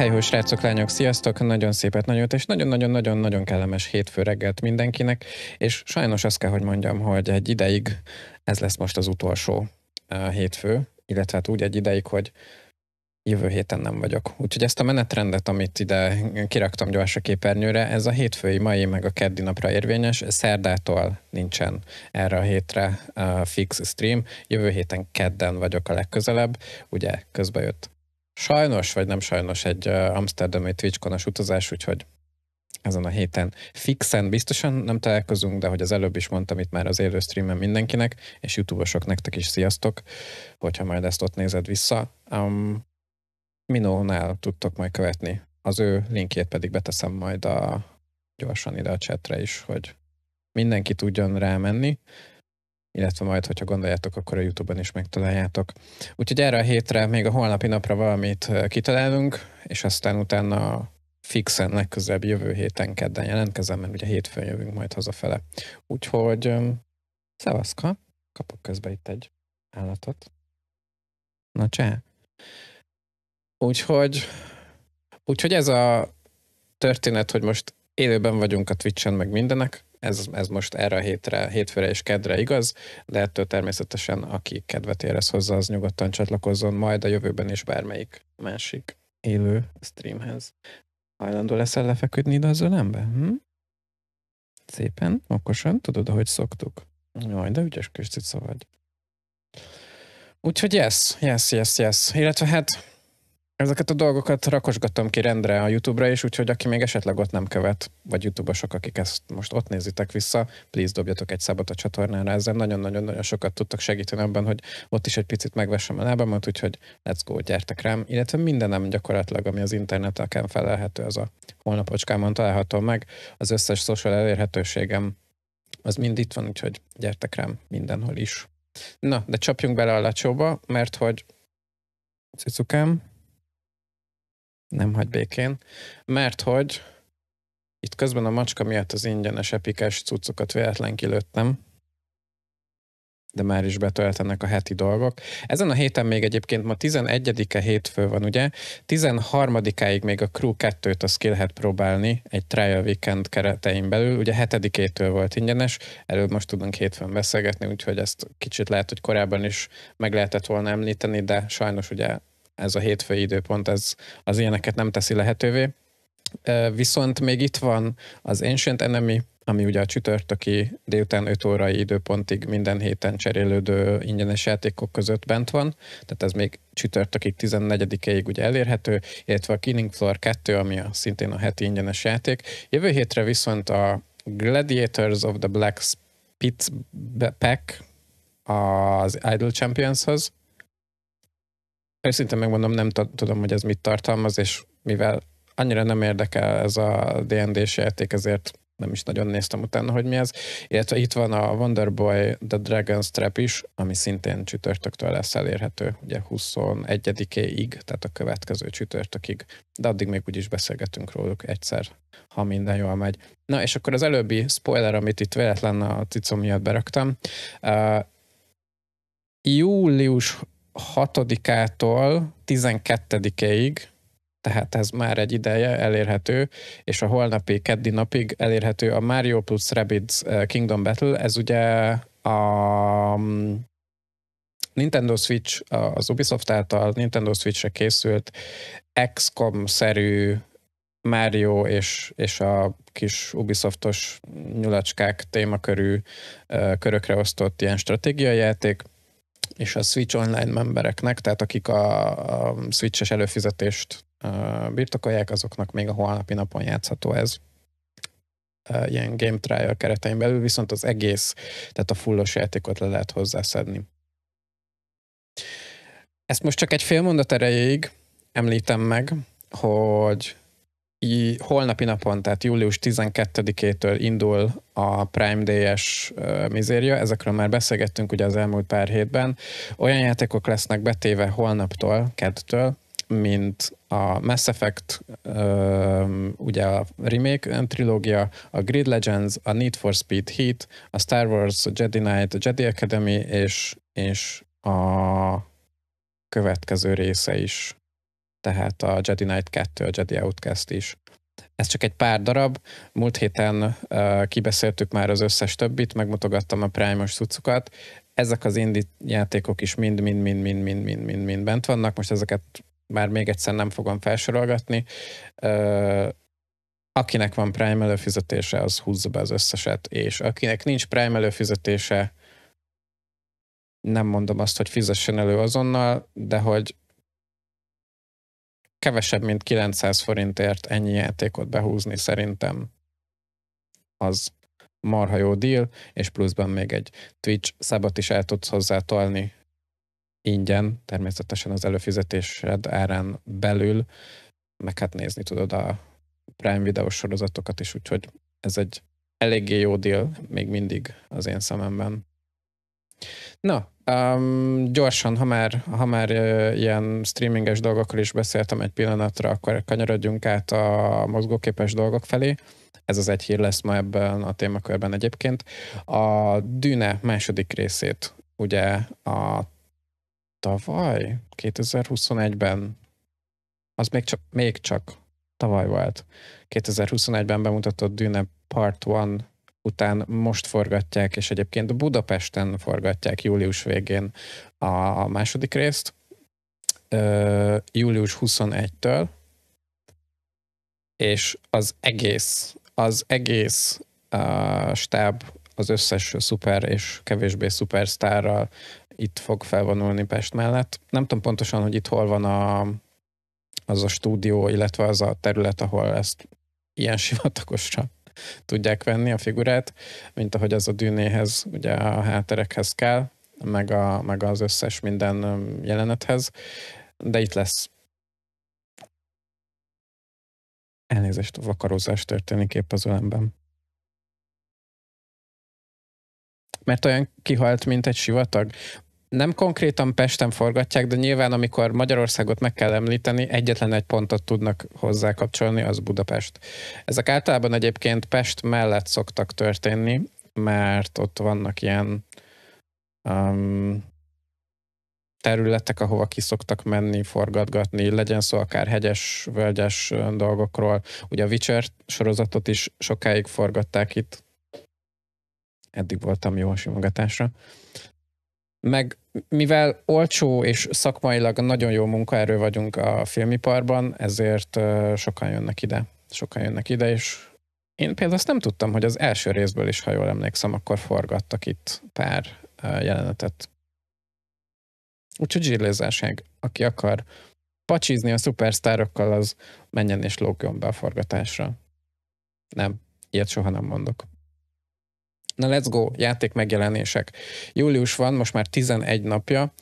Helyhó srácok, lányok, sziasztok! Nagyon szépet, nagyon és nagyon-nagyon-nagyon-nagyon kellemes hétfő reggelt mindenkinek, és sajnos azt kell, hogy mondjam, hogy egy ideig ez lesz most az utolsó uh, hétfő, illetve hát úgy egy ideig, hogy jövő héten nem vagyok. Úgyhogy ezt a menetrendet, amit ide kiraktam gyors a képernyőre, ez a hétfői, mai, meg a keddi napra érvényes. Szerdától nincsen erre a hétre uh, fix stream. Jövő héten kedden vagyok a legközelebb. Ugye közbe jött sajnos vagy nem sajnos egy amsterdami Twitch-konos utazás, úgyhogy ezen a héten fixen biztosan nem találkozunk, de hogy az előbb is mondtam itt már az élő streamen mindenkinek, és youtube-osok nektek is sziasztok, hogyha majd ezt ott nézed vissza. Um, Minónál tudtok majd követni. Az ő linkjét pedig beteszem majd a, gyorsan ide a chatre is, hogy mindenki tudjon rámenni, illetve majd, hogyha gondoljátok, akkor a Youtube-on is megtaláljátok. Úgyhogy erre a hétre, még a holnapi napra valamit kitalálunk, és aztán utána fixen legközelebb jövő héten kedden jelentkezem, mert ugye hétfőn jövünk majd hazafele. Úgyhogy szevaszka, kapok közben itt egy állatot. Na csá. Úgyhogy, úgyhogy ez a történet, hogy most Élőben vagyunk a Twitch-en, meg mindenek. Ez, ez most erre a hétre, hétfőre és kedre igaz, de ettől természetesen aki kedvet érez hozzá, az nyugodtan csatlakozzon majd a jövőben is bármelyik másik élő streamhez. Hajlandó leszel lefeküdni ide az ölembe? Hm? Szépen, okosan, tudod, ahogy szoktuk. Jaj, de ügyes kis cica vagy. Úgyhogy yes, yes, yes, yes. Illetve hát ezeket a dolgokat rakosgatom ki rendre a YouTube-ra is, úgyhogy aki még esetleg ott nem követ, vagy YouTube-osok, akik ezt most ott nézitek vissza, please dobjatok egy szabot a csatornára, ezzel nagyon-nagyon-nagyon sokat tudtak segíteni abban, hogy ott is egy picit megvessem a lábamat, úgyhogy let's go, gyertek rám. Illetve mindenem gyakorlatilag, ami az interneten felelhető, az a holnapocskámon található meg. Az összes social elérhetőségem az mind itt van, úgyhogy gyertek rám mindenhol is. Na, de csapjunk bele a lacsóba, mert hogy cicukám, nem hagy békén. Mert hogy itt közben a macska miatt az ingyenes epikás cuccokat véletlen kilőttem, de már is betöltenek a heti dolgok. Ezen a héten még egyébként ma 11-e hétfő van, ugye? 13-áig még a Crew 2-t azt ki lehet próbálni egy trial weekend keretein belül. Ugye 7-től volt ingyenes, erről most tudunk hétfőn beszélgetni, úgyhogy ezt kicsit lehet, hogy korábban is meg lehetett volna említeni, de sajnos ugye ez a hétfői időpont, ez az ilyeneket nem teszi lehetővé. Viszont még itt van az Ancient Enemy, ami ugye a csütörtöki délután 5 órai időpontig minden héten cserélődő ingyenes játékok között bent van, tehát ez még csütörtökig 14-ig ugye elérhető, illetve a Killing Floor 2, ami a, szintén a heti ingyenes játék. Jövő hétre viszont a Gladiators of the Black Pit Pack az Idol Championshoz, Őszintén megmondom, nem tudom, hogy ez mit tartalmaz, és mivel annyira nem érdekel ez a D&D-s játék, ezért nem is nagyon néztem utána, hogy mi ez. Illetve itt van a Wonderboy The Dragon's Trap is, ami szintén csütörtöktől lesz elérhető, ugye 21-ig, tehát a következő csütörtökig. De addig még úgyis beszélgetünk róluk egyszer, ha minden jól megy. Na, és akkor az előbbi spoiler, amit itt véletlen a cicom miatt beraktam. Uh, július 6-ától 12-ig, tehát ez már egy ideje elérhető, és a holnapi keddi napig elérhető a Mario plus Rabbids eh, Kingdom Battle, ez ugye a mm, Nintendo Switch, az Ubisoft által Nintendo Switch-re készült XCOM-szerű Mario és, és a kis Ubisoftos nyulacskák témakörű eh, körökre osztott ilyen stratégiajáték, és a Switch online membereknek, tehát akik a, a Switch-es előfizetést uh, birtokolják, azoknak még a holnapi napon játszható ez uh, ilyen game trial keretein belül, viszont az egész, tehát a fullos játékot le lehet hozzászedni. Ezt most csak egy fél mondat erejéig említem meg, hogy holnapi napon, tehát július 12-től indul a Prime Day-es mizérja, ezekről már beszélgettünk ugye az elmúlt pár hétben. Olyan játékok lesznek betéve holnaptól, kettőtől, mint a Mass Effect, ugye a remake trilógia, a Grid Legends, a Need for Speed Heat, a Star Wars, a Jedi Knight, a Jedi Academy és, és a következő része is tehát a Jedi Knight 2, a Jedi Outcast is. Ez csak egy pár darab. Múlt héten uh, kibeszéltük már az összes többit, megmutogattam a Prime-os cuccukat. Ezek az indi játékok is mind-mind-mind-mind-mind-mind bent vannak. Most ezeket már még egyszer nem fogom felsorolgatni. Uh, akinek van Prime előfizetése, az húzza be az összeset, és akinek nincs Prime előfizetése, nem mondom azt, hogy fizessen elő azonnal, de hogy kevesebb, mint 900 forintért ennyi játékot behúzni szerintem az marha jó deal, és pluszban még egy Twitch szabat is el tudsz tolni ingyen, természetesen az előfizetésed árán belül, meg hát nézni tudod a Prime videós sorozatokat is, úgyhogy ez egy eléggé jó deal még mindig az én szememben. Na, um, gyorsan, ha már, ha már uh, ilyen streaminges dolgokról is beszéltem egy pillanatra, akkor kanyarodjunk át a mozgóképes dolgok felé. Ez az egy hír lesz ma ebben a témakörben egyébként. A Dűne második részét ugye a tavaly, 2021-ben, az még csak, még csak tavaly volt. 2021-ben bemutatott Dűne Part 1 után most forgatják, és egyébként Budapesten forgatják július végén a második részt, július 21-től, és az egész, az egész stáb az összes szuper és kevésbé sztárral itt fog felvonulni Pest mellett. Nem tudom pontosan, hogy itt hol van a, az a stúdió, illetve az a terület, ahol ezt ilyen sivatagosra tudják venni a figurát, mint ahogy az a dűnéhez, ugye a hátterekhez kell, meg, a, meg az összes minden jelenethez, de itt lesz elnézést, vakarózás történik épp az ölemben. Mert olyan kihalt, mint egy sivatag nem konkrétan Pesten forgatják, de nyilván amikor Magyarországot meg kell említeni, egyetlen egy pontot tudnak hozzá kapcsolni, az Budapest. Ezek általában egyébként Pest mellett szoktak történni, mert ott vannak ilyen um, területek, ahova ki szoktak menni, forgatgatni, legyen szó akár hegyes, völgyes dolgokról. Ugye a Witcher sorozatot is sokáig forgatták itt. Eddig voltam jó a simogatásra meg mivel olcsó és szakmailag nagyon jó munkaerő vagyunk a filmiparban, ezért sokan jönnek ide. Sokan jönnek ide, és én például azt nem tudtam, hogy az első részből is, ha jól emlékszem, akkor forgattak itt pár jelenetet. Úgyhogy zsírlézárság, aki akar pacsizni a szupersztárokkal, az menjen és lógjon be a forgatásra. Nem, ilyet soha nem mondok. Na let's go, játék megjelenések. Július van, most már 11 napja.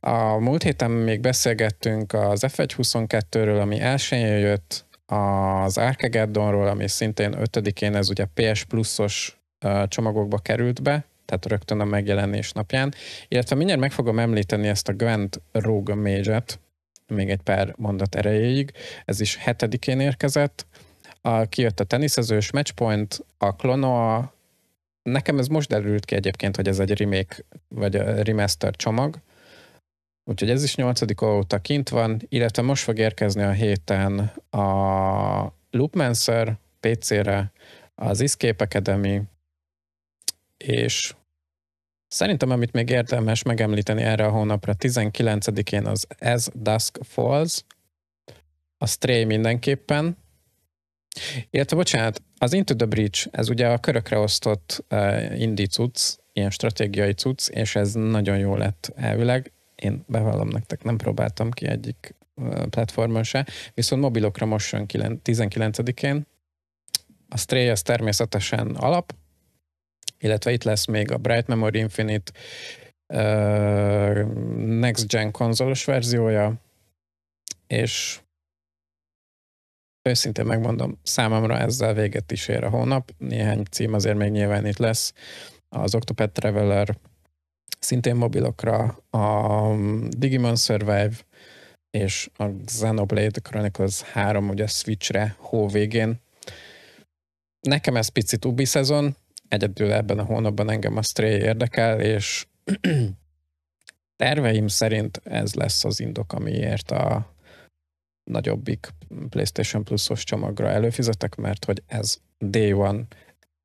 A múlt héten még beszélgettünk az f 22 ről ami el jött, az Arkegeddonról, ami szintén 5-én, ez ugye PS pluszos csomagokba került be, tehát rögtön a megjelenés napján. Illetve mindjárt meg fogom említeni ezt a Gwent Rogue mage még egy pár mondat erejéig. Ez is hetedikén érkezett. A, kijött a teniszezős Matchpoint, a Klonoa, nekem ez most derült ki egyébként, hogy ez egy remake, vagy a remaster csomag, úgyhogy ez is 8 óta kint van, illetve most fog érkezni a héten a Loopmancer PC-re, az Escape Academy, és szerintem, amit még érdemes megemlíteni erre a hónapra, 19-én az As Dusk Falls, a Stray mindenképpen, illetve, bocsánat, az Into the Bridge, ez ugye a körökre osztott uh, eh, indi cucc, ilyen stratégiai cucc, és ez nagyon jó lett elvileg. Én bevallom nektek, nem próbáltam ki egyik eh, platformon se, viszont mobilokra most jön 19-én. A Stray az természetesen alap, illetve itt lesz még a Bright Memory Infinite uh, Next Gen konzolos verziója, és Őszintén megmondom, számomra ezzel véget is ér a hónap. Néhány cím azért még nyilván itt lesz. Az Octopath Traveler, szintén mobilokra, a Digimon Survive, és a Xenoblade Chronicles 3 ugye Switchre hó végén. Nekem ez picit ubi szezon, egyedül ebben a hónapban engem a Stray érdekel, és terveim szerint ez lesz az indok, amiért a nagyobbik PlayStation Plus-os csomagra előfizetek, mert hogy ez Day One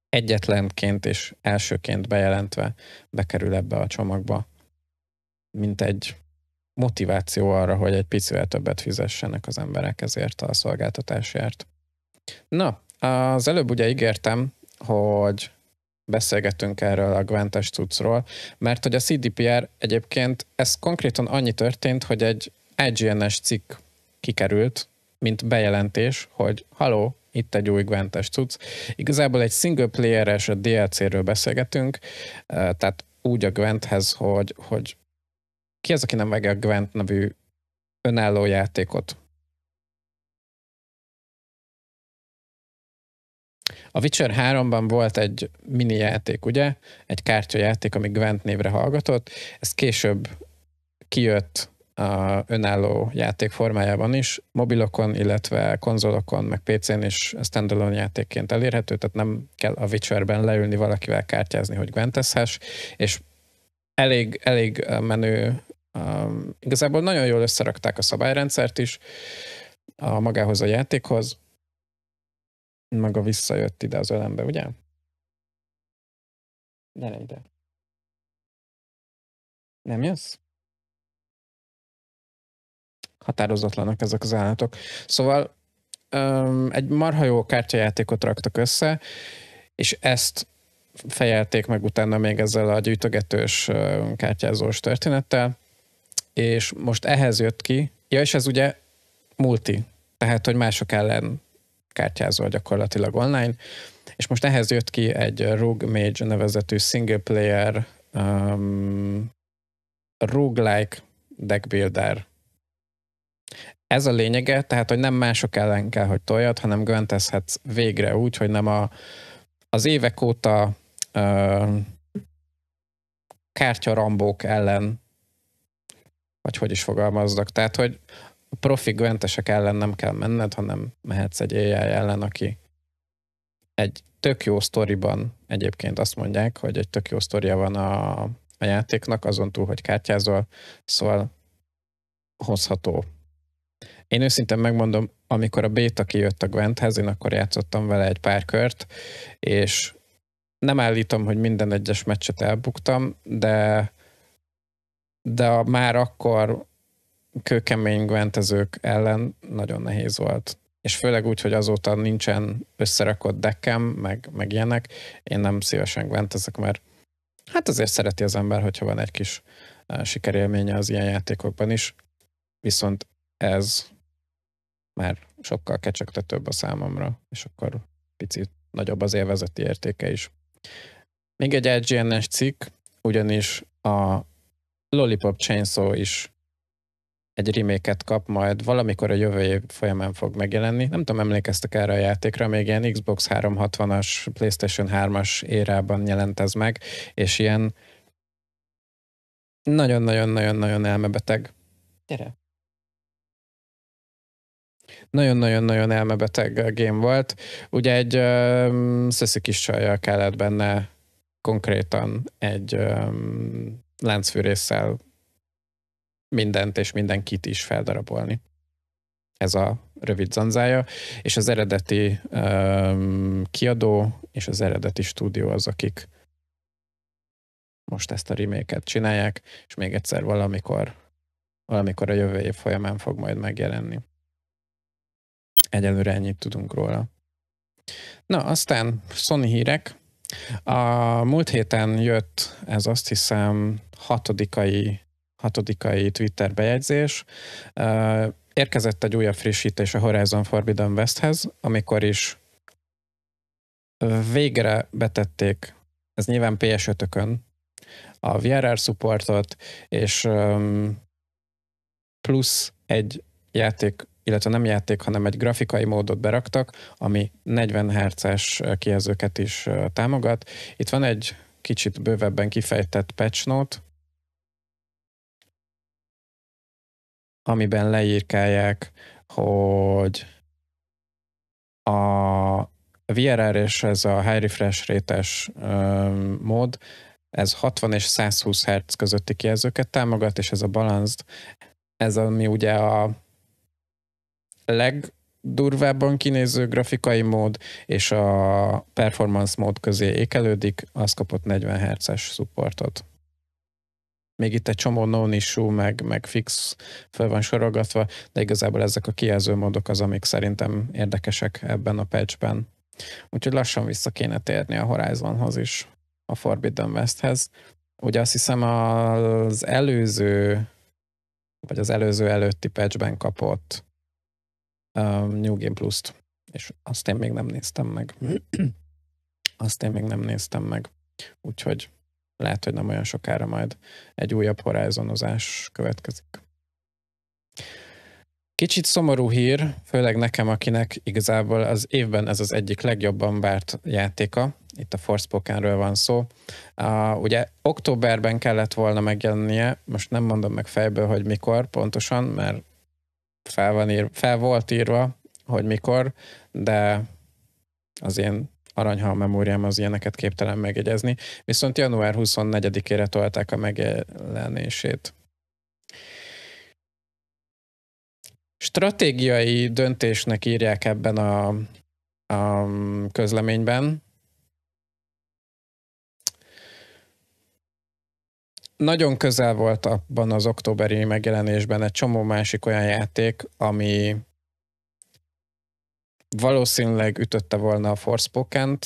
egyetlenként és elsőként bejelentve bekerül ebbe a csomagba, mint egy motiváció arra, hogy egy picivel többet fizessenek az emberek ezért a szolgáltatásért. Na, az előbb ugye ígértem, hogy beszélgetünk erről a Gwentes cuccról, mert hogy a CDPR egyébként ez konkrétan annyi történt, hogy egy IGN-es cikk kikerült, mint bejelentés, hogy haló, itt egy új Gwentes cucc. Igazából egy single player-es DLC-ről beszélgetünk, eh, tehát úgy a Gwenthez, hogy, hogy ki az, aki nem vegye a Gwent nevű önálló játékot? A Witcher 3-ban volt egy mini játék, ugye? Egy kártyajáték, ami Gwent névre hallgatott. Ez később kijött a önálló játék formájában is, mobilokon, illetve konzolokon, meg PC-n is standalone játékként elérhető, tehát nem kell a Witcherben leülni valakivel kártyázni, hogy gwentezhess, és elég, elég menő, um, igazából nagyon jól összerakták a szabályrendszert is a magához a játékhoz, maga visszajött ide az ölembe, ugye? Gyere ide. Nem jössz? határozatlanak ezek az állatok. Szóval um, egy marha jó kártyajátékot raktak össze, és ezt fejelték meg utána még ezzel a gyűjtögetős kártyázós történettel, és most ehhez jött ki, ja, és ez ugye multi, tehát, hogy mások ellen kártyázol gyakorlatilag online, és most ehhez jött ki egy Rogue Mage nevezetű single player um, roguelike deckbuilder ez a lényege, tehát, hogy nem mások ellen kell, hogy toljad, hanem göntezhetsz végre úgy, hogy nem a, az évek óta ö, kártyarambók ellen, vagy hogy is fogalmazzak, Tehát, hogy a profi göntesek ellen nem kell menned, hanem mehetsz egy AI ellen, aki egy tök jó sztoriban egyébként azt mondják, hogy egy tök jó sztoria van a, a játéknak, azon túl, hogy kártyázol, szóval hozható én őszintén megmondom, amikor a béta kijött a Gwenthez, én akkor játszottam vele egy pár kört, és nem állítom, hogy minden egyes meccset elbuktam, de, de a már akkor kőkemény gwentezők ellen nagyon nehéz volt. És főleg úgy, hogy azóta nincsen összerakott dekem, meg, meg ilyenek, én nem szívesen gwentezek, mert hát azért szereti az ember, hogyha van egy kis eh, sikerélménye az ilyen játékokban is. Viszont ez már sokkal kecsegtetőbb a számomra, és akkor picit nagyobb az élvezeti értéke is. Még egy lgn es cikk, ugyanis a Lollipop Chainsaw is egy reméket kap, majd valamikor a jövő év folyamán fog megjelenni. Nem tudom, emlékeztek erre a játékra, még ilyen Xbox 360-as, PlayStation 3-as érában jelent ez meg, és ilyen nagyon-nagyon-nagyon-nagyon elmebeteg. Gyere nagyon-nagyon-nagyon elmebeteg game volt. Ugye egy um, szeszi kis kellett benne konkrétan egy um, láncfűrészsel mindent és mindenkit is feldarabolni. Ez a rövid zanzája, és az eredeti um, kiadó és az eredeti stúdió az, akik most ezt a remake csinálják, és még egyszer valamikor, valamikor a jövő év folyamán fog majd megjelenni. Egyelőre ennyit tudunk róla. Na, aztán Sony hírek. A múlt héten jött, ez azt hiszem, hatodikai, hatodikai Twitter bejegyzés. Érkezett egy újabb frissítés a Horizon Forbidden Westhez, amikor is végre betették, ez nyilván PS5-ökön, a VRR supportot, és plusz egy játék illetve nem játék, hanem egy grafikai módot beraktak, ami 40 Hz-es kijelzőket is támogat. Itt van egy kicsit bővebben kifejtett patch note, amiben leírkálják, hogy a VRR és ez a high refresh rétes mód, ez 60 és 120 Hz közötti kijelzőket támogat, és ez a balanced, ez ami ugye a legdurvábban kinéző grafikai mód és a performance mód közé ékelődik, az kapott 40 Hz-es supportot. Még itt egy csomó non issue, meg, meg fix fel van sorogatva, de igazából ezek a kijelző módok az, amik szerintem érdekesek ebben a patchben. Úgyhogy lassan vissza kéne térni a Horizonhoz is, a Forbidden Westhez. Ugye azt hiszem az előző, vagy az előző előtti patchben kapott uh, New Game Plus-t, és azt én még nem néztem meg. azt én még nem néztem meg. Úgyhogy lehet, hogy nem olyan sokára majd egy újabb horizonozás következik. Kicsit szomorú hír, főleg nekem, akinek igazából az évben ez az egyik legjobban várt játéka, itt a Forspokenről van szó. Uh, ugye októberben kellett volna megjelennie, most nem mondom meg fejből, hogy mikor pontosan, mert fel, van ír, fel volt írva, hogy mikor, de az én aranyhal memóriám az ilyeneket képtelen megjegyezni. Viszont január 24-ére tolták a megjelenését. Stratégiai döntésnek írják ebben a, a mm, közleményben, nagyon közel volt abban az októberi megjelenésben egy csomó másik olyan játék, ami valószínűleg ütötte volna a forspoken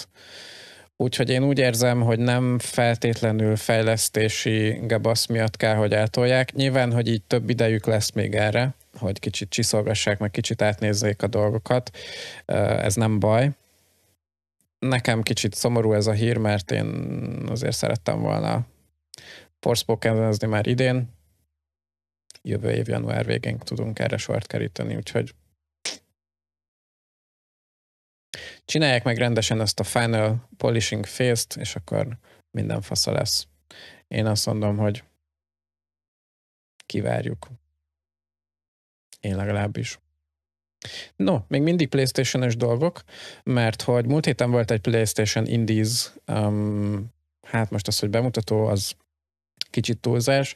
úgyhogy én úgy érzem, hogy nem feltétlenül fejlesztési gabasz miatt kell, hogy eltolják. Nyilván, hogy így több idejük lesz még erre, hogy kicsit csiszolgassák, meg kicsit átnézzék a dolgokat. Ez nem baj. Nekem kicsit szomorú ez a hír, mert én azért szerettem volna Forspoken már idén, jövő év január végén tudunk erre sort keríteni, úgyhogy csinálják meg rendesen ezt a final polishing phase-t, és akkor minden fasza lesz. Én azt mondom, hogy kivárjuk. Én legalábbis. No, még mindig Playstation-ös dolgok, mert hogy múlt héten volt egy Playstation Indies, um, hát most az, hogy bemutató, az kicsit túlzás.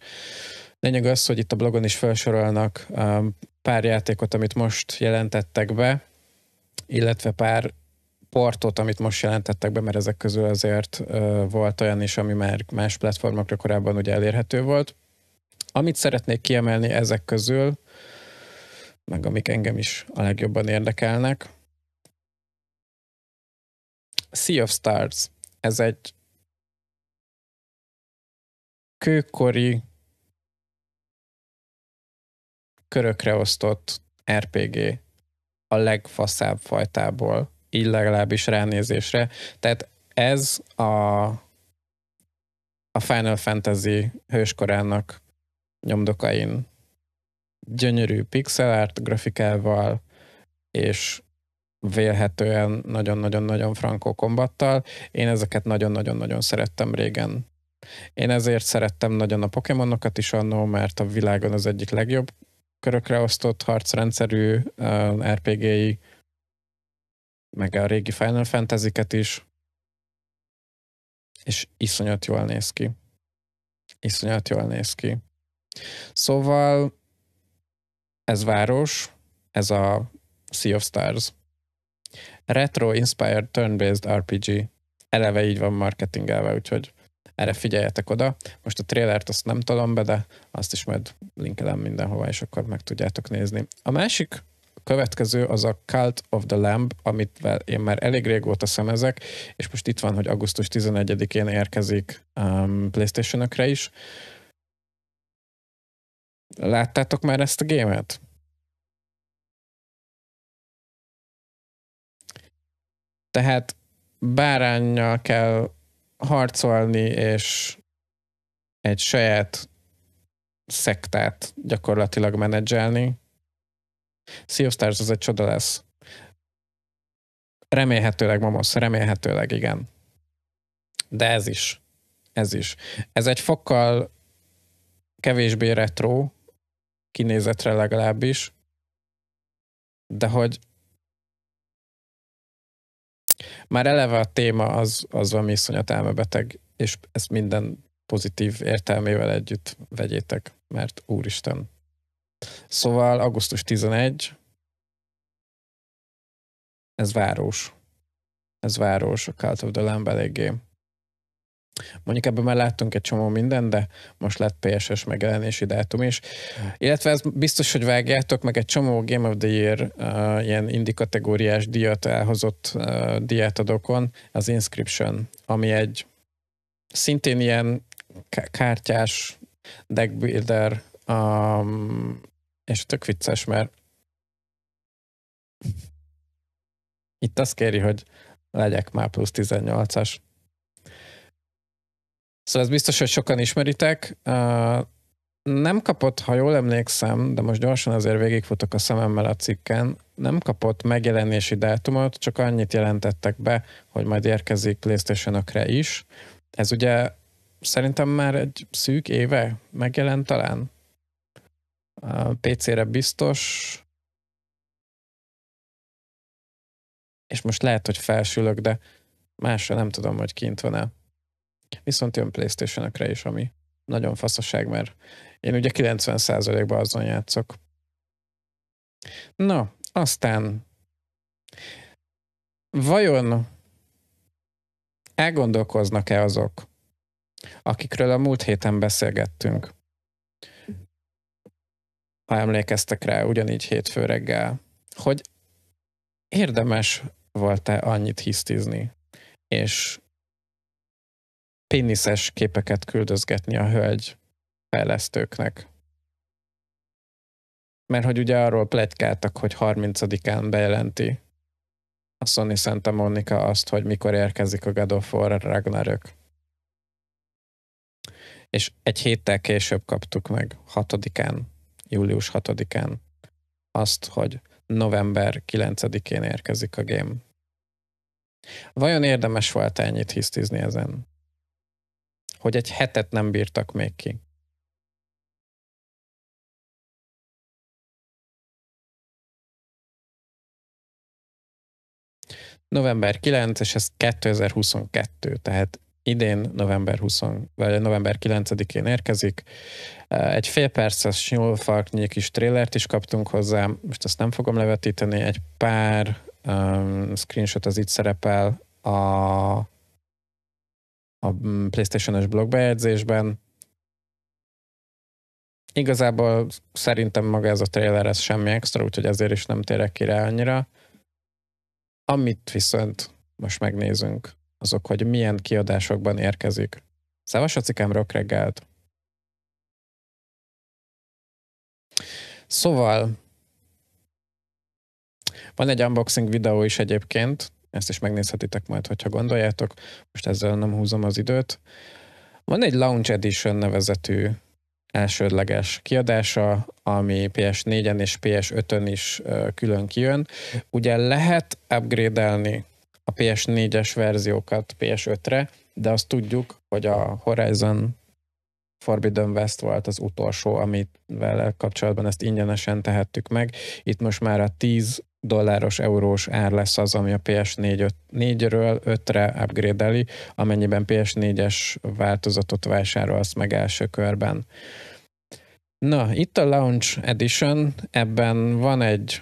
Lényeg az, hogy itt a blogon is felsorolnak um, pár játékot, amit most jelentettek be, illetve pár portot, amit most jelentettek be, mert ezek közül azért volt olyan is, ami már más platformokra korábban ugye elérhető volt. Amit szeretnék kiemelni ezek közül, meg amik engem is a legjobban érdekelnek. Sea of Stars. Ez egy kőkori körökre osztott RPG a legfaszább fajtából, így legalábbis ránézésre. Tehát ez a, a Final Fantasy hőskorának nyomdokain gyönyörű pixel art grafikával, és vélhetően nagyon-nagyon-nagyon frankó kombattal. Én ezeket nagyon-nagyon-nagyon szerettem régen én ezért szerettem nagyon a Pokémonokat is annó, mert a világon az egyik legjobb körökre osztott harcrendszerű uh, RPG-i, meg a régi Final fantasy is, és iszonyat jól néz ki. Iszonyat jól néz ki. Szóval ez város, ez a Sea of Stars. Retro Inspired Turn-Based RPG. Eleve így van marketingelve, úgyhogy erre figyeljetek oda. Most a trélert azt nem tudom be, de azt is majd linkelem mindenhova, és akkor meg tudjátok nézni. A másik következő az a Cult of the Lamb, amit én már elég régóta szemezek, és most itt van, hogy augusztus 11-én érkezik um, Playstation-ökre is. Láttátok már ezt a gémet? Tehát bárányjal kell harcolni, és egy saját szektát gyakorlatilag menedzselni. Sea of Stars az egy csoda lesz. Remélhetőleg, Momosz, remélhetőleg, igen. De ez is. Ez is. Ez egy fokkal kevésbé retro, kinézetre legalábbis, de hogy már eleve a téma az, az valami iszonyat elmebeteg, és ezt minden pozitív értelmével együtt vegyétek, mert úristen. Szóval augusztus 11, ez város. Ez város, a Cult of the Lamb eléggé Mondjuk ebben már láttunk egy csomó mindent, de most lett PSS megjelenési dátum is. Illetve ez biztos, hogy vágjátok, meg egy csomó Game of the Year uh, ilyen indie kategóriás díjat elhozott uh, adokon, az Inscription, ami egy szintén ilyen kártyás deckbuilder, um, és tök vicces, mert itt azt kéri, hogy legyek már plusz 18-as. Szóval ez biztos, hogy sokan ismeritek. Nem kapott, ha jól emlékszem, de most gyorsan azért végigfutok a szememmel a cikken, nem kapott megjelenési dátumot, csak annyit jelentettek be, hogy majd érkezik playstation is. Ez ugye szerintem már egy szűk éve megjelent talán. A PC-re biztos. És most lehet, hogy felsülök, de másra nem tudom, hogy kint van-e. Viszont jön playstation is, ami nagyon faszaság, mert én ugye 90%-ban azon játszok. Na, aztán vajon elgondolkoznak-e azok, akikről a múlt héten beszélgettünk? Ha emlékeztek rá, ugyanígy hétfő reggel, hogy érdemes volt-e annyit hisztizni, és péniszes képeket küldözgetni a hölgy fejlesztőknek. Mert hogy ugye arról pletykáltak, hogy 30-án bejelenti a Sony Santa Monica azt, hogy mikor érkezik a God of War Ragnarök. És egy héttel később kaptuk meg, 6-án, július 6-án azt, hogy november 9-én érkezik a game. Vajon érdemes volt ennyit hisztizni ezen? hogy egy hetet nem bírtak még ki. November 9, és ez 2022, tehát idén november, 20, vagy november 9-én érkezik. Eh, egy fél perces nyúlfarknyi kis trélert is kaptunk hozzá, most ezt nem fogom levetíteni, egy pár um, screenshot az itt szerepel a a mm, PlayStation-es blogbejegyzésben. Igazából szerintem maga ez a trailer, ez semmi extra, úgyhogy ezért is nem térek ki rá annyira. Amit viszont most megnézünk, azok, hogy milyen kiadásokban érkezik. Szávas a cikám, rock reggelt! Szóval, van egy unboxing videó is egyébként, ezt is megnézhetitek majd, hogyha gondoljátok. Most ezzel nem húzom az időt. Van egy Launch Edition nevezetű elsődleges kiadása, ami PS4-en és PS5-ön is külön kijön. Ugye lehet upgrade-elni a PS4-es verziókat PS5-re, de azt tudjuk, hogy a Horizon Forbidden West volt az utolsó, amit vele kapcsolatban ezt ingyenesen tehettük meg. Itt most már a 10 dolláros, eurós ár lesz az, ami a PS4 ről 5-re upgrade-eli, amennyiben PS4-es változatot vásárolsz meg első körben. Na, itt a Launch Edition, ebben van egy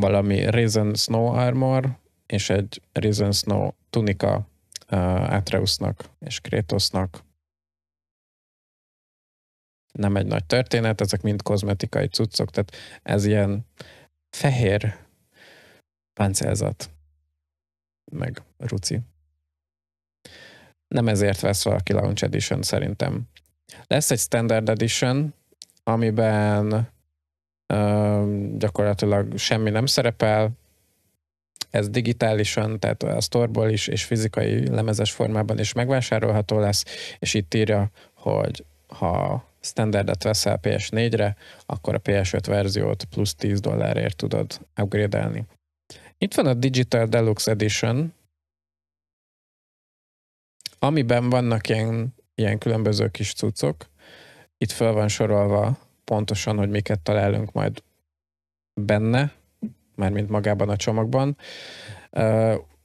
valami Risen Snow Armor, és egy Risen Snow tunika uh, Atreusnak és Kratosnak nem egy nagy történet, ezek mind kozmetikai cuccok, tehát ez ilyen fehér páncélzat, meg ruci. Nem ezért vesz valaki Launch Edition szerintem. Lesz egy Standard Edition, amiben ö, gyakorlatilag semmi nem szerepel, ez digitálisan, tehát a sztorból is, és fizikai lemezes formában is megvásárolható lesz, és itt írja, hogy ha standardet veszel PS4-re, akkor a PS5 verziót plusz 10 dollárért tudod upgrade-elni. Itt van a Digital Deluxe Edition, amiben vannak ilyen, ilyen különböző kis cuccok. Itt fel van sorolva pontosan, hogy miket találunk majd benne, mármint magában a csomagban.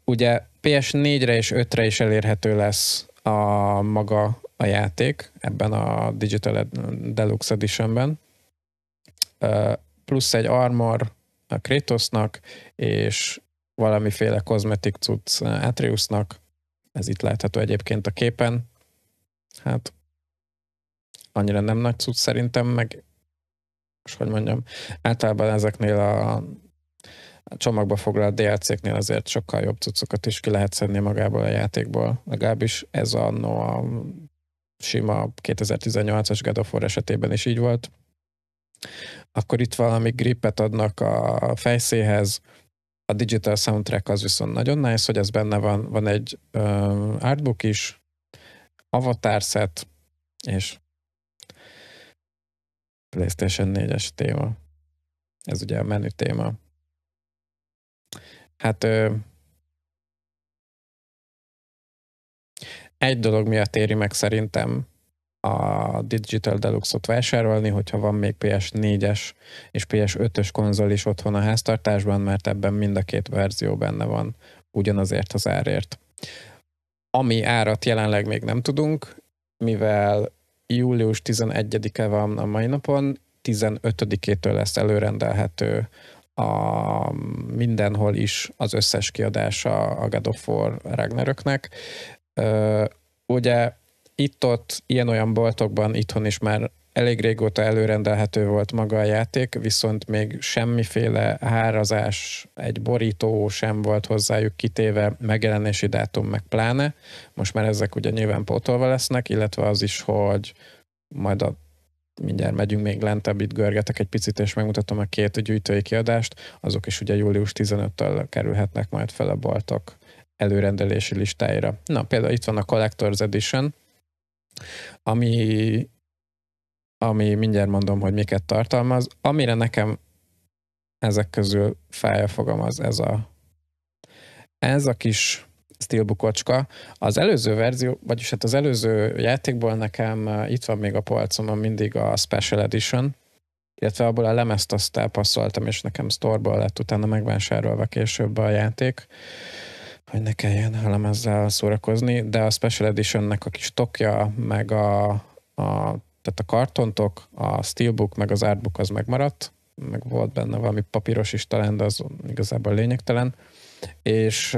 ugye PS4-re és 5-re is elérhető lesz a maga a játék ebben a Digital Deluxe Editionben, plusz egy armor a Kratosnak, és valamiféle kozmetik cucc Atreusnak, ez itt látható egyébként a képen, hát annyira nem nagy cucc szerintem, meg és hogy mondjam, általában ezeknél a a csomagba foglalt DLC-knél azért sokkal jobb cuccokat is ki lehet szedni magából a játékból. Legalábbis ez no, a sima 2018-as God of War esetében is így volt, akkor itt valami gripet adnak a fejszéhez, a digital soundtrack az viszont nagyon nice, hogy ez benne van, van egy um, artbook is, avatar set, és PlayStation 4-es téma. Ez ugye a menü téma. Hát uh, Egy dolog miatt éri meg szerintem a Digital Deluxe-ot vásárolni, hogyha van még PS4-es és PS5-ös konzol is otthon a háztartásban, mert ebben mind a két verzió benne van ugyanazért az árért. Ami árat jelenleg még nem tudunk, mivel július 11-e van a mai napon, 15-től lesz előrendelhető a mindenhol is az összes kiadása a God of War Ragnaröknek, Ugye itt-ott, ilyen-olyan boltokban itthon is már elég régóta előrendelhető volt maga a játék, viszont még semmiféle hárazás, egy borító sem volt hozzájuk kitéve, megjelenési dátum meg pláne. Most már ezek ugye nyilván pótolva lesznek, illetve az is, hogy majd a mindjárt megyünk még lentebb, itt görgetek egy picit, és megmutatom a két gyűjtői kiadást, azok is ugye július 15-től kerülhetnek majd fel a boltok előrendelési listáira. Na, például itt van a Collector's Edition, ami, ami mindjárt mondom, hogy miket tartalmaz. Amire nekem ezek közül fáj a fogam, az ez a, ez a kis steelbookocska. Az előző verzió, vagyis hát az előző játékból nekem eh, itt van még a polcomon mindig a Special Edition, illetve abból a lemezt azt elpasszoltam, és nekem sztorból lett utána megvásárolva később a játék. Uh, hogy ne kelljen elemezzel szórakozni, de a Special Editionnek a kis tokja, meg a, a tehát a kartontok, a steelbook, meg az artbook az megmaradt, meg volt benne valami papíros is talán, de az igazából lényegtelen, és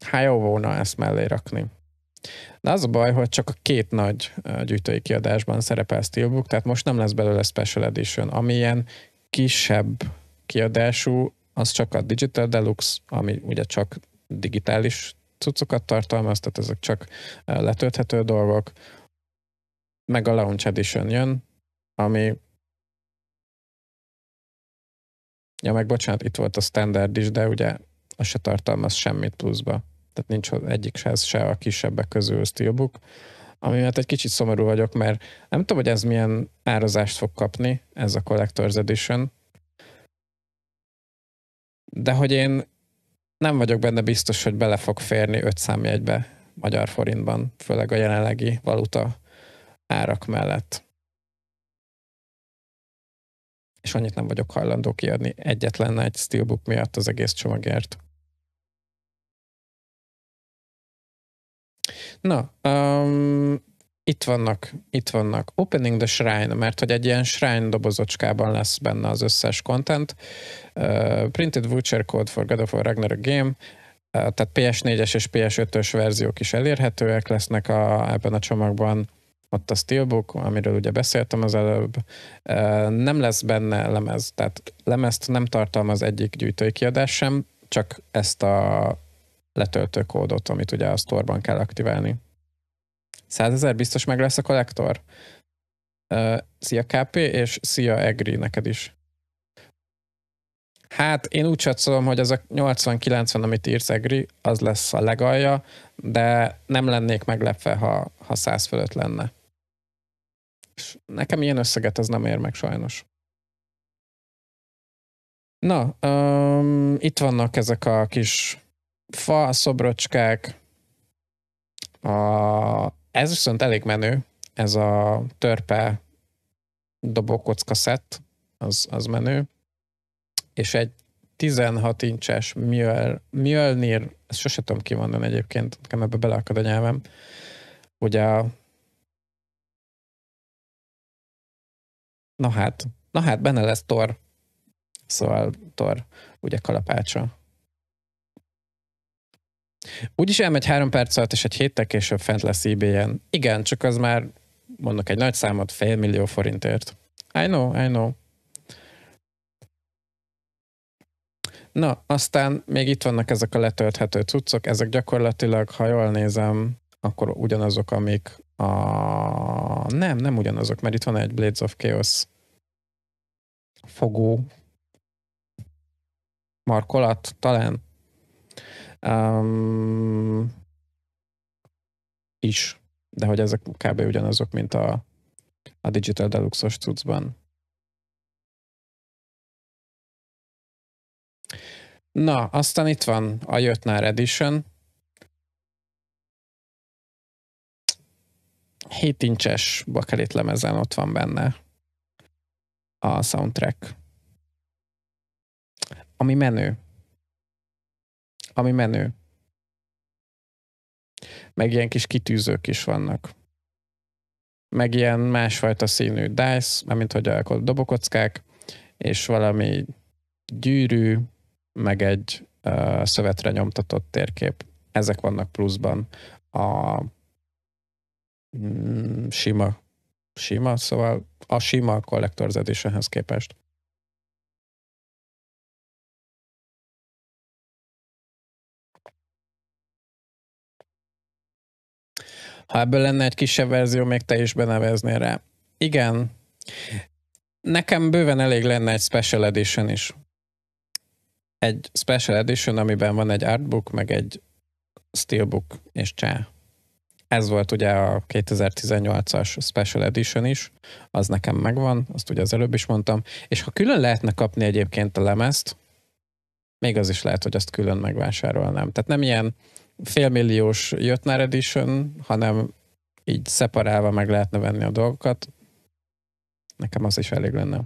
hát jó volna ezt mellé rakni. De az a baj, hogy csak a két nagy gyűjtői kiadásban szerepel steelbook, tehát most nem lesz belőle special edition, ami ilyen kisebb kiadású, az csak a Digital Deluxe, ami ugye csak digitális cuccokat tartalmaz, tehát ezek csak eh, letölthető dolgok. Meg a Launch Edition jön, ami Ja, meg bocsánat, itt volt a standard is, de ugye az se tartalmaz semmit pluszba. Tehát nincs egyik se, ez se a kisebbek közül Steelbook, ami miatt egy kicsit szomorú vagyok, mert nem tudom, hogy ez milyen árazást fog kapni, ez a Collector's Edition, de hogy én nem vagyok benne biztos, hogy bele fog férni öt számjegybe magyar forintban, főleg a jelenlegi valuta árak mellett. És annyit nem vagyok hajlandó kiadni egyetlen egy steelbook miatt az egész csomagért. Na, um, itt vannak, itt vannak Opening the Shrine, mert hogy egy ilyen Shrine dobozocskában lesz benne az összes content. Uh, printed Voucher Code for God of War Ragnarok Game, uh, tehát PS4-es és PS5-ös verziók is elérhetőek lesznek a, ebben a csomagban. Ott a Steelbook, amiről ugye beszéltem az előbb. Uh, nem lesz benne lemez, tehát lemezt nem tartalmaz egyik gyűjtői kiadás sem, csak ezt a letöltő kódot, amit ugye a sztorban kell aktiválni. 100 ezer biztos meg lesz a kollektor? Uh, szia KP, és szia Egri neked is. Hát én úgy csatszolom, hogy az a 80-90, amit írsz Egri, az lesz a legalja, de nem lennék meglepve, ha, ha 100 fölött lenne. És nekem ilyen összeget az nem ér meg sajnos. Na, um, itt vannak ezek a kis fa szobrocskák, a ez viszont elég menő, ez a törpe dobókocka szett, az, az menő, és egy 16 incses Mjöl, Mjölnir, ezt sose tudom kimondani egyébként, nekem ebbe beleakad a nyelvem, ugye a Na hát, na hát, benne lesz Tor. Szóval Tor, ugye kalapácsa Úgyis elmegy három perc alatt, és egy héttel később fent lesz eBay-en. Igen, csak az már, mondok egy nagy számot, fél millió forintért. I know, I know. Na, aztán még itt vannak ezek a letölthető cuccok, ezek gyakorlatilag, ha jól nézem, akkor ugyanazok, amik a... Nem, nem ugyanazok, mert itt van egy Blades of Chaos fogó markolat, talán Um, is. De hogy ezek kb. ugyanazok, mint a, a Digital Deluxe-os cuccban. Na, aztán itt van a Jötnár Edition. 7 incses bakelit lemezen ott van benne a soundtrack. Ami menő ami menő. Meg ilyen kis kitűzők is vannak. Meg ilyen másfajta színű dice, mint hogy a dobokockák, és valami gyűrű, meg egy uh, szövetre nyomtatott térkép. Ezek vannak pluszban a mm, sima, sima, szóval a sima Collector's Editionhez képest. Ha ebből lenne egy kisebb verzió, még te is beneveznél rá. Igen. Nekem bőven elég lenne egy special edition is. Egy special edition, amiben van egy artbook, meg egy steelbook és csá. Ez volt ugye a 2018-as special edition is, az nekem megvan, azt ugye az előbb is mondtam, és ha külön lehetne kapni egyébként a lemezt, még az is lehet, hogy azt külön megvásárolnám. Tehát nem ilyen félmilliós Jötner Edition, hanem így szeparálva meg lehetne venni a dolgokat. Nekem az is elég lenne.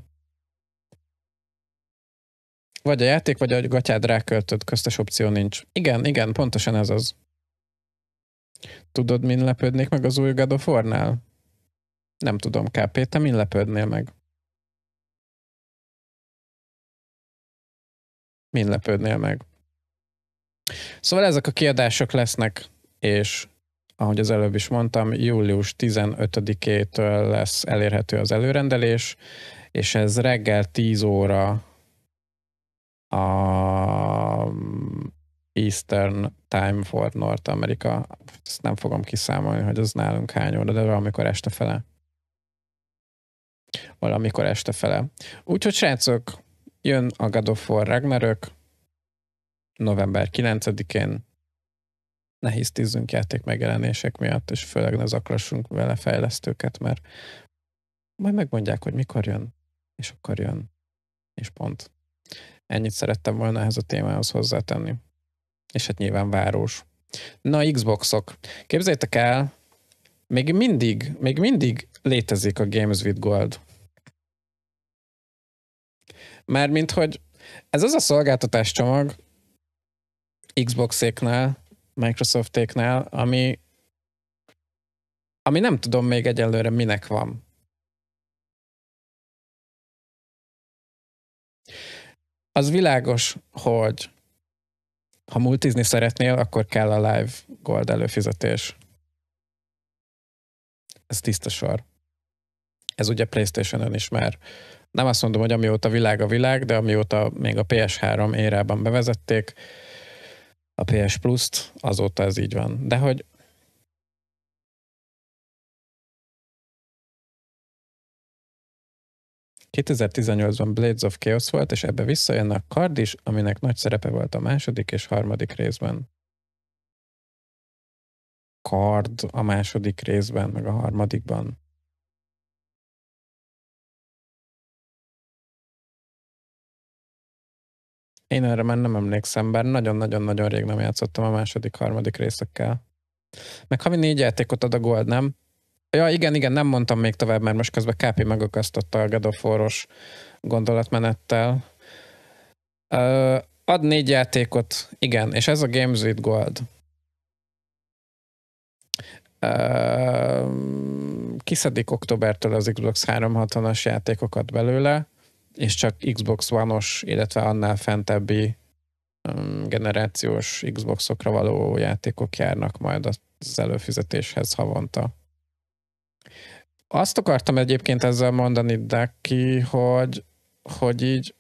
Vagy a játék, vagy a gatyád ráköltött köztes opció nincs. Igen, igen, pontosan ez az. Tudod, min lepődnék meg az új God of War-nál? Nem tudom, KP, te min lepődnél meg? Min lepődnél meg? Szóval ezek a kiadások lesznek, és ahogy az előbb is mondtam, július 15-től lesz elérhető az előrendelés, és ez reggel 10 óra a Eastern Time for North America. Ezt nem fogom kiszámolni, hogy az nálunk hány óra, de valamikor este fele. Valamikor este fele. Úgyhogy srácok, jön a God of War Ragnarök, november 9-én ne hisztizzünk játék megjelenések miatt, és főleg ne zaklassunk vele fejlesztőket, mert majd megmondják, hogy mikor jön, és akkor jön, és pont. Ennyit szerettem volna ehhez a témához hozzátenni. És hát nyilván város. Na, Xboxok. Képzeljétek el, még mindig, még mindig létezik a Games with Gold. Mármint, hogy ez az a szolgáltatás csomag, Xbox-éknál, Microsoft-éknál, ami, ami nem tudom még egyelőre minek van. Az világos, hogy ha multizni szeretnél, akkor kell a live gold előfizetés. Ez tiszta sor. Ez ugye Playstation-ön is már nem azt mondom, hogy amióta világ a világ, de amióta még a PS3 érában bevezették, a PS Plus-t, azóta ez így van. De hogy ...2018-ban Blades of Chaos volt, és ebbe visszajön a kard is, aminek nagy szerepe volt a második és harmadik részben. Kard a második részben, meg a harmadikban. Én erre már nem emlékszem, bár nagyon-nagyon-nagyon rég nem játszottam a második, harmadik részekkel. Meg mi négy játékot ad a Gold, nem? Ja, igen, igen, nem mondtam még tovább, mert most közben Kápi megakasztotta a Gadoforos gondolatmenettel. Uh, ad négy játékot, igen, és ez a Games with Gold. Uh, kiszedik októbertől az Xbox 360-as játékokat belőle, és csak Xbox One-os, illetve annál fentebbi um, generációs Xboxokra való játékok járnak majd az előfizetéshez havonta. Azt akartam egyébként ezzel mondani, Daki, hogy, hogy így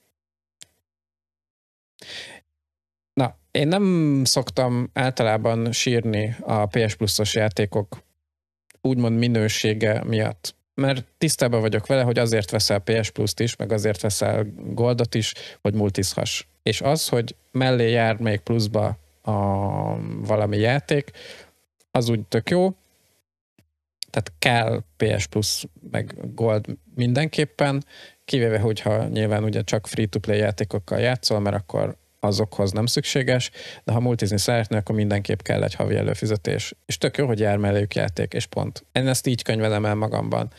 Na, én nem szoktam általában sírni a PS Plus-os játékok úgymond minősége miatt mert tisztában vagyok vele, hogy azért veszel PS Plus-t is, meg azért veszel Goldot is, hogy multizhass. És az, hogy mellé jár még pluszba a valami játék, az úgy tök jó, tehát kell PS Plus, meg Gold mindenképpen, kivéve, hogyha nyilván ugye csak free-to-play játékokkal játszol, mert akkor azokhoz nem szükséges, de ha multizni szeretnél, akkor mindenképp kell egy havi előfizetés. És tök jó, hogy jár melléjük játék, és pont. Én ezt így könyvelem el magamban.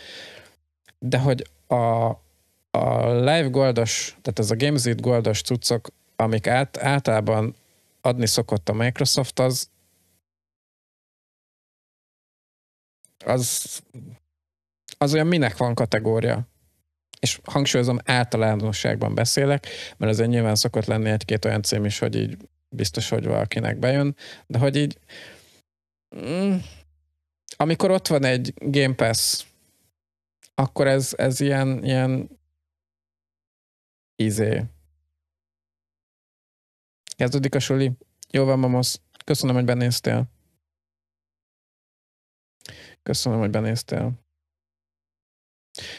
De hogy a, a live goldos, tehát ez a GameZit goldos cuccok, amik át, általában adni szokott a Microsoft, az az, az olyan minek van kategória és hangsúlyozom, általánosságban beszélek, mert azért nyilván szokott lenni egy-két olyan cím is, hogy így biztos, hogy valakinek bejön, de hogy így mm, amikor ott van egy Game Pass, akkor ez, ez ilyen, ilyen izé. Kezdődik a suli. Jó van, Mamos, Köszönöm, hogy benéztél. Köszönöm, hogy benéztél.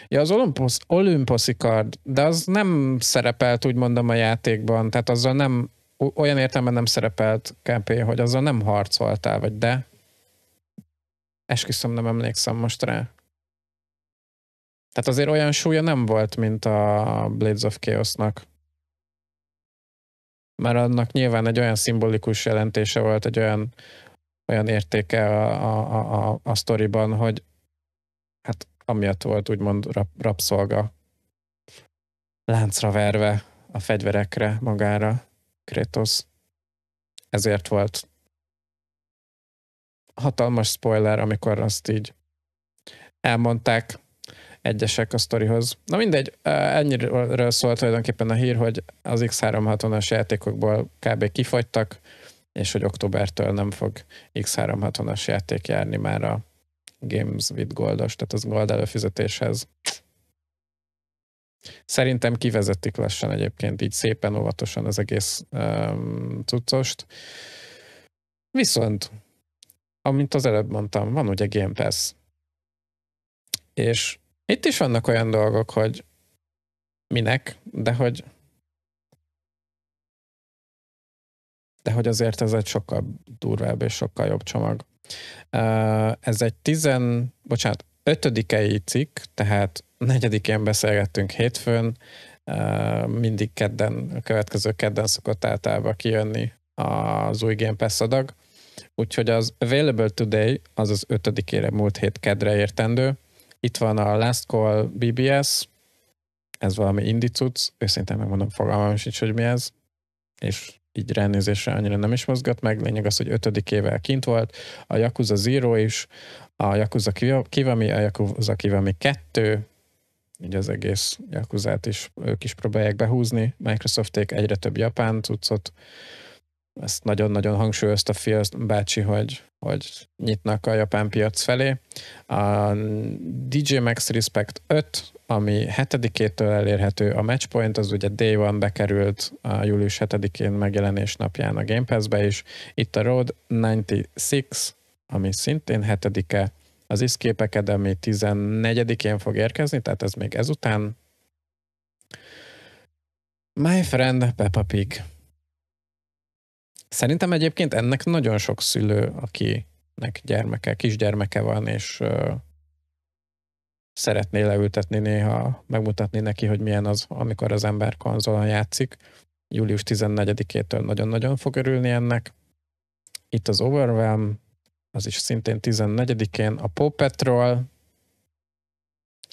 Ja, az Olympus, Olympuszi kard, de az nem szerepelt, úgy mondom, a játékban, tehát azzal nem, olyan értelemben nem szerepelt KP, hogy azzal nem harcoltál, vagy de? Esküszöm, nem emlékszem most rá. Tehát azért olyan súlya nem volt, mint a Blades of Chaosnak. Mert annak nyilván egy olyan szimbolikus jelentése volt, egy olyan, olyan értéke a, a, a, a sztoriban, hogy amiatt volt úgymond rab, rabszolga láncra verve a fegyverekre magára Kratos. Ezért volt hatalmas spoiler, amikor azt így elmondták egyesek a sztorihoz. Na mindegy, ennyiről szólt tulajdonképpen a hír, hogy az X360-as játékokból kb. kifagytak, és hogy októbertől nem fog X360-as játék járni már a Games with Goldos, tehát az Gold előfizetéshez. Szerintem kivezetik lassan egyébként így szépen óvatosan az egész um, cuccost. Viszont, amint az előbb mondtam, van ugye Game Pass. És itt is vannak olyan dolgok, hogy minek, de hogy de hogy azért ez egy sokkal durvább és sokkal jobb csomag. Ez egy tizen, bocsánat, ötödikei cikk, tehát negyedikén beszélgettünk hétfőn, mindig kedden, a következő kedden szokott általában kijönni az új Game Pass adag. Úgyhogy az Available Today, az az ötödikére múlt hét kedre értendő. Itt van a Last Call BBS, ez valami indicuc, őszintén megmondom, fogalmam sincs, hogy mi ez, és így ránézésre annyira nem is mozgat meg. Lényeg az, hogy ötödik évvel kint volt. A Yakuza Zero is, a Yakuza Kivami, a Yakuza Kivami 2, így az egész Yakuzát is ők is próbálják behúzni. Microsofték egyre több japán cuccot. Ezt nagyon-nagyon hangsúlyozta Phil bácsi, hogy, hogy nyitnak a japán piac felé. A DJ Max Respect 5, ami 7-től elérhető. A Matchpoint az ugye Day One bekerült a július 7-én megjelenés napján a Game Pass-be is. Itt a Road 96, ami szintén 7-e, az Escape Academy 14-én fog érkezni, tehát ez még ezután. My friend Peppa Pig. Szerintem egyébként ennek nagyon sok szülő, akinek gyermeke, kisgyermeke van, és szeretné leültetni néha, megmutatni neki, hogy milyen az, amikor az ember konzolon játszik. Július 14-től nagyon-nagyon fog örülni ennek. Itt az Overwhelm, az is szintén 14-én, a Paw Patrol,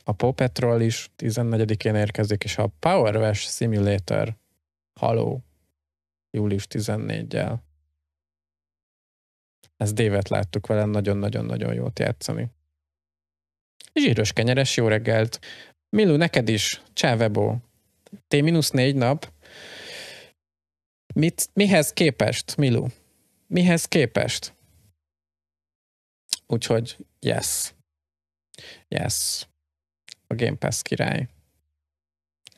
a Paw Patrol is 14-én érkezik, és a Power Wash Simulator Halo, július 14-jel. Ezt dévet láttuk vele nagyon-nagyon-nagyon jót játszani. Zsíros kenyeres, jó reggelt. Milu neked is. Csávebó. T-4 nap. Mit, mihez képest, Milu? Mihez képest? Úgyhogy yes. Yes. A Game Pass király.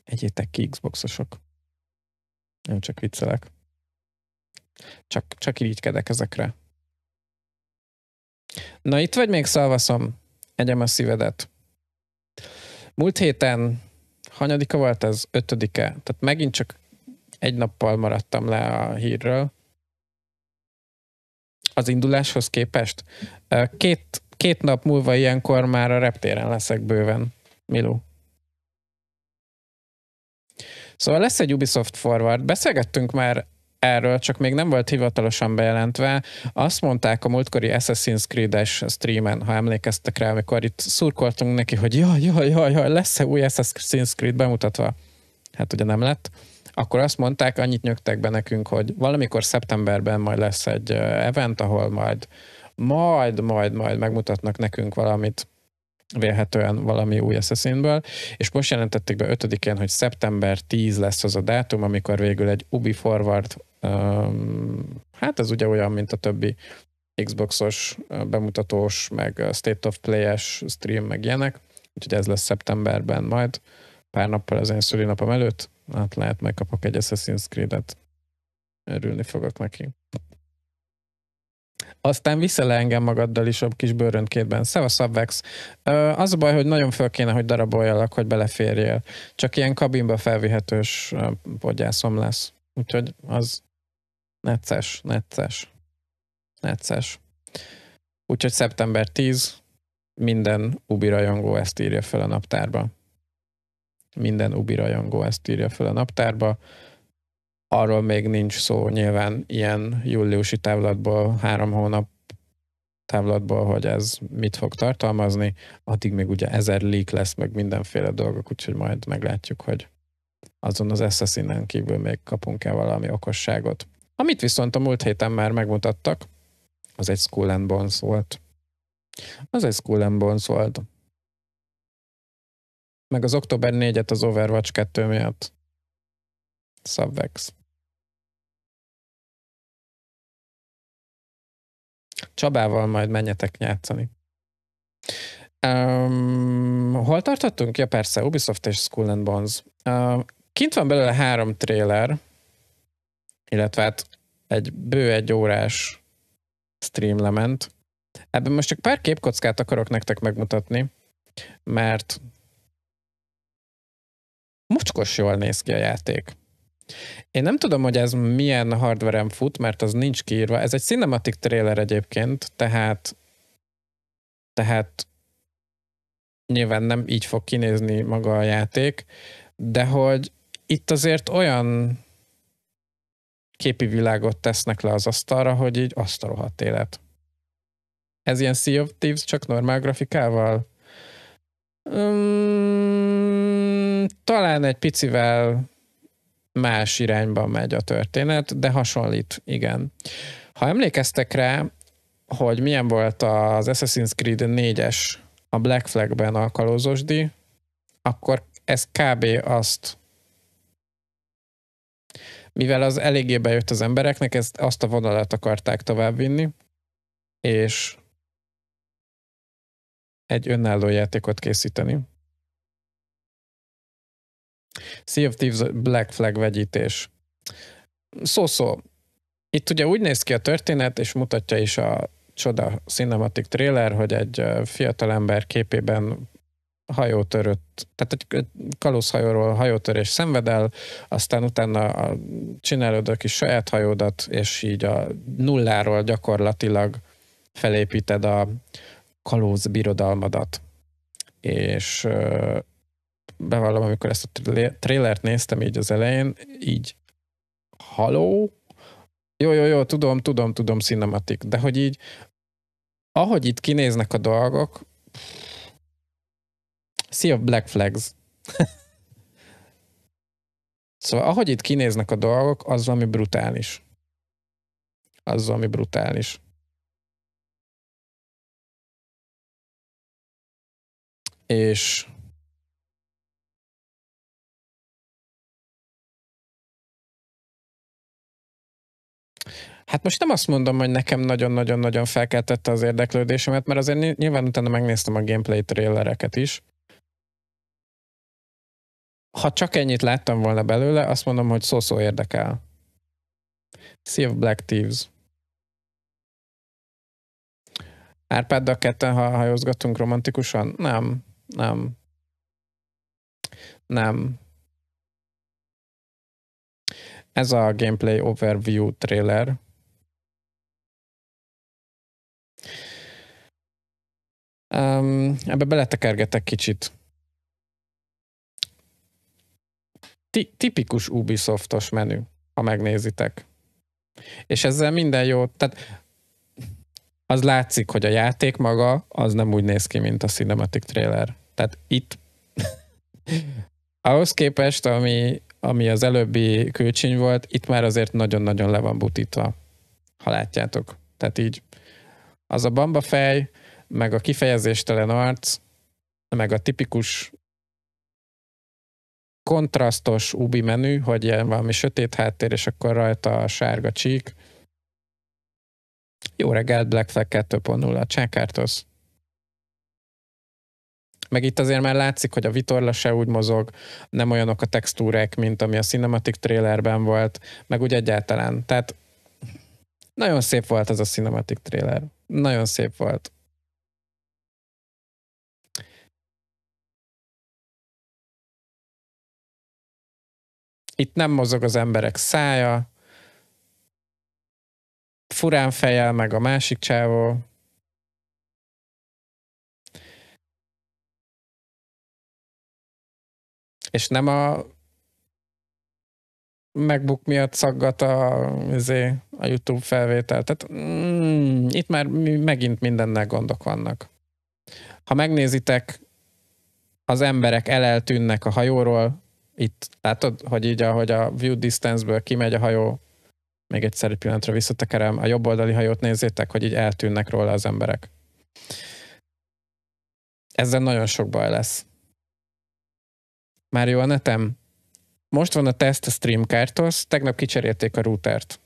Egyétek ki Xboxosok. Nem csak viccelek. Csak, csak irigykedek ezekre. Na itt vagy még, Szalvaszom? Egyem a szívedet. Múlt héten, hanyadika volt ez? Ötödike. Tehát megint csak egy nappal maradtam le a hírről. Az induláshoz képest. Két, két nap múlva ilyenkor már a reptéren leszek bőven. Milu. Szóval lesz egy Ubisoft Forward. Beszélgettünk már erről csak még nem volt hivatalosan bejelentve. Azt mondták a múltkori Assassin's Creed-es streamen, ha emlékeztek rá, amikor itt szurkoltunk neki, hogy jaj, jaj, jaj, jaj lesz-e új Assassin's Creed bemutatva? Hát ugye nem lett. Akkor azt mondták, annyit nyögtek be nekünk, hogy valamikor szeptemberben majd lesz egy event, ahol majd majd, majd, majd megmutatnak nekünk valamit, vélhetően valami új Assassinből, és most jelentették be 5-én, hogy szeptember 10 lesz az a dátum, amikor végül egy Ubi Forward Hát ez ugye olyan, mint a többi Xboxos, bemutatós, meg State of Play-es stream, meg ilyenek. Úgyhogy ez lesz szeptemberben majd, pár nappal az én szülinapom előtt. Hát lehet, megkapok egy Assassin's Creed-et. Örülni fogok neki. Aztán vissza le engem magaddal is a kis bőröntkétben. Szeva Abvex. Az a baj, hogy nagyon föl kéne, hogy daraboljalak, hogy beleférjél. Csak ilyen kabinba felvihetős podgyászom lesz. Úgyhogy az Netces, netces. Netces. Úgyhogy szeptember 10, minden Ubi rajongó ezt írja fel a naptárba. Minden Ubi rajongó ezt írja fel a naptárba. Arról még nincs szó nyilván ilyen júliusi távlatból, három hónap távlatból, hogy ez mit fog tartalmazni. Addig még ugye ezer leak lesz, meg mindenféle dolgok, úgyhogy majd meglátjuk, hogy azon az assassin kívül még kapunk-e valami okosságot. Amit viszont a múlt héten már megmutattak, az egy School and Bones volt. Az egy School and Bones volt. Meg az október 4-et az Overwatch 2 miatt. Subvex. Csabával majd menjetek játszani. Um, hol tartottunk? Ja persze, Ubisoft és School and Bones. Uh, kint van belőle három trailer, illetve hát egy bő egy órás stream lement. Ebben hát most csak pár képkockát akarok nektek megmutatni, mert mocskos jól néz ki a játék. Én nem tudom, hogy ez milyen hardverem fut, mert az nincs kiírva. Ez egy cinematic trailer egyébként, tehát tehát nyilván nem így fog kinézni maga a játék, de hogy itt azért olyan képi világot tesznek le az asztalra, hogy így azt a rohadt élet. Ez ilyen Sea of Thieves, csak normál grafikával? Um, talán egy picivel más irányba megy a történet, de hasonlít, igen. Ha emlékeztek rá, hogy milyen volt az Assassin's Creed 4-es a Black Flag-ben a kalózosdi, akkor ez kb. azt mivel az eléggé bejött az embereknek, ezt azt a vonalat akarták továbbvinni, és egy önálló játékot készíteni. Sea of Thieves Black Flag vegyítés. Szó-szó. Itt ugye úgy néz ki a történet, és mutatja is a csoda cinematic trailer, hogy egy fiatalember képében hajótörött, tehát egy kalózhajóról hajótörés szenvedel, aztán utána a, csinálod a kis saját hajódat, és így a nulláról gyakorlatilag felépíted a kalóz birodalmadat. És bevallom, amikor ezt a trailert néztem így az elején, így haló? Jó, jó, jó, tudom, tudom, tudom, cinematik, de hogy így ahogy itt kinéznek a dolgok, Sea of Black Flags. szóval ahogy itt kinéznek a dolgok, az valami brutális. Az valami brutális. És Hát most nem azt mondom, hogy nekem nagyon-nagyon-nagyon felkeltette az érdeklődésemet, mert azért nyilván utána megnéztem a gameplay trailereket is, ha csak ennyit láttam volna belőle, azt mondom, hogy szó-szó érdekel. Sea of Black Thieves. Árpáddal ketten ha hajózgatunk romantikusan? Nem, nem. Nem. Ez a gameplay overview trailer. Um, ebbe beletekergetek kicsit ti- tipikus Ubisoftos menü, ha megnézitek. És ezzel minden jó, tehát az látszik, hogy a játék maga az nem úgy néz ki, mint a cinematic trailer. Tehát itt ahhoz képest, ami, ami az előbbi külcsíny volt, itt már azért nagyon-nagyon le van butítva, ha látjátok. Tehát így az a bamba fej, meg a kifejezéstelen arc, meg a tipikus kontrasztos ubi menü, hogy ilyen valami sötét háttér, és akkor rajta a sárga csík. Jó reggelt, Black Flag 2.0, csákártosz. Meg itt azért már látszik, hogy a vitorla se úgy mozog, nem olyanok a textúrák, mint ami a cinematic trailerben volt, meg úgy egyáltalán. Tehát nagyon szép volt ez a cinematic trailer. Nagyon szép volt. Itt nem mozog az emberek szája, furán fejel meg a másik csávó. És nem a MacBook miatt szaggat a, azért a YouTube felvétel. Tehát mm, itt már megint mindennel gondok vannak. Ha megnézitek, az emberek eleltűnnek a hajóról, itt látod, hogy így ahogy a view distance-ből kimegy a hajó, még egyszer egy pillanatra visszatekerem, a jobb oldali hajót nézzétek, hogy így eltűnnek róla az emberek. Ezzel nagyon sok baj lesz. Már jó a netem? Most van a teszt a stream kártosz, tegnap kicserélték a routert.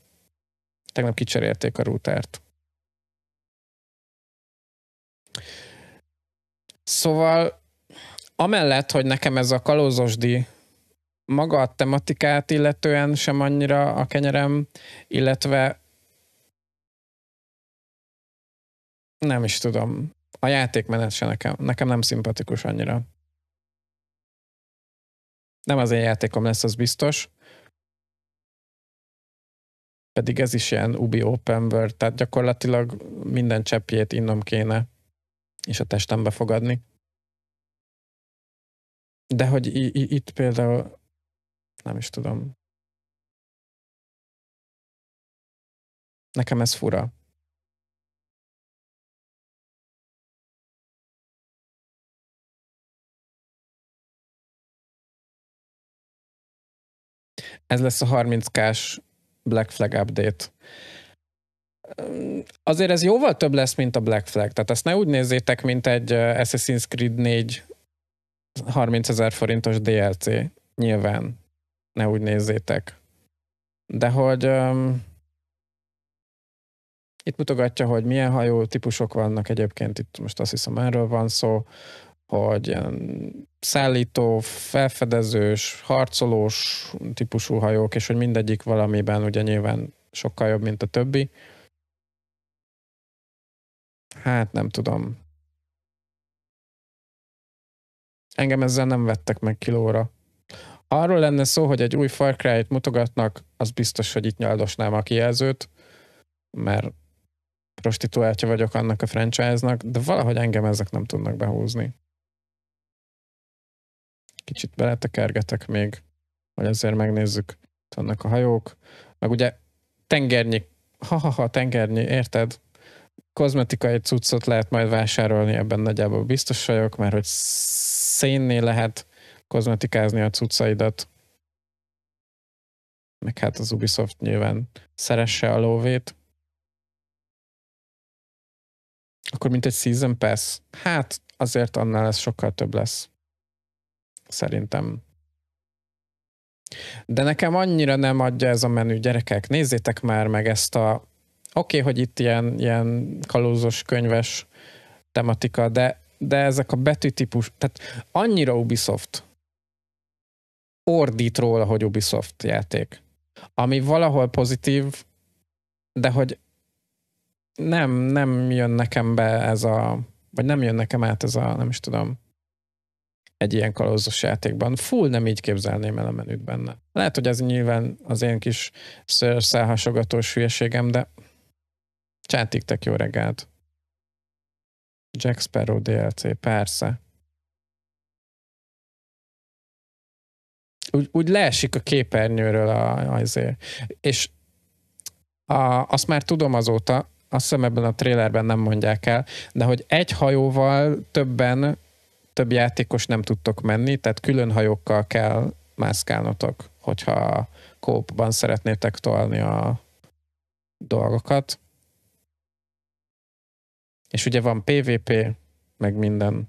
Tegnap kicserélték a routert. Szóval amellett, hogy nekem ez a kalózosdi maga a tematikát illetően sem annyira a kenyerem, illetve nem is tudom. A játékmenet se nekem, nekem nem szimpatikus annyira. Nem az én játékom lesz, az biztos. Pedig ez is ilyen Ubi Open World, tehát gyakorlatilag minden cseppjét innom kéne, és a testembe fogadni. De hogy itt például nem is tudom. Nekem ez fura. Ez lesz a 30k-s Black Flag update. Azért ez jóval több lesz, mint a Black Flag. Tehát ezt ne úgy nézzétek, mint egy Assassin's Creed 4 30 ezer forintos DLC. Nyilván ne úgy nézzétek. De hogy um, itt mutogatja, hogy milyen hajó típusok vannak egyébként, itt most azt hiszem erről van szó, hogy ilyen szállító, felfedezős, harcolós típusú hajók, és hogy mindegyik valamiben ugye nyilván sokkal jobb, mint a többi. Hát nem tudom. Engem ezzel nem vettek meg kilóra arról lenne szó, hogy egy új Far Cry-t mutogatnak, az biztos, hogy itt nyaldosnám a kijelzőt, mert prostituáltja vagyok annak a franchise-nak, de valahogy engem ezek nem tudnak behúzni. Kicsit beletekergetek még, hogy azért megnézzük, itt vannak a hajók, meg ugye tengernyi, ha-ha-ha, tengernyi, érted? Kozmetikai cuccot lehet majd vásárolni, ebben nagyjából biztos vagyok, mert hogy szénné lehet kozmetikázni a cuccaidat. Meg hát az Ubisoft nyilván szeresse a lóvét. Akkor mint egy Season Pass. Hát azért annál ez sokkal több lesz. Szerintem. De nekem annyira nem adja ez a menü, gyerekek. Nézzétek már meg ezt a... Oké, okay, hogy itt ilyen, ilyen kalózos, könyves tematika, de, de ezek a betűtípus... Tehát annyira Ubisoft, ordít róla, hogy Ubisoft játék. Ami valahol pozitív, de hogy nem, nem jön nekem be ez a, vagy nem jön nekem át ez a, nem is tudom, egy ilyen kalózos játékban. Full nem így képzelném el a menüt benne. Lehet, hogy ez nyilván az én kis szőrszálhasogatós hülyeségem, de csátik jó reggelt. Jack Sparrow DLC, persze. úgy, úgy leesik a képernyőről a, azért. És a, azt már tudom azóta, azt hiszem ebben a trélerben nem mondják el, de hogy egy hajóval többen, több játékos nem tudtok menni, tehát külön hajókkal kell mászkálnotok, hogyha kópban szeretnétek tolni a dolgokat. És ugye van PvP, meg minden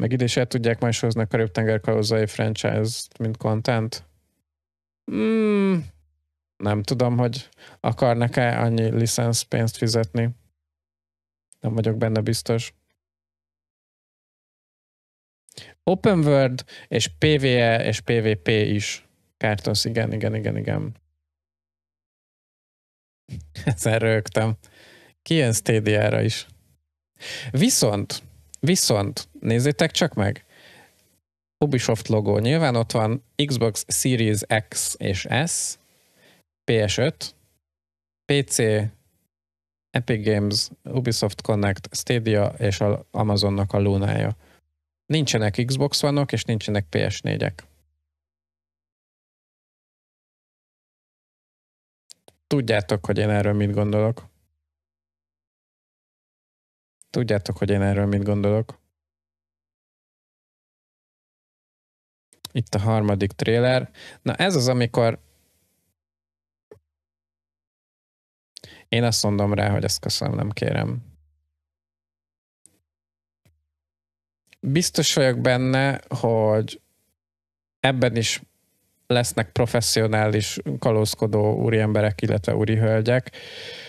Meg ide is el tudják majd hozni a Karib-tenger kalózai franchise mint content? Mm, nem tudom, hogy akarnak-e annyi licensz pénzt fizetni. Nem vagyok benne biztos. Open World és PvE és PvP is. Kártosz, igen, igen, igen, igen. Ezzel rögtem. Kijön Stadia-ra is. Viszont Viszont nézzétek csak meg, Ubisoft logó. Nyilván ott van Xbox Series X és S, PS5, PC, Epic Games, Ubisoft Connect, Stadia és a Amazonnak a Lunája. Nincsenek Xbox ok és nincsenek PS4-ek. Tudjátok, hogy én erről mit gondolok. Tudjátok, hogy én erről mit gondolok. Itt a harmadik tréler. Na ez az, amikor én azt mondom rá, hogy ezt köszönöm, kérem. Biztos vagyok benne, hogy ebben is lesznek professzionális kalózkodó úriemberek, illetve úrihölgyek, hölgyek,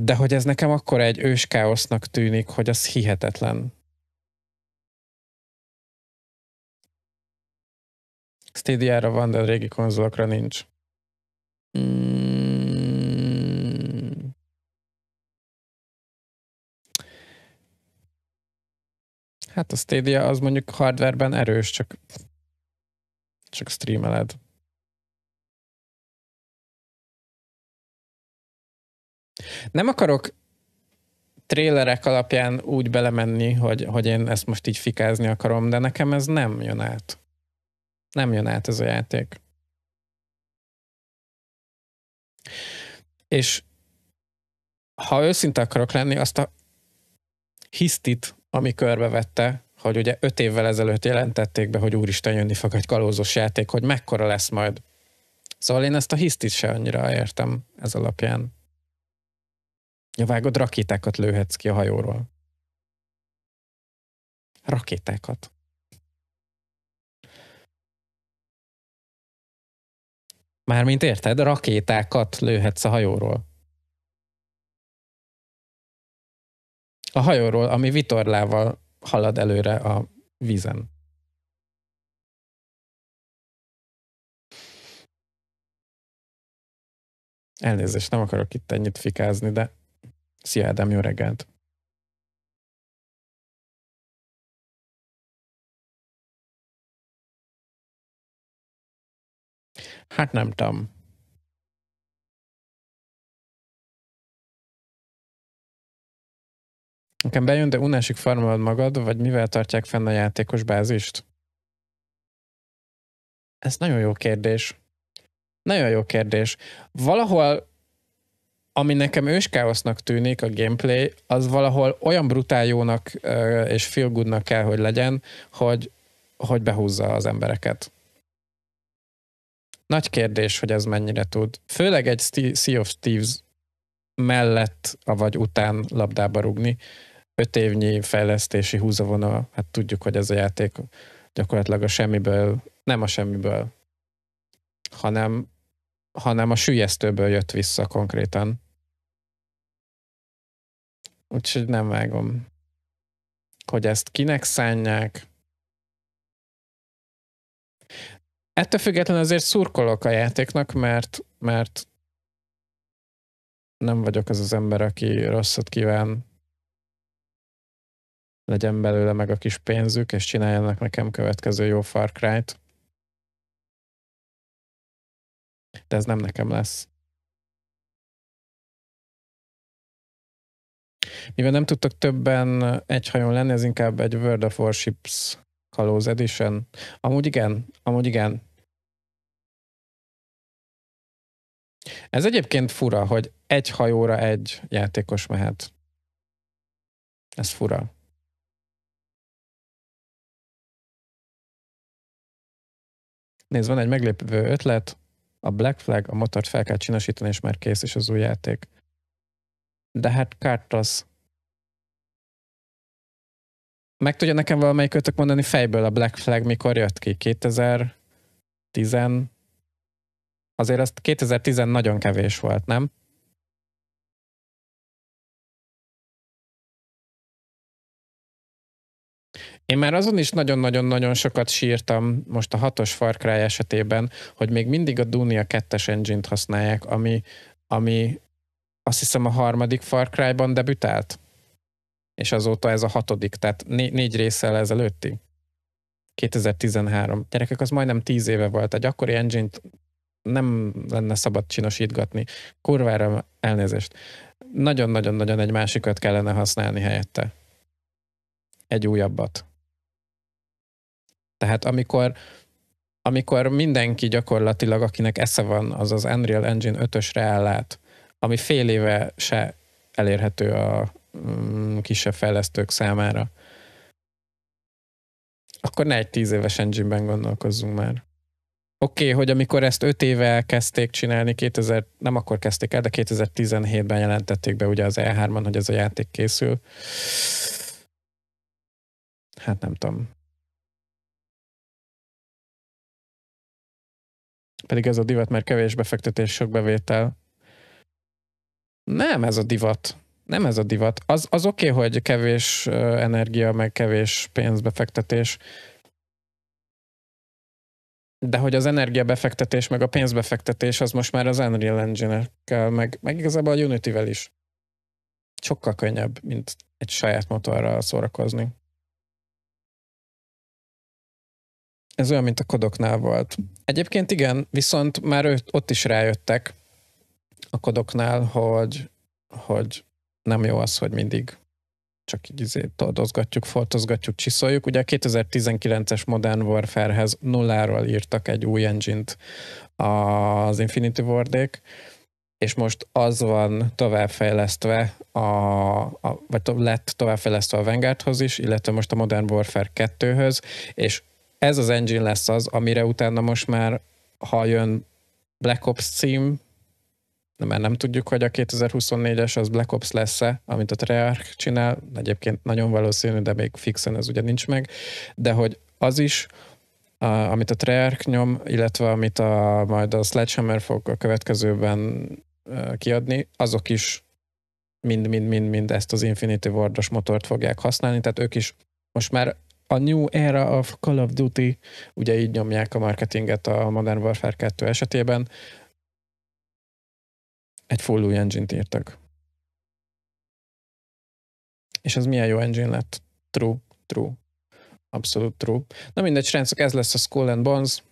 de hogy ez nekem akkor egy őskáosznak tűnik, hogy az hihetetlen. Stadia-ra van, de régi konzolokra nincs. Hát a Stadia az mondjuk hardwareben erős, csak, csak streameled. Nem akarok trélerek alapján úgy belemenni, hogy, hogy én ezt most így fikázni akarom, de nekem ez nem jön át. Nem jön át ez a játék. És ha őszinte akarok lenni, azt a hisztit, ami körbevette, hogy ugye öt évvel ezelőtt jelentették be, hogy úristen jönni fog egy kalózos játék, hogy mekkora lesz majd. Szóval én ezt a hisztit se annyira értem ez alapján. Ja, vágod, rakétákat lőhetsz ki a hajóról. Rakétákat. Mármint érted, rakétákat lőhetsz a hajóról. A hajóról, ami vitorlával halad előre a vízen. Elnézést, nem akarok itt ennyit fikázni, de Szia Ádám, jó reggelt! Hát nem tudom. Nekem bejön, de unásig farmolod magad, vagy mivel tartják fenn a játékos bázist? Ez nagyon jó kérdés. Nagyon jó kérdés. Valahol ami nekem őskáosznak tűnik a gameplay, az valahol olyan brutál jónak és feel goodnak kell, hogy legyen, hogy, hogy behúzza az embereket. Nagy kérdés, hogy ez mennyire tud. Főleg egy Sea of Thieves mellett, vagy után labdába rugni. Öt évnyi fejlesztési húzavona, hát tudjuk, hogy ez a játék gyakorlatilag a semmiből, nem a semmiből, hanem hanem a sülyeztőből jött vissza konkrétan úgyhogy nem vágom, hogy ezt kinek szánják. Ettől függetlenül azért szurkolok a játéknak, mert, mert nem vagyok az az ember, aki rosszat kíván legyen belőle meg a kis pénzük, és csináljanak nekem következő jó Far Cry-t. De ez nem nekem lesz. Mivel nem tudtak többen egy hajón lenni, ez inkább egy World of Warships Colors Edition. Amúgy igen, amúgy igen. Ez egyébként fura, hogy egy hajóra egy játékos mehet. Ez fura. Nézd, van egy meglepő ötlet, a Black Flag, a motort fel kell csinosítani, és már kész is az új játék. De hát kárt az. Meg tudja nekem valamelyik ötök mondani fejből a Black Flag mikor jött ki? 2010? Azért azt 2010 nagyon kevés volt, nem? Én már azon is nagyon-nagyon-nagyon sokat sírtam most a hatos Far Cry esetében, hogy még mindig a Dunia 2-es engine használják, ami, ami azt hiszem a harmadik Far Cry-ban debütált, és azóta ez a hatodik, tehát né- négy részsel ezelőtti. 2013. Gyerekek, az majdnem tíz éve volt, egy akkori engine-t nem lenne szabad csinosítgatni. Kurvára elnézést. Nagyon-nagyon-nagyon egy másikat kellene használni helyette. Egy újabbat. Tehát amikor, amikor mindenki gyakorlatilag, akinek esze van, az az Unreal Engine 5 ös reállát, ami fél éve se elérhető a mm, kisebb fejlesztők számára. Akkor ne egy tíz éves engine-ben gondolkozzunk már. Oké, okay, hogy amikor ezt öt éve kezdték csinálni, 2000, nem akkor kezdték el, de 2017-ben jelentették be ugye az E3-on, hogy ez a játék készül. Hát nem tudom. Pedig ez a divat mert kevés befektetés, sok bevétel. Nem ez a divat. Nem ez a divat. Az, az oké, okay, hogy kevés energia, meg kevés pénzbefektetés, de hogy az energiabefektetés, meg a pénzbefektetés, az most már az Unreal Engine-ekkel, meg, meg igazából a Unity-vel is. Sokkal könnyebb, mint egy saját motorral szórakozni. Ez olyan, mint a kodoknál volt. Egyébként igen, viszont már ott is rájöttek, a kodoknál, hogy, hogy nem jó az, hogy mindig csak így izé tordozgatjuk, foltozgatjuk, csiszoljuk. Ugye a 2019-es Modern Warfare-hez nulláról írtak egy új engine-t az Infinity ward és most az van továbbfejlesztve, a, a, vagy to, lett továbbfejlesztve a Vanguardhoz is, illetve most a Modern Warfare 2-höz, és ez az engine lesz az, amire utána most már, ha jön Black Ops cím, de mert nem tudjuk, hogy a 2024-es az Black Ops lesz-e, amit a Treyarch csinál, egyébként nagyon valószínű, de még fixen ez ugye nincs meg, de hogy az is, a, amit a Treyarch nyom, illetve amit a, majd a Sledgehammer fog a következőben uh, kiadni, azok is mind-mind-mind-mind ezt az Infinity ward motort fogják használni, tehát ők is most már a New Era of Call of Duty, ugye így nyomják a marketinget a Modern Warfare 2 esetében, egy full új engine-t írtak. És ez milyen jó engine lett. True, true. Abszolút true. Na mindegy, srácok, ez lesz a Skull and Bones.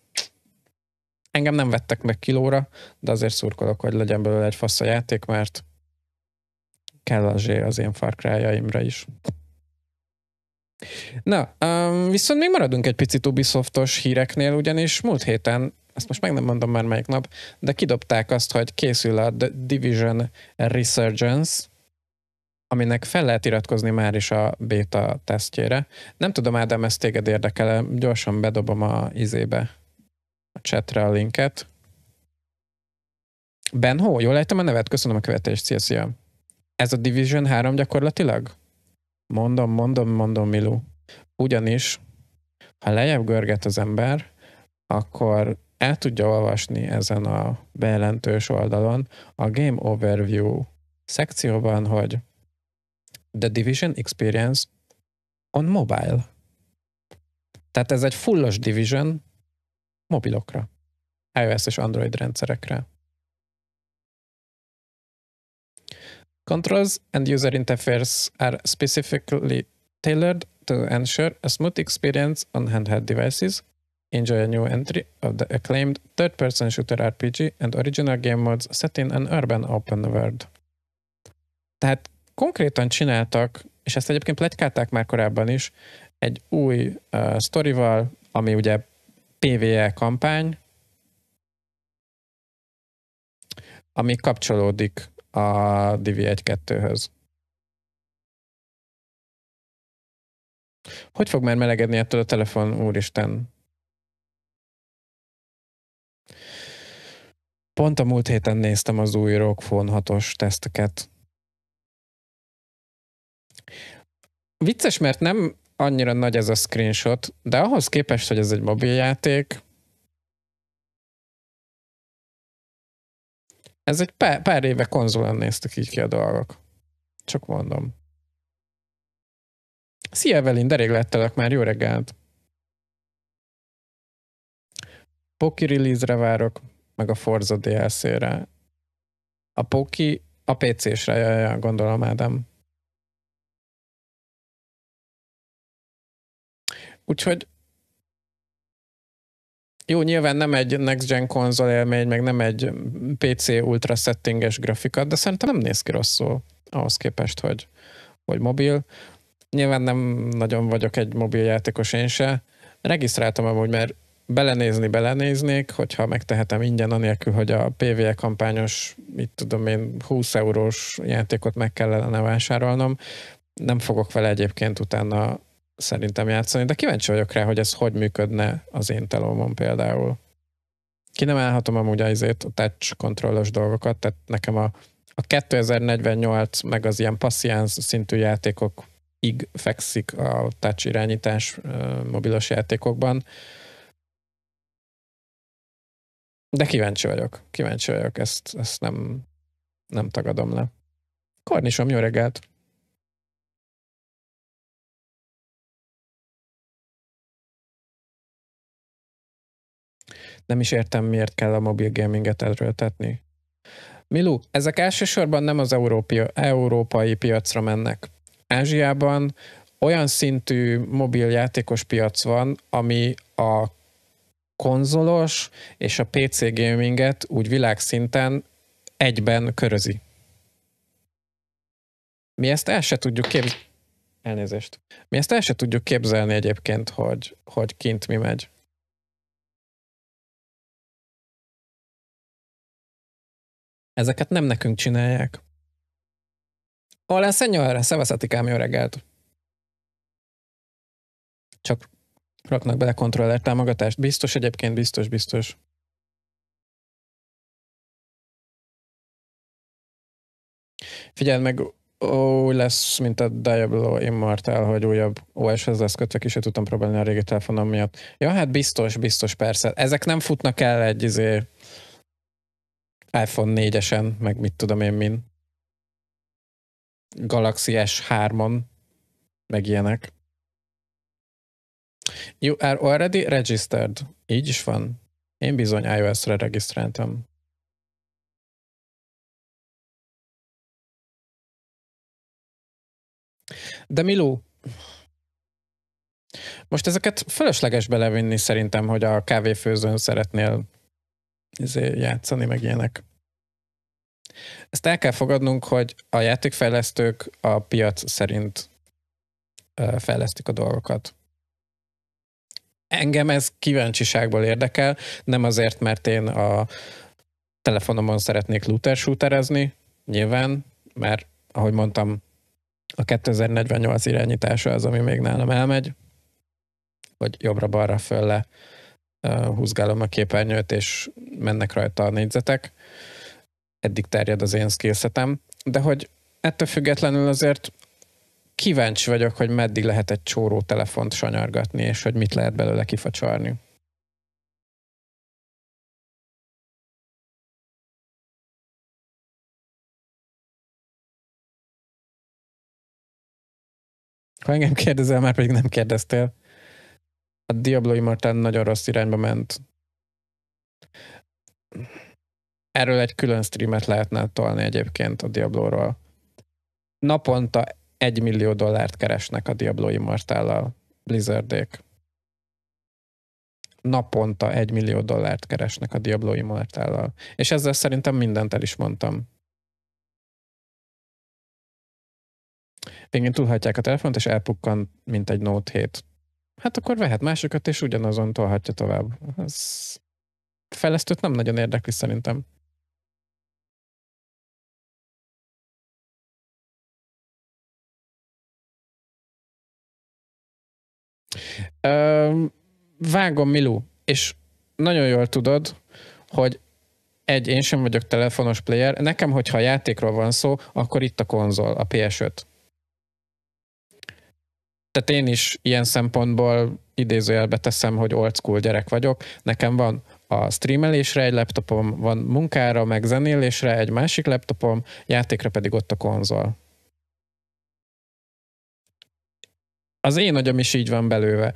Engem nem vettek meg kilóra, de azért szurkolok, hogy legyen belőle egy fasz a játék, mert kell az, az én Far cry is. Na, um, viszont még maradunk egy picit Ubisoftos híreknél, ugyanis múlt héten ezt most meg nem mondom már melyik nap, de kidobták azt, hogy készül a The Division Resurgence, aminek fel lehet iratkozni már is a beta tesztjére. Nem tudom, Ádám, ezt téged érdekel, gyorsan bedobom a izébe, a chatre a linket. Benho, jól lejtem a nevet, köszönöm a követést, szia, szia. Ez a Division 3 gyakorlatilag? Mondom, mondom, mondom, Milu. Ugyanis, ha lejjebb görget az ember, akkor el tudja olvasni ezen a bejelentős oldalon a Game Overview szekcióban, hogy The Division Experience on mobile. Tehát ez egy fullos Division mobilokra, iOS és Android rendszerekre. Controls and user interface are specifically tailored to ensure a smooth experience on handheld devices Enjoy a new entry of the acclaimed third-person shooter RPG and original game modes set in an urban open world. Tehát konkrétan csináltak, és ezt egyébként plegykálták már korábban is, egy új uh, sztorival, ami ugye PVE kampány, ami kapcsolódik a DV1-2-höz. Hogy fog már melegedni ettől a telefon, úristen? Pont a múlt héten néztem az új ROG Phone 6-os teszteket. Vicces, mert nem annyira nagy ez a screenshot, de ahhoz képest, hogy ez egy mobiljáték, ez egy pár, pár éve konzolon néztek így ki a dolgok. Csak mondom. Szia Evelyn, derég lettelek már, jó reggelt! Poki release-re várok meg a Forza DLC-re. A Poki a PC-sre, ja, ja, gondolom, Ádám. Úgyhogy jó, nyilván nem egy next gen konzol élmény, meg nem egy PC ultra settinges grafika, de szerintem nem néz ki rosszul ahhoz képest, hogy, hogy mobil. Nyilván nem nagyon vagyok egy mobil játékos én se. Regisztráltam amúgy, mert belenézni belenéznék, hogyha megtehetem ingyen, anélkül, hogy a PVE kampányos, mit tudom én, 20 eurós játékot meg kellene vásárolnom. Nem fogok vele egyébként utána szerintem játszani, de kíváncsi vagyok rá, hogy ez hogy működne az én telómon például. Ki nem állhatom amúgy a izét, a touch kontrollos dolgokat, tehát nekem a, a 2048 meg az ilyen passziánz szintű játékok ig fekszik a touch irányítás mobilos játékokban de kíváncsi vagyok, kíváncsi vagyok, ezt, ezt nem, nem tagadom le. Kornisom, jó reggelt! Nem is értem, miért kell a mobil gaminget erőltetni. Milu, ezek elsősorban nem az európia, európai piacra mennek. Ázsiában olyan szintű mobil játékos piac van, ami a konzolos és a PC gaminget úgy világszinten egyben körözi. Mi ezt el se tudjuk képzelni. Elnézést. Mi ezt el se tudjuk képzelni egyébként, hogy, hogy kint mi megy. Ezeket nem nekünk csinálják. Hola, szenyőre, szevaszatik ám, jó reggelt! Csak raknak bele kontroller támogatást. Biztos egyébként, biztos, biztos. Figyeld meg, úgy lesz, mint a Diablo Immortal, hogy újabb OS-hez lesz kötve, ki tudtam próbálni a régi telefonom miatt. Ja, hát biztos, biztos, persze. Ezek nem futnak el egy izé, iPhone 4-esen, meg mit tudom én min. Galaxy S3-on, meg ilyenek. You are already registered. Így is van. Én bizony iOS-re regisztráltam. De Milu, most ezeket fölösleges belevinni szerintem, hogy a kávéfőzőn szeretnél izé, játszani, meg ilyenek. Ezt el kell fogadnunk, hogy a játékfejlesztők a piac szerint fejlesztik a dolgokat engem ez kíváncsiságból érdekel, nem azért, mert én a telefonomon szeretnék looter shooterezni, nyilván, mert ahogy mondtam, a 2048 irányítása az, ami még nálam elmegy, hogy jobbra-balra fölle uh, húzgálom a képernyőt, és mennek rajta a négyzetek. Eddig terjed az én skillsetem, de hogy ettől függetlenül azért kíváncsi vagyok, hogy meddig lehet egy csóró telefont sanyargatni, és hogy mit lehet belőle kifacsarni. Ha engem kérdezel, már pedig nem kérdeztél. A Diablo Immortal nagyon rossz irányba ment. Erről egy külön streamet lehetne tolni egyébként a Diablo-ról. Naponta 1 millió dollárt keresnek a Diablo immortal Blizzardék. Naponta 1 millió dollárt keresnek a Diablo immortal És ezzel szerintem mindent el is mondtam. Végén túlhatják a telefont, és elpukkan, mint egy Note 7. Hát akkor vehet másokat, és ugyanazon tolhatja tovább. Ez fejlesztőt nem nagyon érdekli szerintem. vágom, Milú, és nagyon jól tudod, hogy egy, én sem vagyok telefonos player, nekem, hogyha játékról van szó, akkor itt a konzol, a PS5. Tehát én is ilyen szempontból idézőjelbe teszem, hogy old school gyerek vagyok. Nekem van a streamelésre egy laptopom, van munkára, meg zenélésre egy másik laptopom, játékra pedig ott a konzol. az én agyam is így van belőle.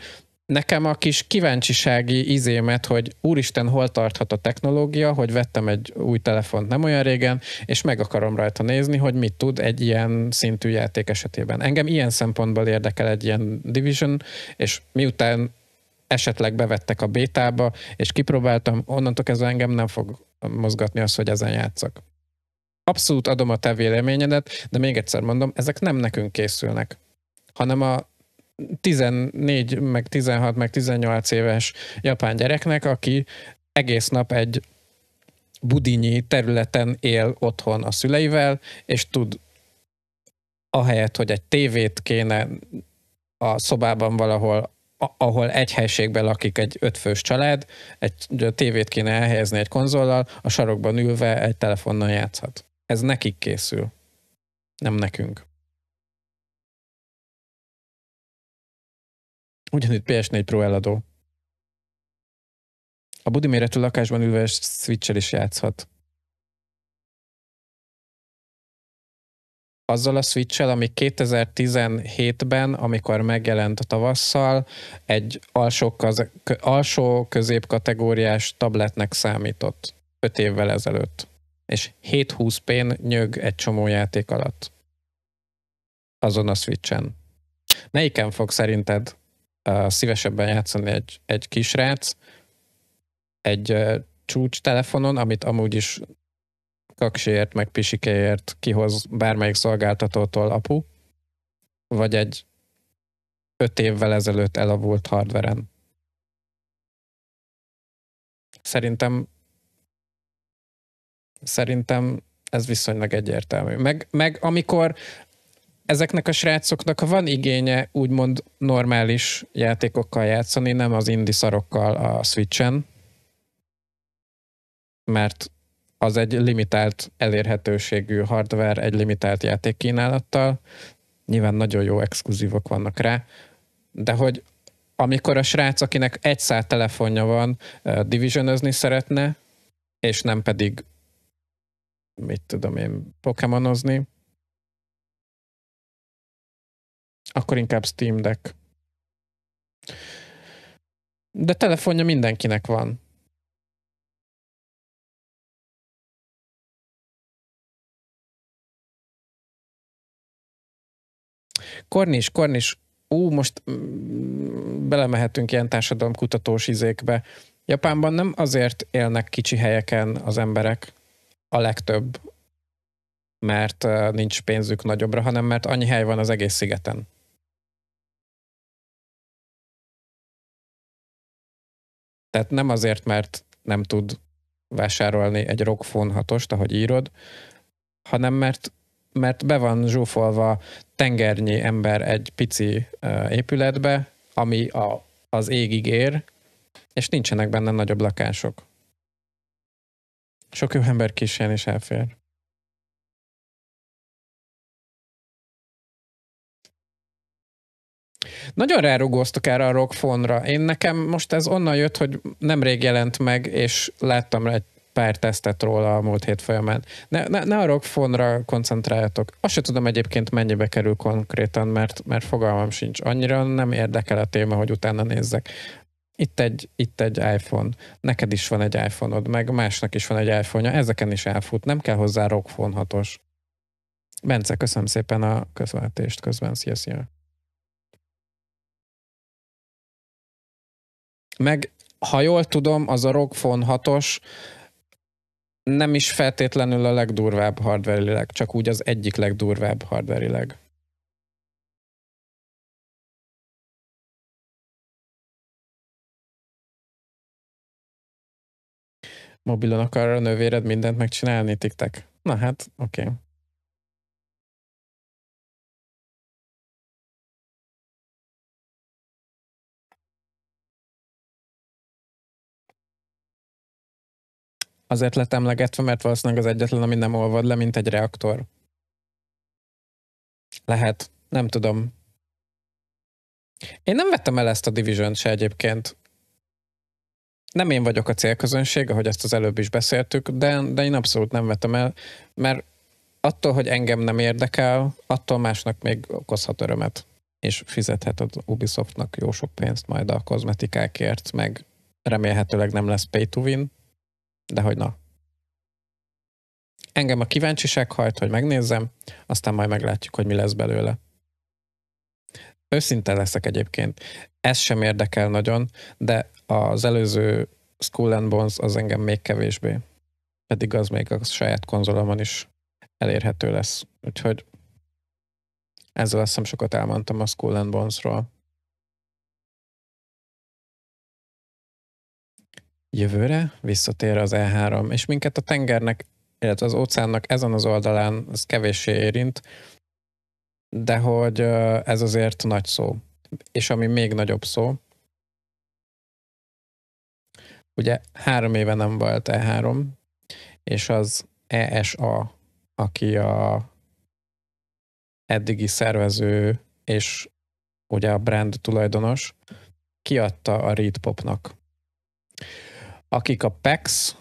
Nekem a kis kíváncsisági izémet, hogy úristen, hol tarthat a technológia, hogy vettem egy új telefont nem olyan régen, és meg akarom rajta nézni, hogy mit tud egy ilyen szintű játék esetében. Engem ilyen szempontból érdekel egy ilyen Division, és miután esetleg bevettek a bétába, és kipróbáltam, onnantól kezdve engem nem fog mozgatni az, hogy ezen játszak. Abszolút adom a te véleményedet, de még egyszer mondom, ezek nem nekünk készülnek, hanem a 14, meg 16, meg 18 éves japán gyereknek, aki egész nap egy budinyi területen él otthon a szüleivel, és tud ahelyett, hogy egy tévét kéne a szobában valahol, ahol egy helységben lakik egy ötfős család, egy tévét kéne elhelyezni egy konzollal, a sarokban ülve egy telefonnal játszhat. Ez nekik készül, nem nekünk. Ugyanitt PS4 Pro eladó. A budi méretű lakásban ülve switch is játszhat. azzal a switch ami 2017-ben, amikor megjelent a tavasszal, egy alsó, alsó középkategóriás tabletnek számított 5 évvel ezelőtt. És 720p-n nyög egy csomó játék alatt. Azon a switch-en. Melyiken fog szerinted szívesebben játszani egy, egy kisrác egy csúcs telefonon, amit amúgy is kaksiért, meg pisikeért kihoz bármelyik szolgáltatótól apu, vagy egy öt évvel ezelőtt elavult hardveren. Szerintem szerintem ez viszonylag egyértelmű. Meg, meg amikor ezeknek a srácoknak van igénye úgymond normális játékokkal játszani, nem az indie szarokkal a Switchen, mert az egy limitált elérhetőségű hardware, egy limitált játékkínálattal, nyilván nagyon jó exkluzívok vannak rá, de hogy amikor a srác, akinek egy száll telefonja van, divisionözni szeretne, és nem pedig mit tudom én, pokémonozni, akkor inkább Steam Deck. De telefonja mindenkinek van. Kornis, Kornis, ú, most mm, belemehetünk ilyen társadalomkutatós izékbe. Japánban nem azért élnek kicsi helyeken az emberek a legtöbb, mert nincs pénzük nagyobbra, hanem mert annyi hely van az egész szigeten. Tehát nem azért, mert nem tud vásárolni egy ROG hatost, ahogy írod, hanem mert, mert be van zsúfolva tengernyi ember egy pici épületbe, ami a, az égig ér, és nincsenek benne nagyobb lakások. Sok jó ember kísérni is elfér. Nagyon rárugóztuk erre a rockfonra. Én nekem most ez onnan jött, hogy nemrég jelent meg, és láttam rá egy pár tesztet róla a múlt hét folyamán. Ne, ne, ne a rockfonra koncentráljatok. Azt se tudom egyébként mennyibe kerül konkrétan, mert, mert fogalmam sincs. Annyira nem érdekel a téma, hogy utána nézzek. Itt egy, itt egy iPhone. Neked is van egy iPhone-od, meg másnak is van egy iPhone-ja. Ezeken is elfut. Nem kell hozzá rockfon hatos. Bence, köszönöm szépen a közvetést közben. Szia, szia. Meg ha jól tudom, az a ROG Phone 6-os nem is feltétlenül a legdurvább hardverileg, csak úgy az egyik legdurvább hardverileg. Mobilon akar a nővéred mindent megcsinálni, tiktek? Na hát, oké. Okay. azért lett emlegetve, mert valószínűleg az egyetlen, ami nem olvad le, mint egy reaktor. Lehet, nem tudom. Én nem vettem el ezt a division se egyébként. Nem én vagyok a célközönség, ahogy ezt az előbb is beszéltük, de, de én abszolút nem vettem el, mert attól, hogy engem nem érdekel, attól másnak még okozhat örömet, és fizethet az Ubisoftnak jó sok pénzt majd a kozmetikákért, meg remélhetőleg nem lesz pay to win, de hogy na. Engem a kíváncsiság hajt, hogy megnézzem, aztán majd meglátjuk, hogy mi lesz belőle. Őszinte leszek egyébként. Ez sem érdekel nagyon, de az előző School and Bones az engem még kevésbé. Pedig az még a saját konzolomon is elérhető lesz. Úgyhogy ezzel azt hiszem sokat elmondtam a School and Bones-ról. jövőre visszatér az E3, és minket a tengernek, illetve az óceánnak ezen az oldalán ez kevéssé érint, de hogy ez azért nagy szó. És ami még nagyobb szó, ugye három éve nem volt E3, és az ESA, aki a eddigi szervező és ugye a brand tulajdonos, kiadta a Reed Popnak akik a PAX,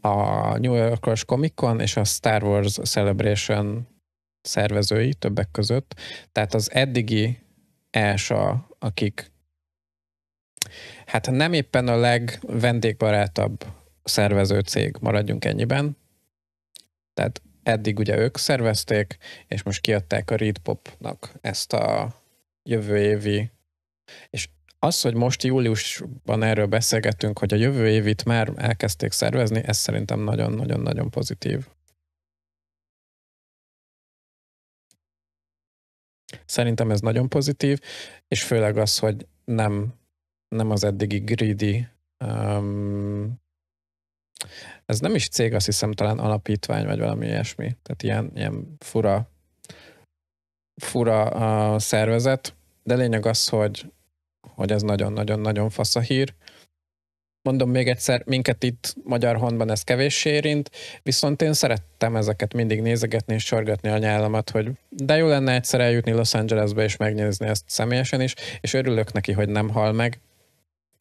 e a New Yorkos Comic Con és a Star Wars Celebration szervezői többek között. Tehát az eddigi ELSA, akik hát nem éppen a legvendégbarátabb szervező cég, maradjunk ennyiben. Tehát eddig ugye ők szervezték, és most kiadták a Readpopnak ezt a jövő évi, és az, hogy most júliusban erről beszélgetünk, hogy a jövő évit már elkezdték szervezni, ez szerintem nagyon-nagyon-nagyon pozitív. Szerintem ez nagyon pozitív, és főleg az, hogy nem, nem az eddigi greedy um, ez nem is cég, azt hiszem talán alapítvány, vagy valami ilyesmi. Tehát ilyen, ilyen fura, fura uh, szervezet, de lényeg az, hogy hogy ez nagyon-nagyon-nagyon fasz a hír. Mondom még egyszer, minket itt magyar honban ez kevés érint, viszont én szerettem ezeket mindig nézegetni és sorgatni a nyálamat, hogy de jó lenne egyszer eljutni Los Angelesbe és megnézni ezt személyesen is, és örülök neki, hogy nem hal meg,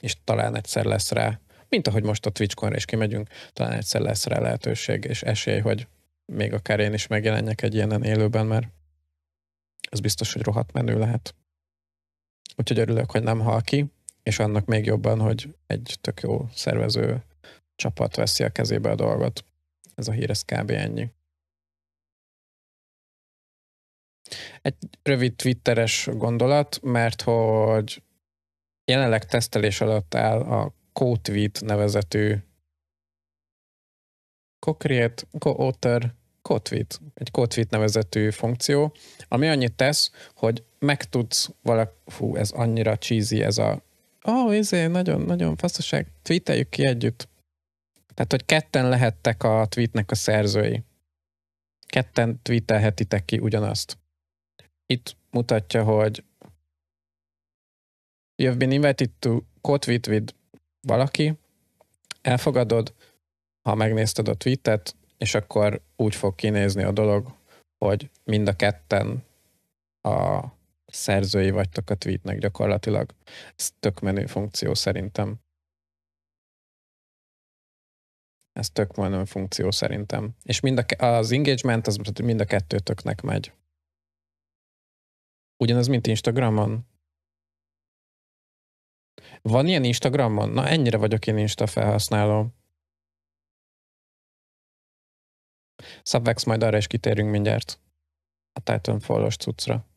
és talán egyszer lesz rá, mint ahogy most a Twitch-konra is kimegyünk, talán egyszer lesz rá lehetőség és esély, hogy még akár én is megjelenjek egy ilyenen élőben, mert ez biztos, hogy rohadt menő lehet. Úgyhogy örülök, hogy nem hal ki, és annak még jobban, hogy egy tök jó szervező csapat veszi a kezébe a dolgot. Ez a hír, ez kb. ennyi. Egy rövid twitteres gondolat, mert hogy jelenleg tesztelés alatt áll a CoTweet nevezetű CoCreate, CoAuthor, CoTweet, egy CoTweet nevezetű funkció, ami annyit tesz, hogy meg tudsz valaki, fú, ez annyira cheesy, ez a ó, oh, izé, nagyon-nagyon faszoság, hát tweeteljük ki együtt. Tehát, hogy ketten lehettek a tweetnek a szerzői. Ketten tweetelhetitek ki ugyanazt. Itt mutatja, hogy you've been invited to co-tweet with valaki, elfogadod, ha megnézted a tweetet, és akkor úgy fog kinézni a dolog, hogy mind a ketten a szerzői vagytok a tweetnek gyakorlatilag. Ez tök menő funkció szerintem. Ez tök menő funkció szerintem. És mind a, az engagement az mind a kettőtöknek megy. Ugyanez, mint Instagramon. Van ilyen Instagramon? Na, ennyire vagyok én Insta felhasználó. Subvex majd arra is kitérünk mindjárt. A Titanfall-os cuccra.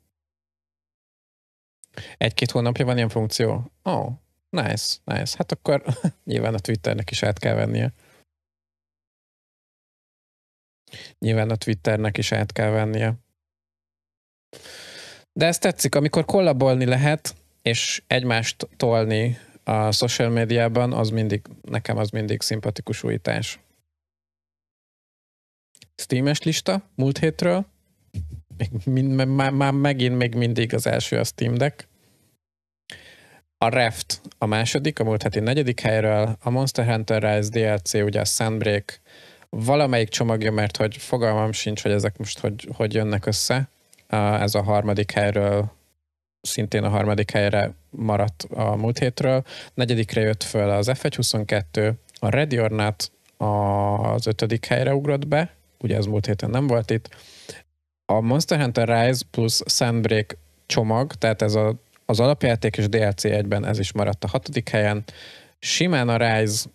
Egy-két hónapja van ilyen funkció? Ó, oh, nice, nice. Hát akkor nyilván a Twitternek is át kell vennie. Nyilván a Twitternek is át kell vennie. De ez tetszik, amikor kollabolni lehet, és egymást tolni a social médiában, az mindig, nekem az mindig szimpatikus újítás. Steam-es lista múlt hétről még mind, már, már megint még mindig az első a Steam Deck. A Raft a második, a múlt heti negyedik helyről, a Monster Hunter Rise DLC, ugye a Sunbreak, valamelyik csomagja, mert hogy fogalmam sincs, hogy ezek most hogy, hogy jönnek össze. Ez a harmadik helyről, szintén a harmadik helyre maradt a múlt hétről. Negyedikre jött föl az f 22, a Ready or Not az ötödik helyre ugrott be, ugye ez múlt héten nem volt itt, a Monster Hunter Rise plusz Sandbreak csomag, tehát ez a, az alapjáték és DLC egyben ez is maradt a hatodik helyen. Simán a Rise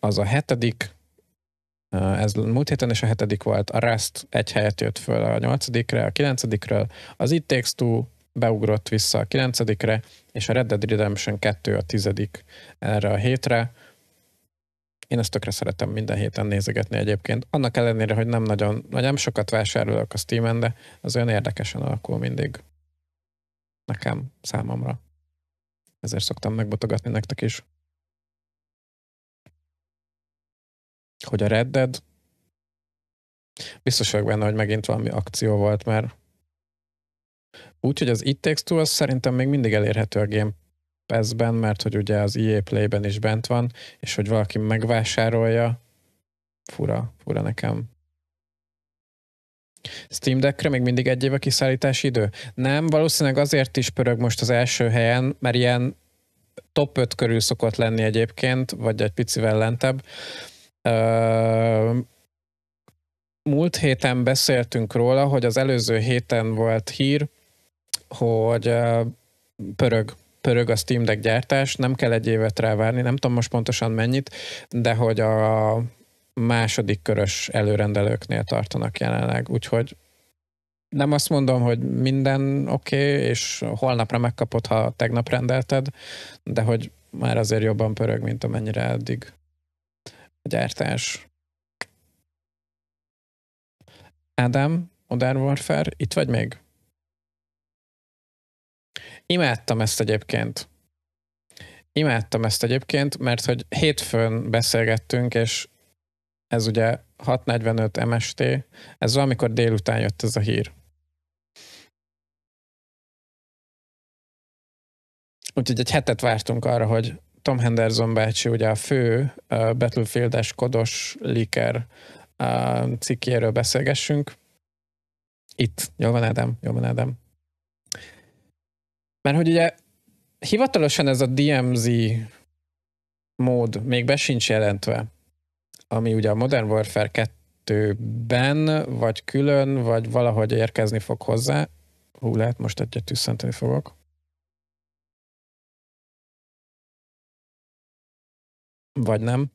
az a hetedik, ez múlt héten is a hetedik volt, a Rust egy helyet jött föl a nyolcadikre a kilencedikről, az It Takes Two beugrott vissza a kilencedikre, és a Red Dead Redemption 2 a tizedik erre a hétre. Én ezt tökre szeretem minden héten nézegetni egyébként. Annak ellenére, hogy nem nagyon, vagy nem sokat vásárolok a Steam-en, de az olyan érdekesen alakul mindig. Nekem, számomra. Ezért szoktam megbotogatni nektek is. Hogy a Red Dead? Biztos vagyok benne, hogy megint valami akció volt, mert Úgyhogy az It Takes Two az szerintem még mindig elérhető a Game Pass-ben, mert hogy ugye az EA Play-ben is bent van, és hogy valaki megvásárolja, fura, fura nekem. Steam Deckre még mindig egy év a kiszállítási idő? Nem, valószínűleg azért is pörög most az első helyen, mert ilyen top 5 körül szokott lenni egyébként, vagy egy picivel lentebb. Múlt héten beszéltünk róla, hogy az előző héten volt hír, hogy pörög pörög a Steam Deck gyártás, nem kell egy évet rá várni, nem tudom most pontosan mennyit, de hogy a második körös előrendelőknél tartanak jelenleg, úgyhogy nem azt mondom, hogy minden oké, okay, és holnapra megkapod, ha tegnap rendelted, de hogy már azért jobban pörög, mint amennyire eddig a gyártás. Ádám, Modern Warfare, itt vagy még? Imádtam ezt egyébként. Imádtam ezt egyébként, mert hogy hétfőn beszélgettünk, és ez ugye 6.45 MST, ez valamikor délután jött ez a hír. Úgyhogy egy hetet vártunk arra, hogy Tom Henderson bácsi, ugye a fő uh, Battlefield-es kodos liker uh, cikkéről beszélgessünk. Itt. Jól van, Ádám? Jól van, Ádám? Mert hogy ugye hivatalosan ez a DMZ mód még be sincs jelentve, ami ugye a Modern Warfare 2-ben, vagy külön, vagy valahogy érkezni fog hozzá. Hú, lehet most egyet tüsszenteni fogok. Vagy nem.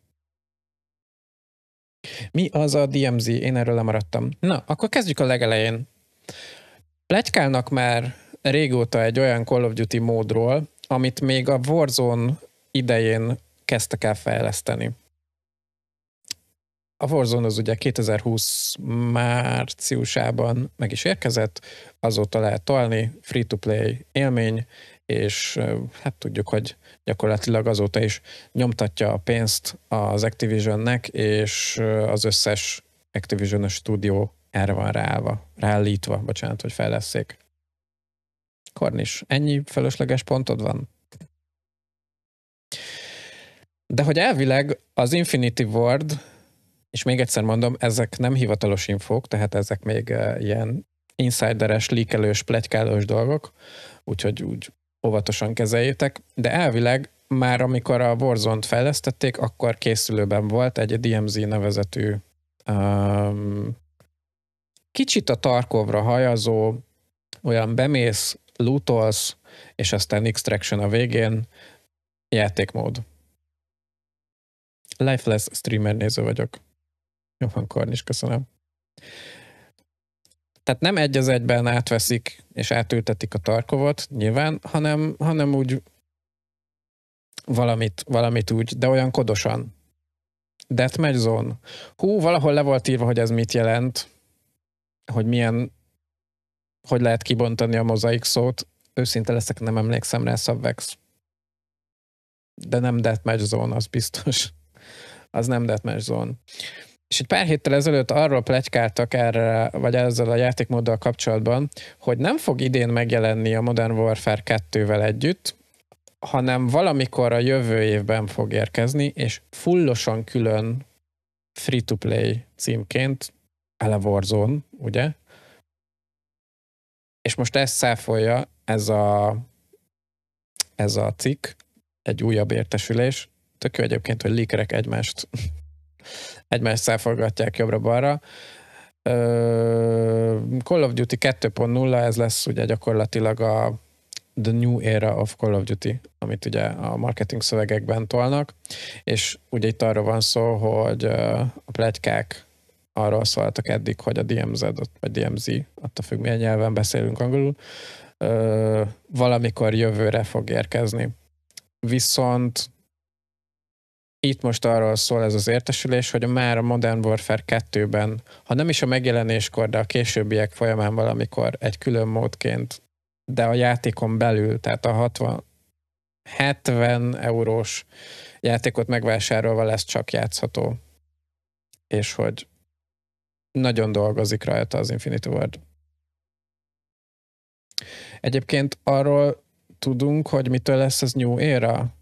Mi az a DMZ? Én erről lemaradtam. Na, akkor kezdjük a legelején. Pletykálnak már régóta egy olyan Call of Duty módról, amit még a Warzone idején kezdtek el fejleszteni. A Warzone az ugye 2020 márciusában meg is érkezett, azóta lehet tolni, free-to-play élmény, és hát tudjuk, hogy gyakorlatilag azóta is nyomtatja a pénzt az Activision-nek, és az összes Activision-ös stúdió erre van ráállva, ráállítva, bocsánat, hogy fejleszték. Kornis, ennyi fölösleges pontod van? De hogy elvileg az Infinity Ward, és még egyszer mondom, ezek nem hivatalos infók, tehát ezek még eh, ilyen insideres, líkelős, pletykálós dolgok, úgyhogy úgy óvatosan kezeljétek, de elvileg már amikor a Warzone-t fejlesztették, akkor készülőben volt egy DMZ nevezetű um, kicsit a Tarkovra hajazó, olyan bemész, lootolsz, és aztán extraction a végén, játékmód. Lifeless streamer néző vagyok. van, Kornis, köszönöm. Tehát nem egy az egyben átveszik és átültetik a tarkovot, nyilván, hanem, hanem úgy valamit, valamit úgy, de olyan kodosan. Deathmatch zone. Hú, valahol le volt írva, hogy ez mit jelent, hogy milyen hogy lehet kibontani a mozaik szót. Őszinte leszek, nem emlékszem rá Subvex. De nem Deathmatch Zone, az biztos. Az nem Deathmatch Zone. És egy pár héttel ezelőtt arról plegykáltak erre, vagy ezzel a játékmóddal kapcsolatban, hogy nem fog idén megjelenni a Modern Warfare 2-vel együtt, hanem valamikor a jövő évben fog érkezni, és fullosan külön free-to-play címként, ele Warzone, ugye? És most ezt száfolja ez a, ez a cikk, egy újabb értesülés. Tök jó egyébként, hogy likerek egymást, egymást száfolgatják jobbra-balra. Call of Duty 2.0, ez lesz ugye gyakorlatilag a The New Era of Call of Duty, amit ugye a marketing szövegekben tolnak, és ugye itt arról van szó, hogy a pletykák arról szóltak eddig, hogy a DMZ, vagy DMZ, attól függ milyen nyelven beszélünk angolul, ö, valamikor jövőre fog érkezni. Viszont itt most arról szól ez az értesülés, hogy már a Modern Warfare 2-ben, ha nem is a megjelenéskor, de a későbbiek folyamán valamikor egy külön módként, de a játékon belül, tehát a 60, 70 eurós játékot megvásárolva lesz csak játszható. És hogy nagyon dolgozik rajta az Infinity Ward. Egyébként arról tudunk, hogy mitől lesz az New Era?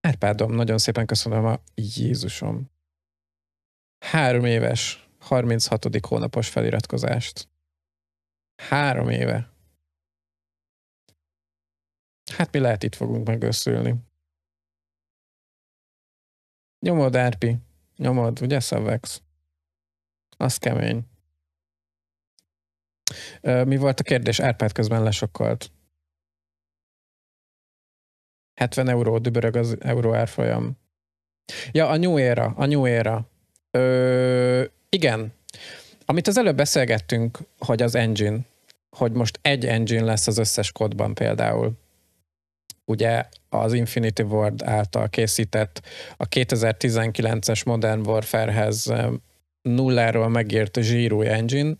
Árpádom, hát, nagyon szépen köszönöm a Jézusom. Három éves, 36. hónapos feliratkozást. Három éve. Hát mi lehet itt fogunk megösszülni? Nyomod, Árpi. Nyomod, ugye, Szabvex? Az kemény. Mi volt a kérdés? Árpád közben lesokkolt. 70 euró dübörög az euró árfolyam. Ja, a New Era, a New Era. Ö, igen. Amit az előbb beszélgettünk, hogy az engine, hogy most egy engine lesz az összes kodban például. Ugye az Infinity Ward által készített a 2019-es Modern Warfare-hez nulláról megért Giro Engine,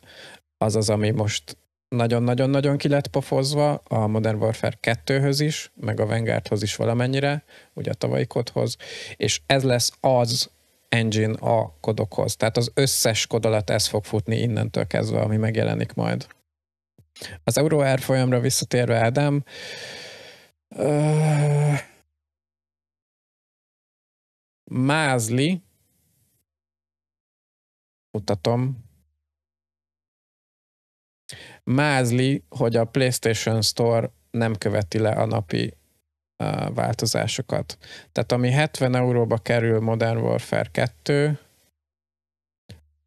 az az, ami most nagyon-nagyon-nagyon ki lett pofozva a Modern Warfare 2-höz is, meg a Vanguardhoz is valamennyire, ugye a tavalyi kodhoz, és ez lesz az engine a kodokhoz. Tehát az összes kod alatt ez fog futni innentől kezdve, ami megjelenik majd. Az Euro folyamra visszatérve, Ádám, uh, mázli, mutatom. Mázli, hogy a PlayStation Store nem követi le a napi uh, változásokat. Tehát ami 70 euróba kerül Modern Warfare 2,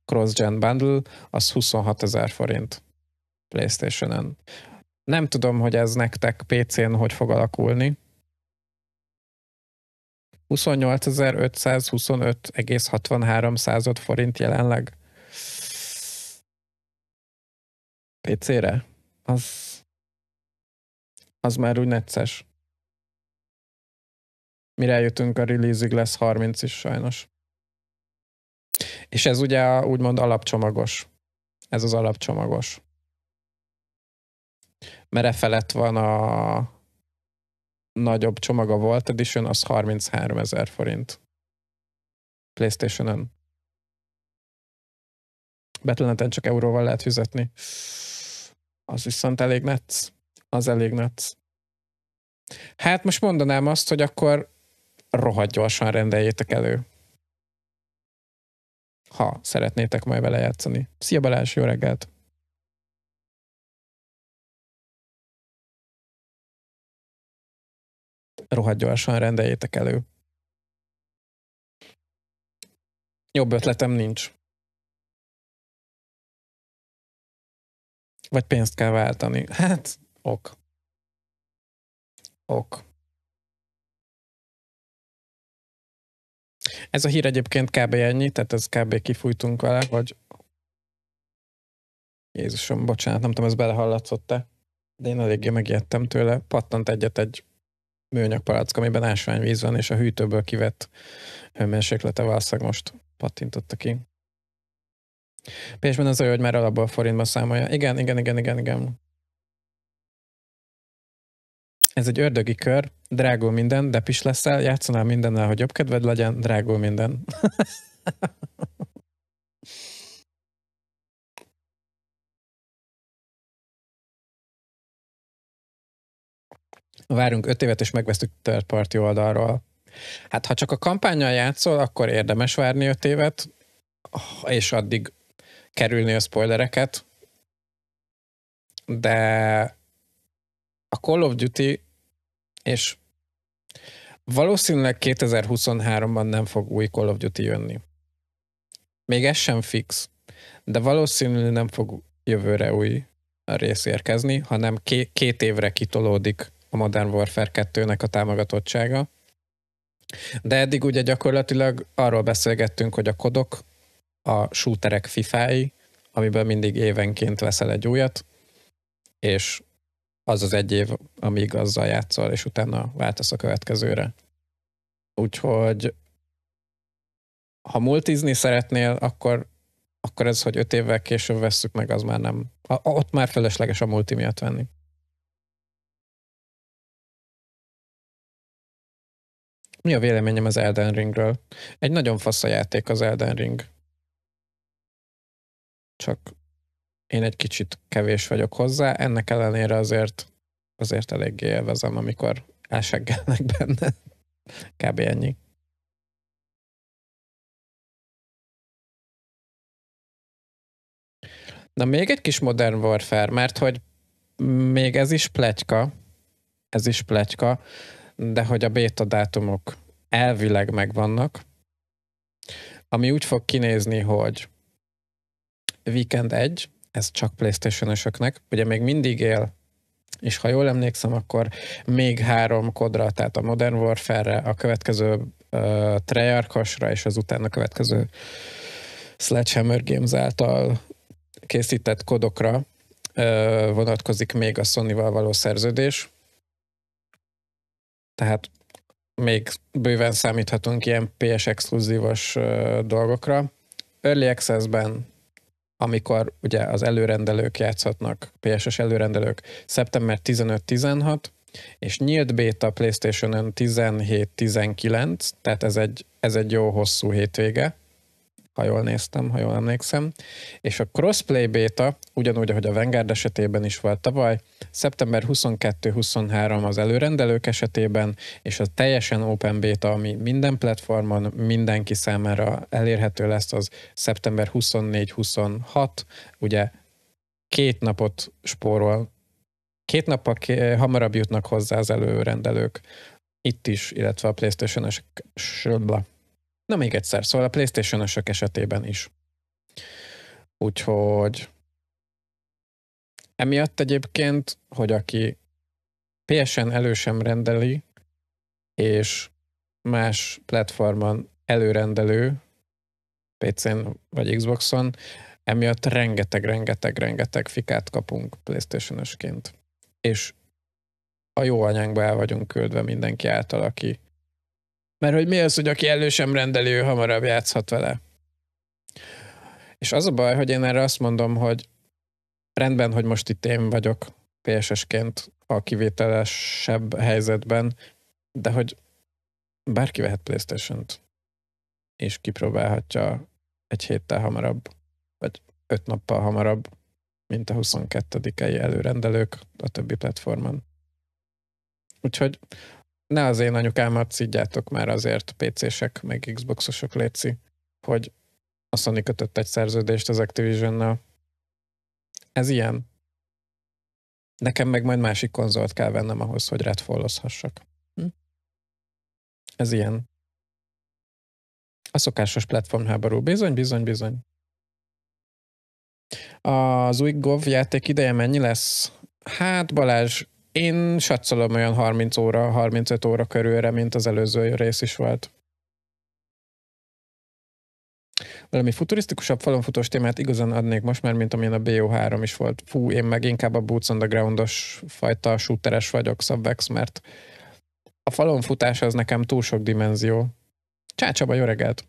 Cross-Gen Bundle, az 26 ezer forint PlayStation-en. Nem tudom, hogy ez nektek PC-n hogy fog alakulni, 28.525,63 század forint jelenleg. PC-re? Az, az már úgy necces. Mire jutunk a release lesz 30 is sajnos. És ez ugye úgymond alapcsomagos. Ez az alapcsomagos. Mert e felett van a nagyobb csomag a volt Edition, az 33 ezer forint. Playstation-ön. Betleneten csak euróval lehet fizetni. Az viszont elég netsz. Az elég netsz. Hát most mondanám azt, hogy akkor rohadt gyorsan rendeljétek elő. Ha szeretnétek majd vele játszani. Szia Balázs, jó reggelt! rohadt gyorsan rendeljétek elő. Jobb ötletem nincs. Vagy pénzt kell váltani. Hát, ok. Ok. Ez a hír egyébként kb. ennyi, tehát ez kb. kifújtunk vele, hogy Jézusom, bocsánat, nem tudom, ez belehallatszott-e, de én eléggé megijedtem tőle. Pattant egyet egy műanyag palack, amiben ásványvíz van, és a hűtőből kivett hőmérséklete valószínűleg most pattintotta ki. Pécsben az olyan, hogy már alapból forintba számolja. Igen, igen, igen, igen, igen. Ez egy ördögi kör, drágul minden, de pis leszel, játszanál mindennel, hogy jobb kedved legyen, drágul minden. Várunk öt évet, és megvesztük third party oldalról. Hát ha csak a kampányjal játszol, akkor érdemes várni öt évet, és addig kerülni a spoilereket. De a Call of Duty, és valószínűleg 2023-ban nem fog új Call of Duty jönni. Még ez sem fix, de valószínűleg nem fog jövőre új rész érkezni, hanem két évre kitolódik a Modern Warfare 2-nek a támogatottsága. De eddig ugye gyakorlatilag arról beszélgettünk, hogy a kodok a shooterek fifái, amiben mindig évenként veszel egy újat, és az az egy év, amíg azzal játszol, és utána váltasz a következőre. Úgyhogy ha multizni szeretnél, akkor, akkor ez, hogy öt évvel később vesszük meg, az már nem. ott már felesleges a multi miatt venni. Mi a véleményem az Elden Ringről? Egy nagyon fasz a játék az Elden Ring. Csak én egy kicsit kevés vagyok hozzá, ennek ellenére azért azért eléggé élvezem, amikor elseggelnek benne. Kb. ennyi. Na még egy kis Modern Warfare, mert hogy még ez is pletyka, ez is pletyka, de hogy a beta dátumok elvileg megvannak, ami úgy fog kinézni, hogy Weekend 1, ez csak Playstation-ösöknek, ugye még mindig él, és ha jól emlékszem, akkor még három kodra, tehát a Modern Warfare-re, a következő uh, Treyarchosra, és az utána következő Sledgehammer Games által készített kodokra uh, vonatkozik még a Sony-val való szerződés, tehát még bőven számíthatunk ilyen PS exkluzívos dolgokra. Early Access-ben, amikor ugye az előrendelők játszhatnak, PS-es előrendelők, szeptember 15-16, és nyílt beta PlayStation-ön 17-19, tehát ez egy, ez egy jó hosszú hétvége ha jól néztem, ha jól emlékszem. És a crossplay beta, ugyanúgy, ahogy a Vanguard esetében is volt tavaly, szeptember 22-23 az előrendelők esetében, és a teljesen open beta, ami minden platformon, mindenki számára elérhető lesz, az szeptember 24-26, ugye két napot spórol, két nappal hamarabb jutnak hozzá az előrendelők, itt is, illetve a Playstation-es Na még egyszer, szóval a Playstation-ösök esetében is. Úgyhogy emiatt egyébként, hogy aki PSN elő sem rendeli, és más platformon előrendelő, PC-n vagy Xbox-on, emiatt rengeteg, rengeteg, rengeteg fikát kapunk playstation -ösként. És a jó anyánkba el vagyunk küldve mindenki által, aki mert hogy mi az, hogy aki elő sem rendeli, ő hamarabb játszhat vele. És az a baj, hogy én erre azt mondom, hogy rendben, hogy most itt én vagyok PSS-ként a kivételesebb helyzetben, de hogy bárki vehet Playstation-t, és kipróbálhatja egy héttel hamarabb, vagy öt nappal hamarabb, mint a 22-i előrendelők a többi platformon. Úgyhogy ne az én anyukámat szidjátok már azért PC-sek, meg Xbox-osok léci, hogy a Sony kötött egy szerződést az activision nal Ez ilyen. Nekem meg majd másik konzolt kell vennem ahhoz, hogy redfallozhassak. Hm? Ez ilyen. A szokásos platformháború. Bizony, bizony, bizony. Az új GOV játék ideje mennyi lesz? Hát Balázs, én satszolom olyan 30 óra, 35 óra körülre, mint az előző rész is volt. Valami futurisztikusabb falonfutós témát igazán adnék most már, mint amilyen a BO3 is volt. Fú, én meg inkább a Boots on the Ground-os fajta shooteres vagyok, Subvex, mert a falon futás az nekem túl sok dimenzió. Csá jó reggelt!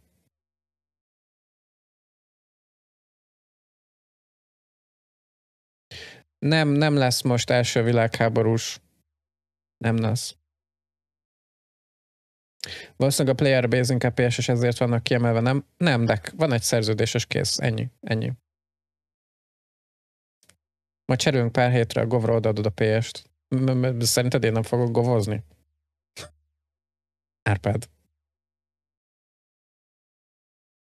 Nem, nem lesz most első világháborús. Nem lesz. Valószínűleg a player base inkább PS, és ezért vannak kiemelve, nem? Nem, de van egy szerződés, és kész. Ennyi. Ennyi. Ma cserélünk pár hétre, a govra odaadod a PS-t. Szerinted én nem fogok govozni? Árpád.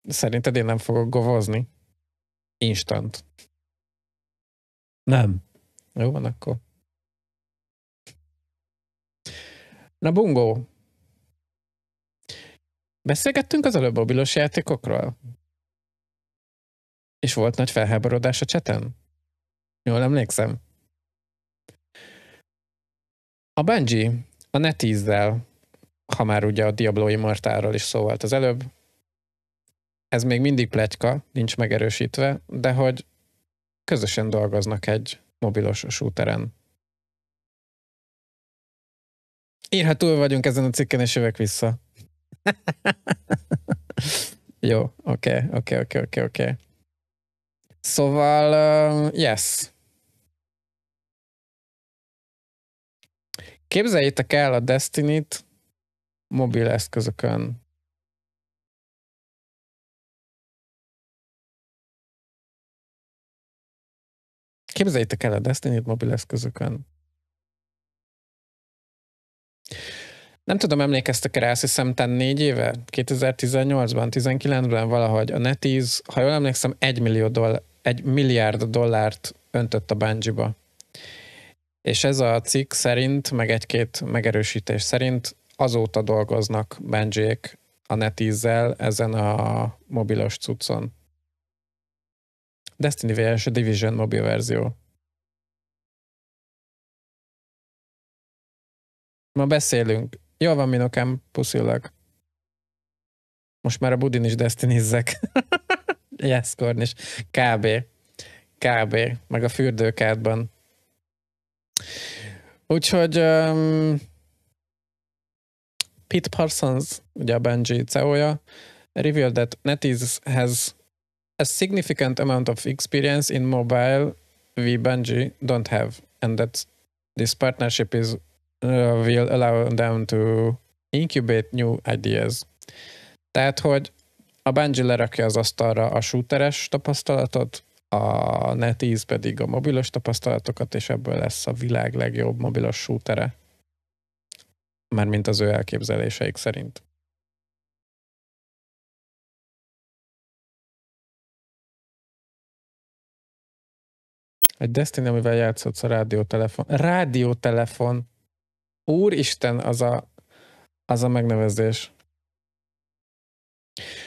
Szerinted én nem fogok govozni? Instant. Nem. Jó van akkor. Na bungó. Beszélgettünk az előbb mobilos játékokról? És volt nagy felháborodás a cseten? Jól emlékszem. A Bungie a netease ha már ugye a Diablo Immortáról is szó volt az előbb, ez még mindig pletyka, nincs megerősítve, de hogy közösen dolgoznak egy mobilos shooteren. Én, ha túl vagyunk ezen a cikken, és jövök vissza. Jó, oké, oké, oké, oké, oké. Szóval, uh, yes. Képzeljétek el a Destiny-t mobil eszközökön Képzeljétek el a destiny mobil eszközökön. Nem tudom, emlékeztek erre, azt hiszem, te négy éve, 2018-ban, 19-ben valahogy a NetEase, ha jól emlékszem, egy, millió dollár, egy milliárd dollárt öntött a Bungie-ba. És ez a cikk szerint, meg egy-két megerősítés szerint azóta dolgoznak bungie a netease ezen a mobilos cuccon. Destiny vs. Division mobil verzió. Ma beszélünk. Jó van, minokám, puszillag. Most már a budin is destinizzek. yes, is. Kb. Kb. Meg a fürdőkádban. Úgyhogy um, Pete Parsons, ugye a Bungie CEO-ja, revealed that NetEase has a significant amount of experience in mobile we Bungie don't have, and that this partnership is uh, will allow them to incubate new ideas. Tehát, hogy a Bungie lerakja az asztalra a shooteres tapasztalatot, a NetEase pedig a mobilos tapasztalatokat, és ebből lesz a világ legjobb mobilos shootere. Mármint az ő elképzeléseik szerint. egy Destiny, amivel játszott a rádiótelefon. Rádiótelefon. Úristen, az a, az a megnevezés.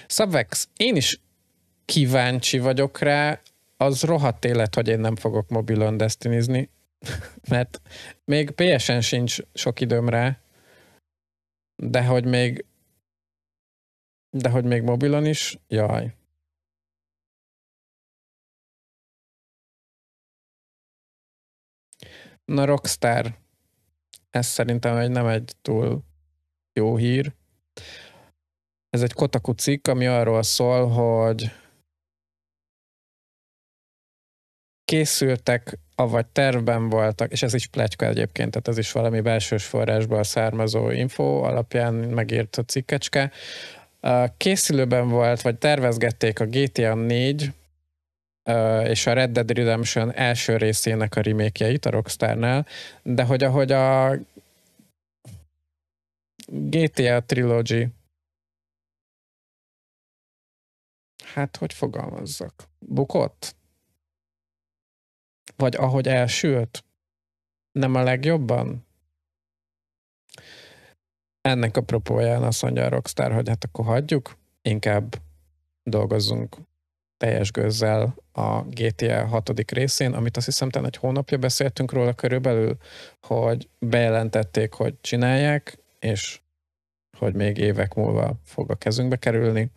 Szabvex, én is kíváncsi vagyok rá, az rohadt élet, hogy én nem fogok mobilon destinizni, mert még PSN sincs sok időm rá, de hogy még de hogy még mobilon is, jaj. Na Rockstar, ez szerintem egy, nem egy túl jó hír. Ez egy Kotaku cikk, ami arról szól, hogy készültek, avagy tervben voltak, és ez is pletyka egyébként, tehát ez is valami belsős forrásból származó info alapján megírt a cikkecske. Készülőben volt, vagy tervezgették a GTA 4 és a Red Dead Redemption első részének a remake a Rockstar-nál, de hogy ahogy a GTA Trilogy hát hogy fogalmazzak? Bukott? Vagy ahogy elsült? Nem a legjobban? Ennek a propóján azt mondja a Rockstar, hogy hát akkor hagyjuk, inkább dolgozzunk teljes gőzzel a GTA e 6. részén, amit azt hiszem talán egy hónapja beszéltünk róla körülbelül, hogy bejelentették, hogy csinálják, és hogy még évek múlva fog a kezünkbe kerülni,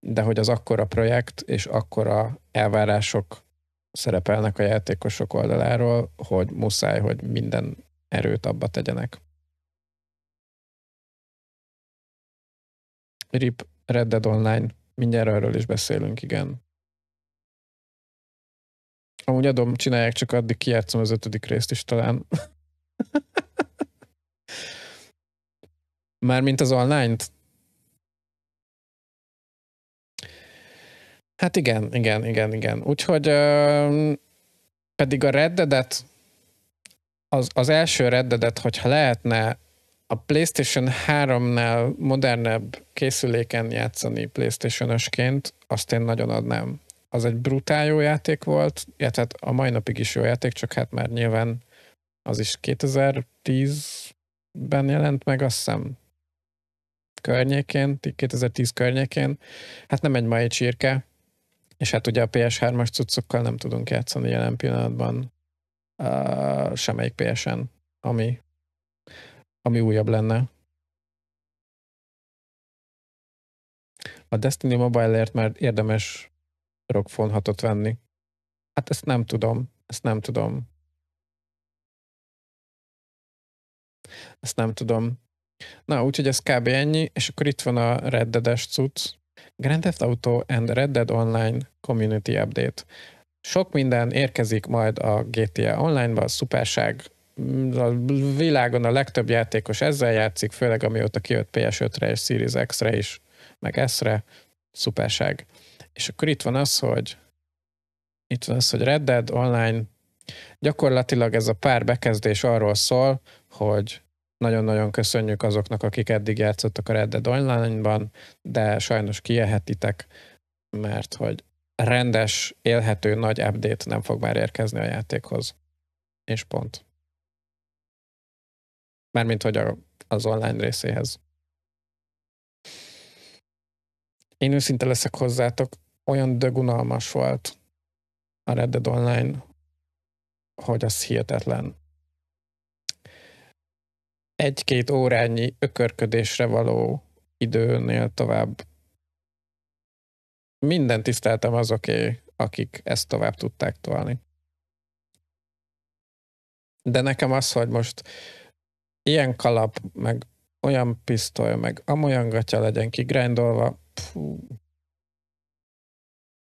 de hogy az akkora projekt és akkora elvárások szerepelnek a játékosok oldaláról, hogy muszáj, hogy minden erőt abba tegyenek. RIP Red Dead Online Mindjárt erről is beszélünk, igen. Amúgy adom, csinálják, csak addig kijátszom az ötödik részt is talán. Mármint az online-t. Hát igen, igen, igen, igen. Úgyhogy pedig a reddedet, az, az első reddedet, hogyha lehetne a PlayStation 3-nál modernebb készüléken játszani PlayStation-ösként, azt én nagyon adnám. Az egy brutál jó játék volt, ja, tehát a mai napig is jó játék, csak hát már nyilván az is 2010-ben jelent meg, azt hiszem környékén, 2010 környékén. Hát nem egy mai csirke, és hát ugye a PS3-as cuccokkal nem tudunk játszani jelen pillanatban uh, semmelyik ps ami ami újabb lenne. A Destiny Mobile-ért már érdemes rockfonhatot venni. Hát ezt nem tudom, ezt nem tudom. Ezt nem tudom. Na, úgyhogy ez kb. ennyi, és akkor itt van a Red Dead-es cucc. Grand Theft Auto and Red Dead Online Community Update. Sok minden érkezik majd a GTA Online-ba, szuperság, a világon a legtöbb játékos ezzel játszik, főleg amióta kijött PS5-re és Series X-re is, meg S-re, szuperság. És akkor itt van az, hogy itt van az, hogy Red Dead Online gyakorlatilag ez a pár bekezdés arról szól, hogy nagyon-nagyon köszönjük azoknak, akik eddig játszottak a Red Dead Online-ban, de sajnos kiehetitek, mert hogy rendes, élhető nagy update nem fog már érkezni a játékhoz. És pont. Mármint, hogy a, az online részéhez. Én őszinte leszek hozzátok, olyan dögunalmas volt a Red Dead Online, hogy az hihetetlen. Egy-két órányi ökörködésre való időnél tovább minden tiszteltem azoké, akik ezt tovább tudták tolni. De nekem az, hogy most ilyen kalap, meg olyan pisztoly, meg amolyan gatya legyen kigrindolva, Pfú.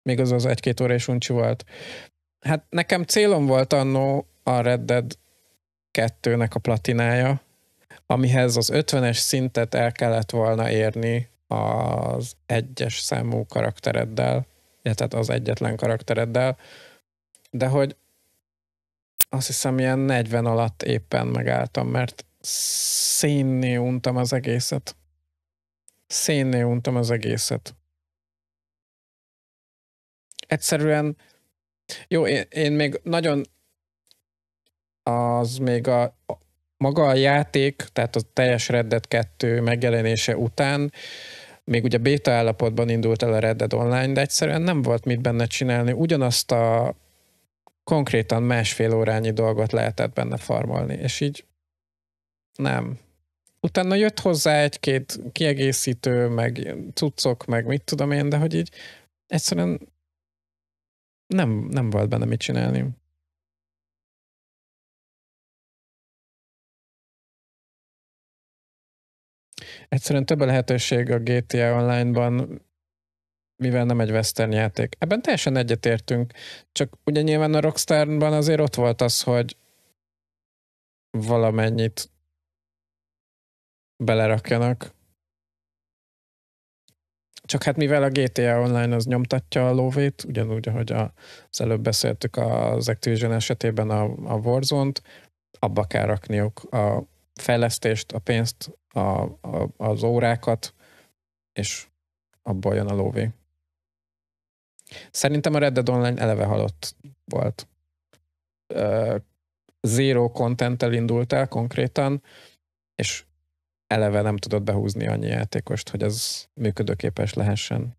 még az az egy-két és uncsi volt. Hát nekem célom volt annó a Red Dead 2-nek a platinája, amihez az 50-es szintet el kellett volna érni az egyes számú karaktereddel, tehát az egyetlen karaktereddel, de hogy azt hiszem ilyen 40 alatt éppen megálltam, mert szénné untam az egészet. Szénné untam az egészet. Egyszerűen, jó, én, én még nagyon, az még a, a maga a játék, tehát a teljes reddet kettő megjelenése után, még ugye béta állapotban indult el a reddet Online, de egyszerűen nem volt mit benne csinálni. Ugyanazt a konkrétan másfél órányi dolgot lehetett benne farmolni, és így nem. Utána jött hozzá egy-két kiegészítő, meg cuccok, meg mit tudom én, de hogy így egyszerűen nem, nem volt benne mit csinálni. Egyszerűen több a lehetőség a GTA Online-ban, mivel nem egy western játék. Ebben teljesen egyetértünk, csak ugye nyilván a Rockstarban azért ott volt az, hogy valamennyit belerakjanak. Csak hát mivel a GTA Online az nyomtatja a lóvét, ugyanúgy, ahogy az előbb beszéltük az Activision esetében a, a Warzone-t, abba kell rakniuk a fejlesztést, a pénzt, a, a, az órákat, és abból jön a lóvé. Szerintem a Red Dead Online eleve halott volt. Zero content indult el konkrétan, és eleve nem tudod behúzni annyi játékost, hogy az működőképes lehessen.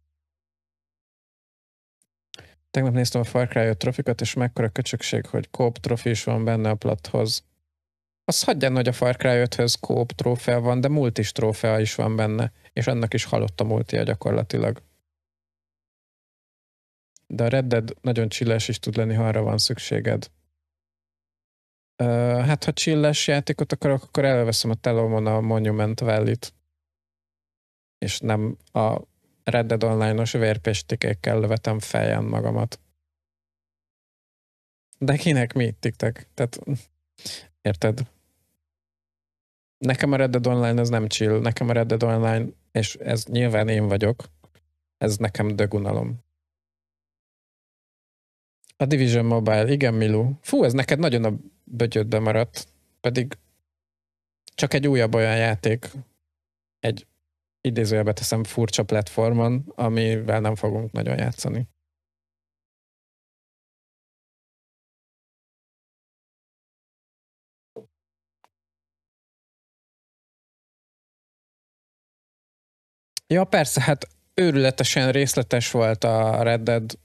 Tegnap néztem a Far Cry 5 trofikat, és mekkora köcsökség, hogy kóp trofi is van benne a plathoz. Azt hagyján, hogy a Far Cry 5-höz kóp trófea van, de multis trófea is van benne, és annak is halott a multia gyakorlatilag. De a Red Dead nagyon csilles is tud lenni, ha arra van szükséged hát ha chilles játékot akarok, akkor elveszem a telomon a Monument Valley-t. És nem a Red Dead Online-os vérpestikékkel lövetem fejen magamat. De kinek mi tiktek? Tehát, érted? Nekem a Red Dead Online az nem chill. Nekem a Red Dead Online, és ez nyilván én vagyok, ez nekem dögunalom. A Division Mobile, igen, Milu. Fú, ez neked nagyon a bögyödbe maradt, pedig csak egy újabb olyan játék, egy idézőjelbe teszem furcsa platformon, amivel nem fogunk nagyon játszani. Ja, persze, hát őrületesen részletes volt a Red Dead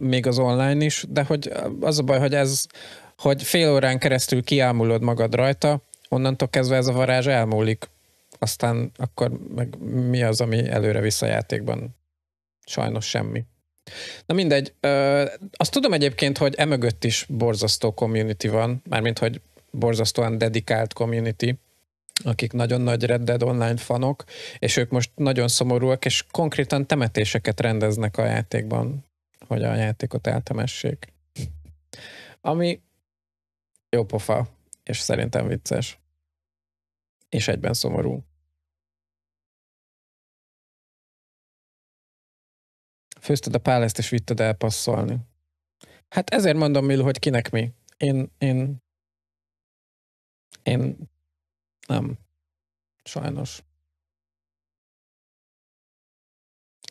még az online is, de hogy az a baj, hogy ez, hogy fél órán keresztül kiámulod magad rajta, onnantól kezdve ez a varázs elmúlik. Aztán akkor meg mi az, ami előre visszajátékban, a játékban? Sajnos semmi. Na mindegy, ö, azt tudom egyébként, hogy emögött is borzasztó community van, mármint, hogy borzasztóan dedikált community, akik nagyon nagy Red Dead Online fanok, és ők most nagyon szomorúak, és konkrétan temetéseket rendeznek a játékban hogy a játékot eltemessék. Ami jó pofa, és szerintem vicces. És egyben szomorú. Főzted a pálest és vitted el passzolni. Hát ezért mondom, Milu, hogy kinek mi. Én, én, én nem. Sajnos.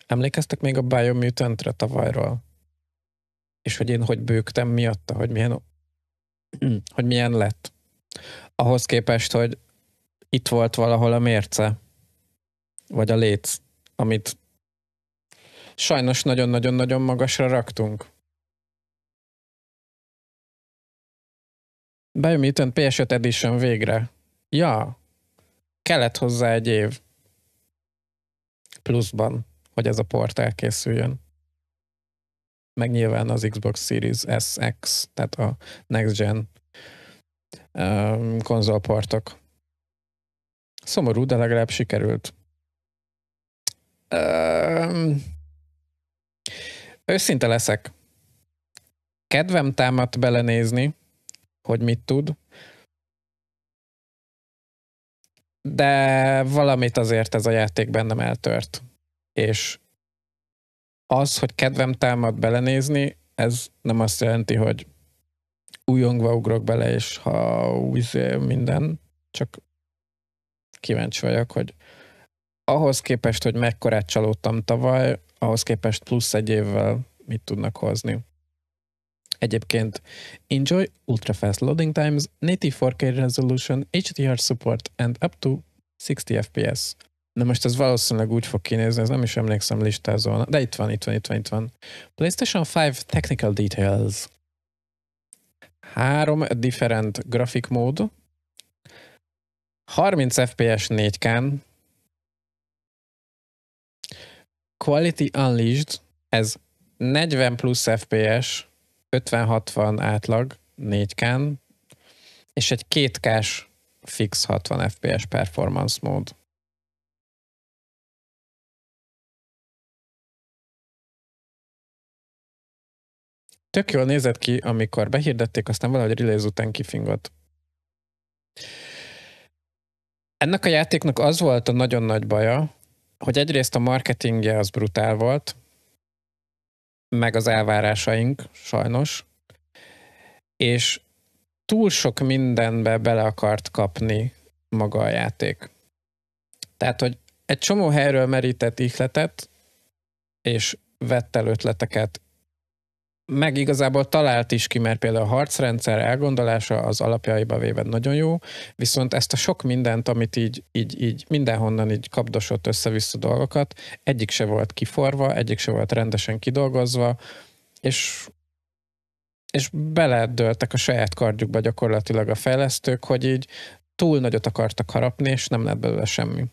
Emlékeztek még a Biomutantre tavalyról? És hogy én hogy bőgtem miatta, hogy milyen, hogy milyen lett. Ahhoz képest, hogy itt volt valahol a mérce, vagy a léc, amit sajnos nagyon-nagyon-nagyon magasra raktunk. Biomutant PS5 Edition végre. Ja, kellett hozzá egy év. Pluszban hogy ez a port elkészüljön. Meg nyilván az Xbox Series SX, tehát a Next Gen um, konzolportok. Szomorú, de legalább sikerült. Um, őszinte leszek. Kedvem támadt belenézni, hogy mit tud, de valamit azért ez a játék bennem eltört és az, hogy kedvem támad belenézni, ez nem azt jelenti, hogy újongva ugrok bele, és ha újzé minden, csak kíváncsi vagyok, hogy ahhoz képest, hogy mekkorát csalódtam tavaly, ahhoz képest plusz egy évvel mit tudnak hozni. Egyébként enjoy ultra fast loading times, native 4K resolution, HDR support and up to 60 FPS. Na most ez valószínűleg úgy fog kinézni, ez nem is emlékszem listázóan, de itt van, itt van, itt van, itt van. PlayStation 5 Technical Details. Három different mód. 30 FPS 4K-n, Quality Unleashed, ez 40 plusz FPS, 50-60 átlag 4K-n, és egy 2K-s fix 60 FPS performance mód. tök jól nézett ki, amikor behirdették, aztán valahogy release után kifingott. Ennek a játéknak az volt a nagyon nagy baja, hogy egyrészt a marketingje az brutál volt, meg az elvárásaink, sajnos, és túl sok mindenbe bele akart kapni maga a játék. Tehát, hogy egy csomó helyről merített ihletet, és vett el ötleteket, meg igazából talált is ki, mert például a harcrendszer elgondolása az alapjaiba véve nagyon jó, viszont ezt a sok mindent, amit így, így, így mindenhonnan így kapdosott össze-vissza dolgokat, egyik se volt kiforva, egyik se volt rendesen kidolgozva, és és beledöltek a saját kardjukba gyakorlatilag a fejlesztők, hogy így túl nagyot akartak harapni, és nem lett belőle semmi.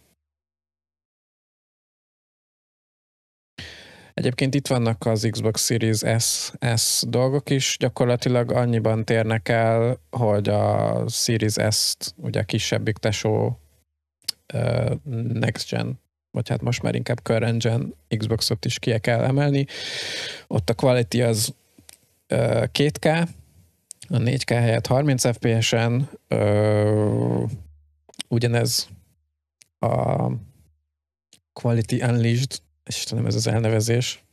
Egyébként itt vannak az Xbox Series S, S dolgok is, gyakorlatilag annyiban térnek el, hogy a Series S-t ugye a kisebbik tesó uh, next gen vagy hát most már inkább current gen Xboxot is ki kell emelni. Ott a quality az uh, 2K, a 4K helyett 30 FPS-en, uh, ugyanez a Quality Unleashed Istenem, ez az elnevezés.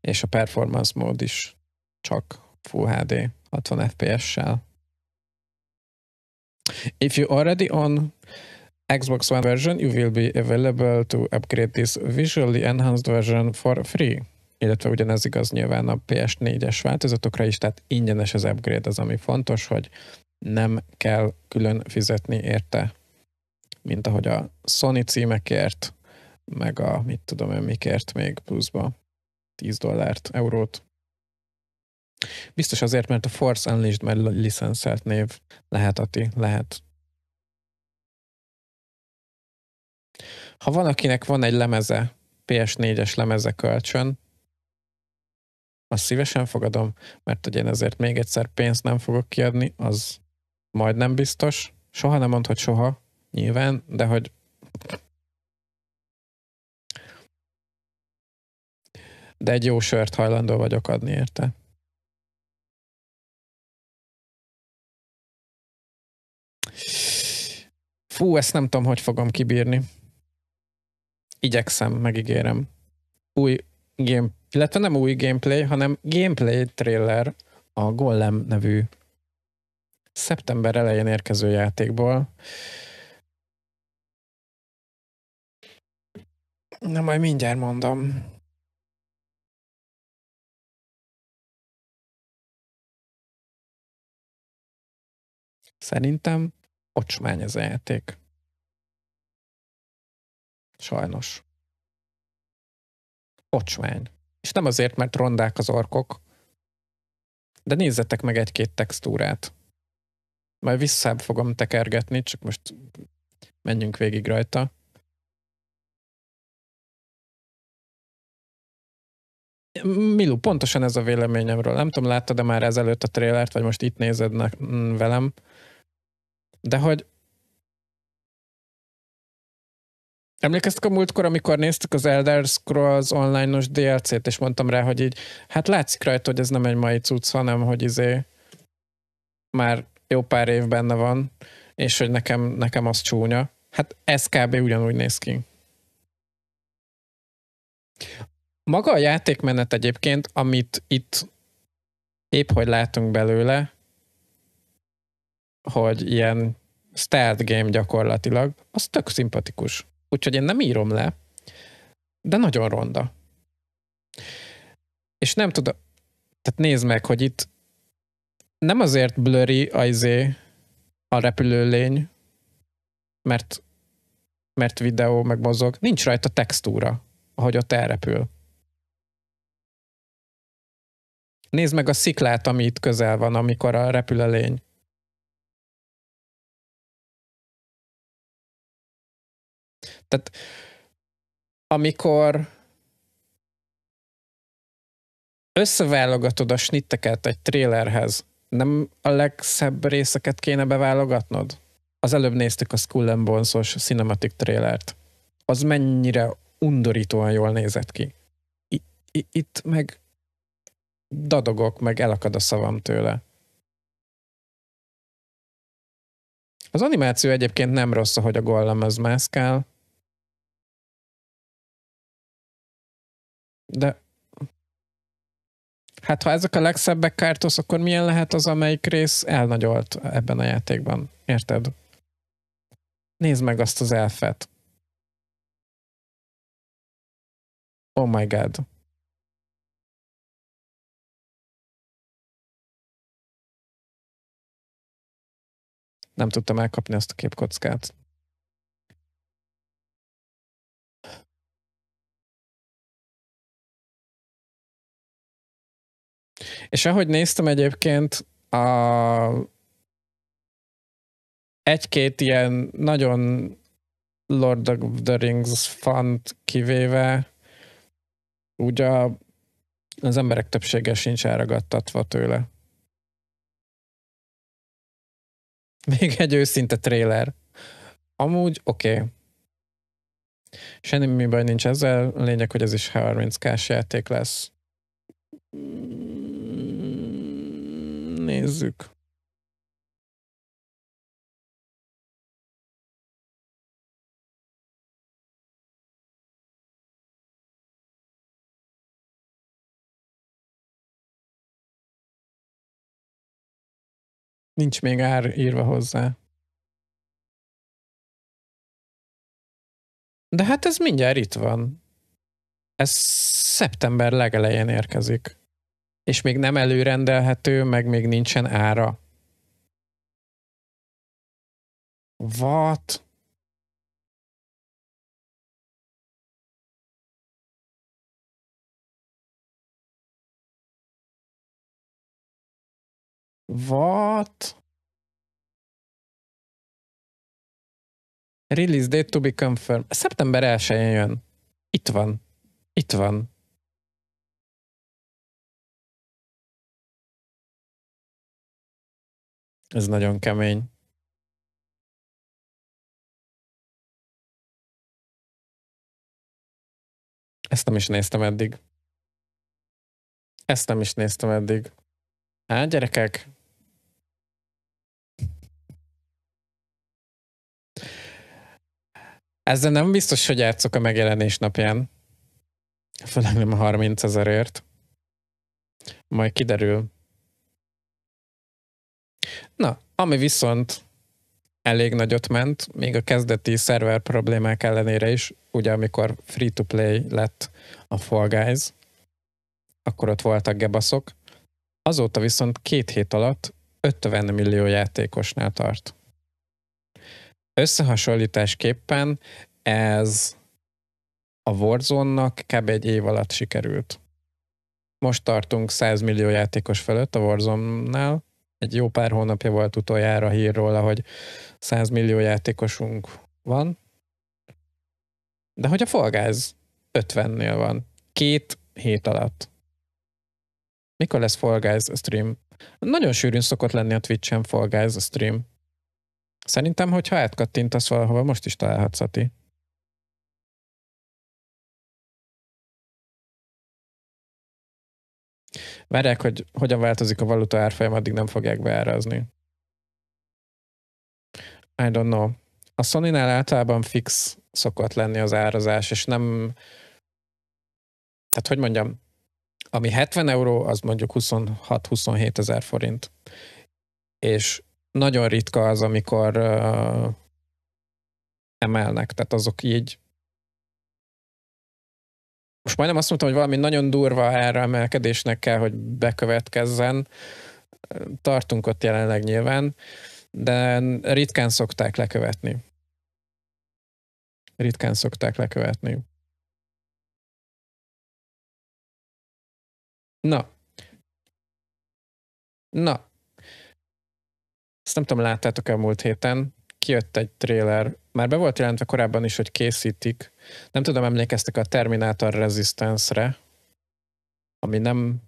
És a performance mód is csak Full HD 60 FPS-sel. If you already on Xbox One version, you will be available to upgrade this visually enhanced version for free. Illetve ugyanez igaz nyilván a PS4-es változatokra is, tehát ingyenes az upgrade az, ami fontos, hogy nem kell külön fizetni érte, mint ahogy a Sony címekért, meg a mit tudom én mikért még pluszba 10 dollárt, eurót. Biztos azért, mert a Force Unleashed már licenszelt név lehet, Ati, lehet. Ha van, akinek van egy lemeze, PS4-es lemeze kölcsön, azt szívesen fogadom, mert hogy én ezért még egyszer pénzt nem fogok kiadni, az majdnem biztos. Soha nem mond, hogy soha, nyilván, de hogy de egy jó sört hajlandó vagyok adni érte. Fú, ezt nem tudom, hogy fogom kibírni. Igyekszem, megígérem. Új game, illetve nem új gameplay, hanem gameplay trailer a Golem nevű szeptember elején érkező játékból. Na majd mindjárt mondom. Szerintem ocsmány ez a játék. Sajnos. Ocsmány. És nem azért, mert rondák az orkok, de nézzetek meg egy-két textúrát. Majd vissza fogom tekergetni, csak most menjünk végig rajta. Milu, pontosan ez a véleményemről. Nem tudom, láttad-e már ezelőtt a trélert, vagy most itt nézed velem. De hogy Emlékeztek a múltkor, amikor néztük az Elder Scrolls online-os DLC-t, és mondtam rá, hogy így, hát látszik rajta, hogy ez nem egy mai cucc, hanem hogy izé már jó pár év benne van, és hogy nekem, nekem az csúnya. Hát ez kb. ugyanúgy néz ki. Maga a játékmenet egyébként, amit itt épp hogy látunk belőle, hogy ilyen stealth game gyakorlatilag, az tök szimpatikus. Úgyhogy én nem írom le, de nagyon ronda. És nem tudom, tehát nézd meg, hogy itt nem azért blurry azé a repülőlény, mert, mert videó meg mozog, nincs rajta textúra, ahogy ott elrepül. Nézd meg a sziklát, ami itt közel van, amikor a repülőlény Tehát amikor összeválogatod a snitteket egy trélerhez, nem a legszebb részeket kéne beválogatnod? Az előbb néztük a Skull and Bones-os cinematic trélert. Az mennyire undorítóan jól nézett ki. Itt, meg dadogok, meg elakad a szavam tőle. Az animáció egyébként nem rossz, hogy a gollem az mászkál, De hát ha ezek a legszebbek kártosz, akkor milyen lehet az, amelyik rész elnagyolt ebben a játékban? Érted? Nézd meg azt az elfet. Oh my god. Nem tudtam elkapni azt a képkockát. És ahogy néztem egyébként, a egy-két ilyen nagyon Lord of the Rings fant kivéve, ugye az emberek többsége sincs elragadtatva tőle. Még egy őszinte trailer. Amúgy oké. Okay. Semmi baj nincs ezzel, a lényeg, hogy ez is 30 k játék lesz nézzük. Nincs még ár írva hozzá. De hát ez mindjárt itt van. Ez szeptember legelején érkezik és még nem előrendelhető, meg még nincsen ára. What? What? Release date to be confirmed. Szeptember 1 jön. Itt van. Itt van. Ez nagyon kemény. Ezt nem is néztem eddig. Ezt nem is néztem eddig. Hát, gyerekek? Ezzel nem biztos, hogy játszok a megjelenés napján. Főleg nem a 30 ezerért. Majd kiderül. Na, ami viszont elég nagyot ment, még a kezdeti szerver problémák ellenére is, ugye amikor free-to-play lett a Fall Guys, akkor ott voltak gebaszok. Azóta viszont két hét alatt 50 millió játékosnál tart. Összehasonlításképpen ez a Warzone-nak kb. egy év alatt sikerült. Most tartunk 100 millió játékos fölött a Warzone-nál, egy jó pár hónapja volt utoljára hír róla, hogy 100 millió játékosunk van, de hogy a Folgáz 50-nél van. Két hét alatt. Mikor lesz Folgáz a stream? Nagyon sűrűn szokott lenni a Twitch-en Folgáz a stream. Szerintem, hogyha átkattintasz valahova, most is találhatsz, Ati. várják, hogy hogyan változik a valuta árfolyam, addig nem fogják beárazni. I don't know. A sony általában fix szokott lenni az árazás, és nem... Tehát, hogy mondjam, ami 70 euró, az mondjuk 26-27 ezer forint. És nagyon ritka az, amikor uh, emelnek, tehát azok így most majdnem azt mondtam, hogy valami nagyon durva emelkedésnek kell, hogy bekövetkezzen. Tartunk ott jelenleg nyilván, de ritkán szokták lekövetni. Ritkán szokták lekövetni. Na. Na. Ezt nem tudom, láttátok-e a múlt héten, kijött egy trailer, már be volt jelentve korábban is, hogy készítik. Nem tudom, emlékeztek a Terminator Resistance-re, ami nem,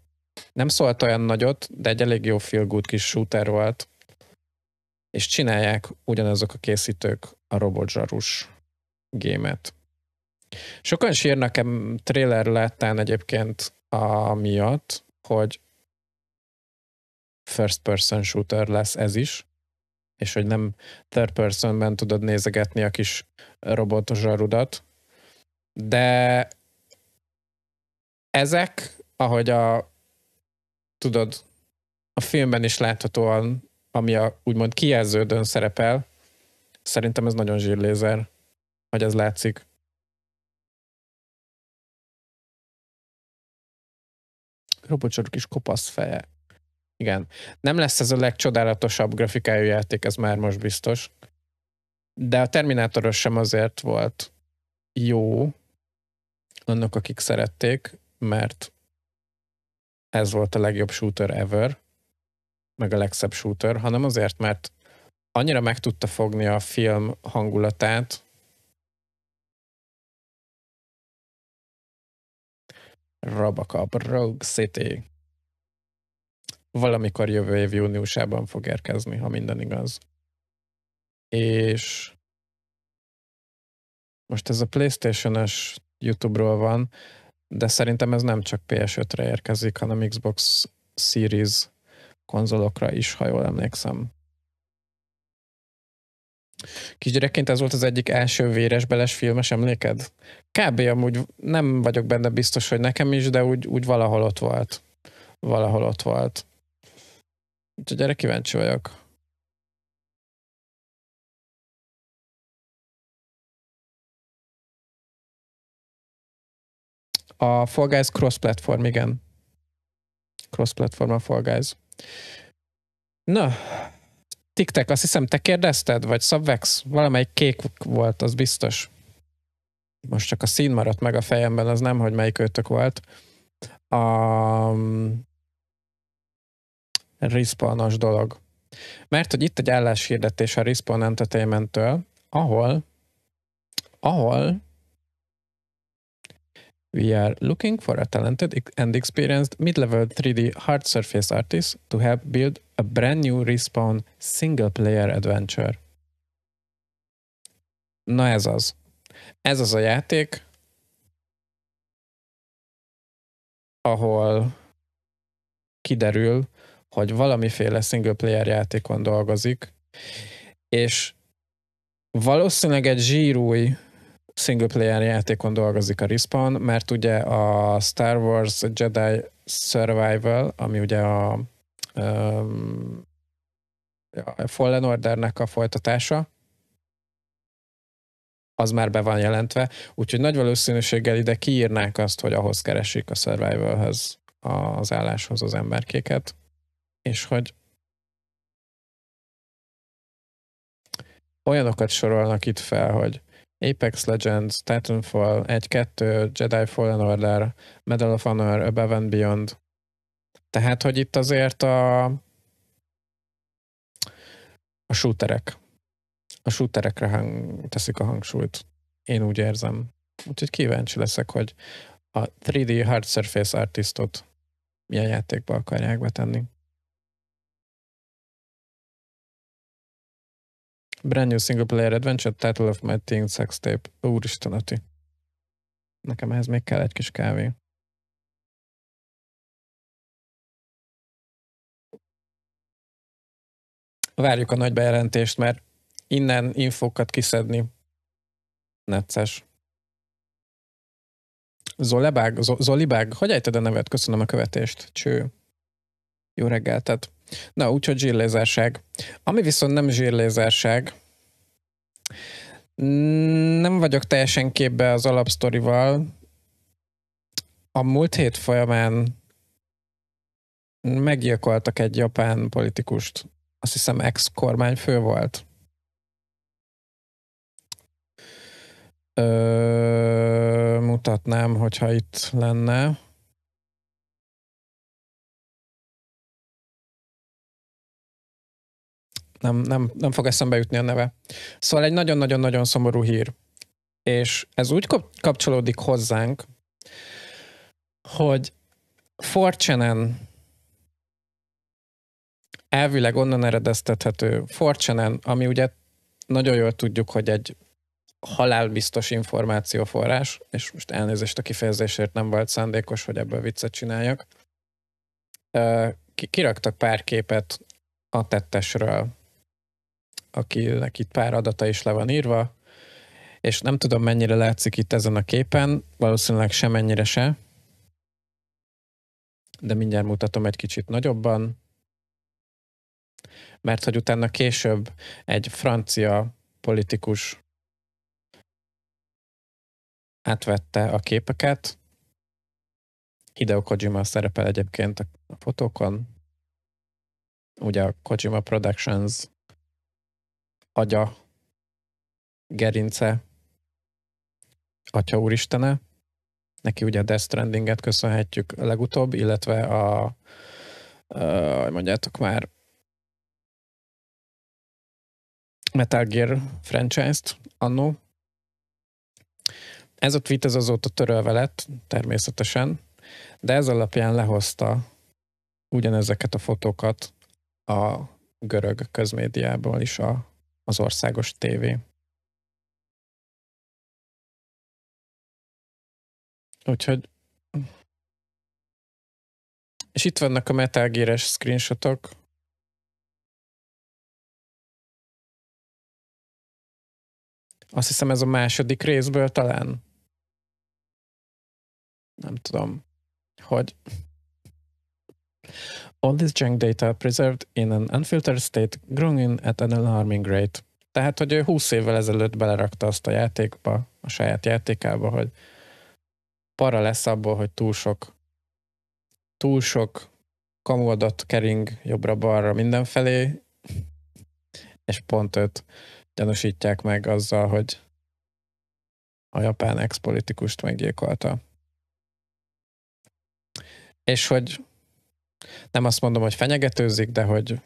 nem szólt olyan nagyot, de egy elég jó feel good kis shooter volt. És csinálják ugyanazok a készítők a robotzsarus gémet. Sokan sírnak a trailer láttán egyébként a miatt, hogy first person shooter lesz ez is, és hogy nem third personben tudod nézegetni a kis robotos zsarudat, de ezek, ahogy a tudod, a filmben is láthatóan, ami a úgymond kijelződön szerepel, szerintem ez nagyon zsírlézer, hogy ez látszik. Robocsor is kopasz feje. Igen. Nem lesz ez a legcsodálatosabb grafikájú játék, ez már most biztos. De a Terminátoros sem azért volt jó annak, akik szerették, mert ez volt a legjobb shooter ever, meg a legszebb shooter, hanem azért, mert annyira meg tudta fogni a film hangulatát, Robocop Rogue City valamikor jövő év júniusában fog érkezni, ha minden igaz. És most ez a Playstation-es YouTube-ról van, de szerintem ez nem csak PS5-re érkezik, hanem Xbox Series konzolokra is, ha jól emlékszem. Kisgyerekként ez volt az egyik első véres beles filmes emléked? Kb. amúgy nem vagyok benne biztos, hogy nekem is, de úgy, úgy valahol ott volt. Valahol ott volt. Úgyhogy erre kíváncsi vagyok. A Fall Guys cross-platform, igen. Cross-platform a Fall Guys. Na, Tiktek, azt hiszem te kérdezted, vagy Subvex? Valamelyik kék volt, az biztos. Most csak a szín maradt meg a fejemben, az nem, hogy melyik őtök volt. A, respawnos dolog. Mert hogy itt egy álláshirdetés a Respawn entertainment ahol, ahol We are looking for a talented and experienced mid-level 3D hard surface artist to help build a brand new Respawn single-player adventure. Na ez az. Ez az a játék, ahol kiderül, hogy valamiféle single player játékon dolgozik, és valószínűleg egy zsírúj single player játékon dolgozik a Respawn, mert ugye a Star Wars Jedi Survival, ami ugye a, um, a Fallen Ordernek a folytatása, az már be van jelentve, úgyhogy nagy valószínűséggel ide kiírnák azt, hogy ahhoz keresik a survival az álláshoz az emberkéket és hogy olyanokat sorolnak itt fel, hogy Apex Legends, Titanfall 1-2, Jedi Fallen Order, Medal of Honor, Above and Beyond. Tehát, hogy itt azért a a shooterek. A shooterekre hang, teszik a hangsúlyt. Én úgy érzem. Úgyhogy kíváncsi leszek, hogy a 3D hard surface artistot milyen játékba akarják betenni. Brand new single player adventure, title of my teen sex tape. Úristen, Ati. Nekem ehhez még kell egy kis kávé. Várjuk a nagy bejelentést, mert innen infokat kiszedni necces. Zolibag, Zolibág, hogy ejted a nevet? Köszönöm a követést. Cső. Jó reggelt. Tehát Na, úgyhogy zsírlézerság. Ami viszont nem zsírlézerság, nem vagyok teljesen képbe az alapsztorival. A múlt hét folyamán meggyilkoltak egy japán politikust. Azt hiszem ex-kormányfő volt. Ö, mutatnám, hogyha itt lenne. nem, nem, nem fog eszembe jutni a neve. Szóval egy nagyon-nagyon-nagyon szomorú hír. És ez úgy kapcsolódik hozzánk, hogy Forcsenen elvileg onnan eredeztethető Forcsenen, ami ugye nagyon jól tudjuk, hogy egy halálbiztos információforrás, és most elnézést a kifejezésért nem volt szándékos, hogy ebből viccet csináljak. Kiraktak pár képet a tettesről, akinek itt pár adata is le van írva, és nem tudom mennyire látszik itt ezen a képen, valószínűleg semennyire se, de mindjárt mutatom egy kicsit nagyobban, mert hogy utána később egy francia politikus átvette a képeket. Hideo Kojima szerepel egyébként a fotókon. Ugye a Kojima Productions agya, gerince, atya úristene. Neki ugye a Death Strandinget köszönhetjük legutóbb, illetve a, a mondjátok már, Metal Gear franchise-t annó. Ez a tweet ez azóta törölve lett, természetesen, de ez alapján lehozta ugyanezeket a fotókat a görög közmédiából is a az országos tévé. Úgyhogy... És itt vannak a Metal Gear-es screenshotok. Azt hiszem ez a második részből talán. Nem tudom, hogy All this junk data preserved in an unfiltered state growing at an alarming rate. Tehát, hogy ő 20 évvel ezelőtt belerakta azt a játékba, a saját játékába, hogy para lesz abból, hogy túl sok túl sok kamuadat kering jobbra-balra mindenfelé, és pont őt gyanúsítják meg azzal, hogy a japán ex-politikust meggyilkolta. És hogy nem azt mondom, hogy fenyegetőzik, de hogy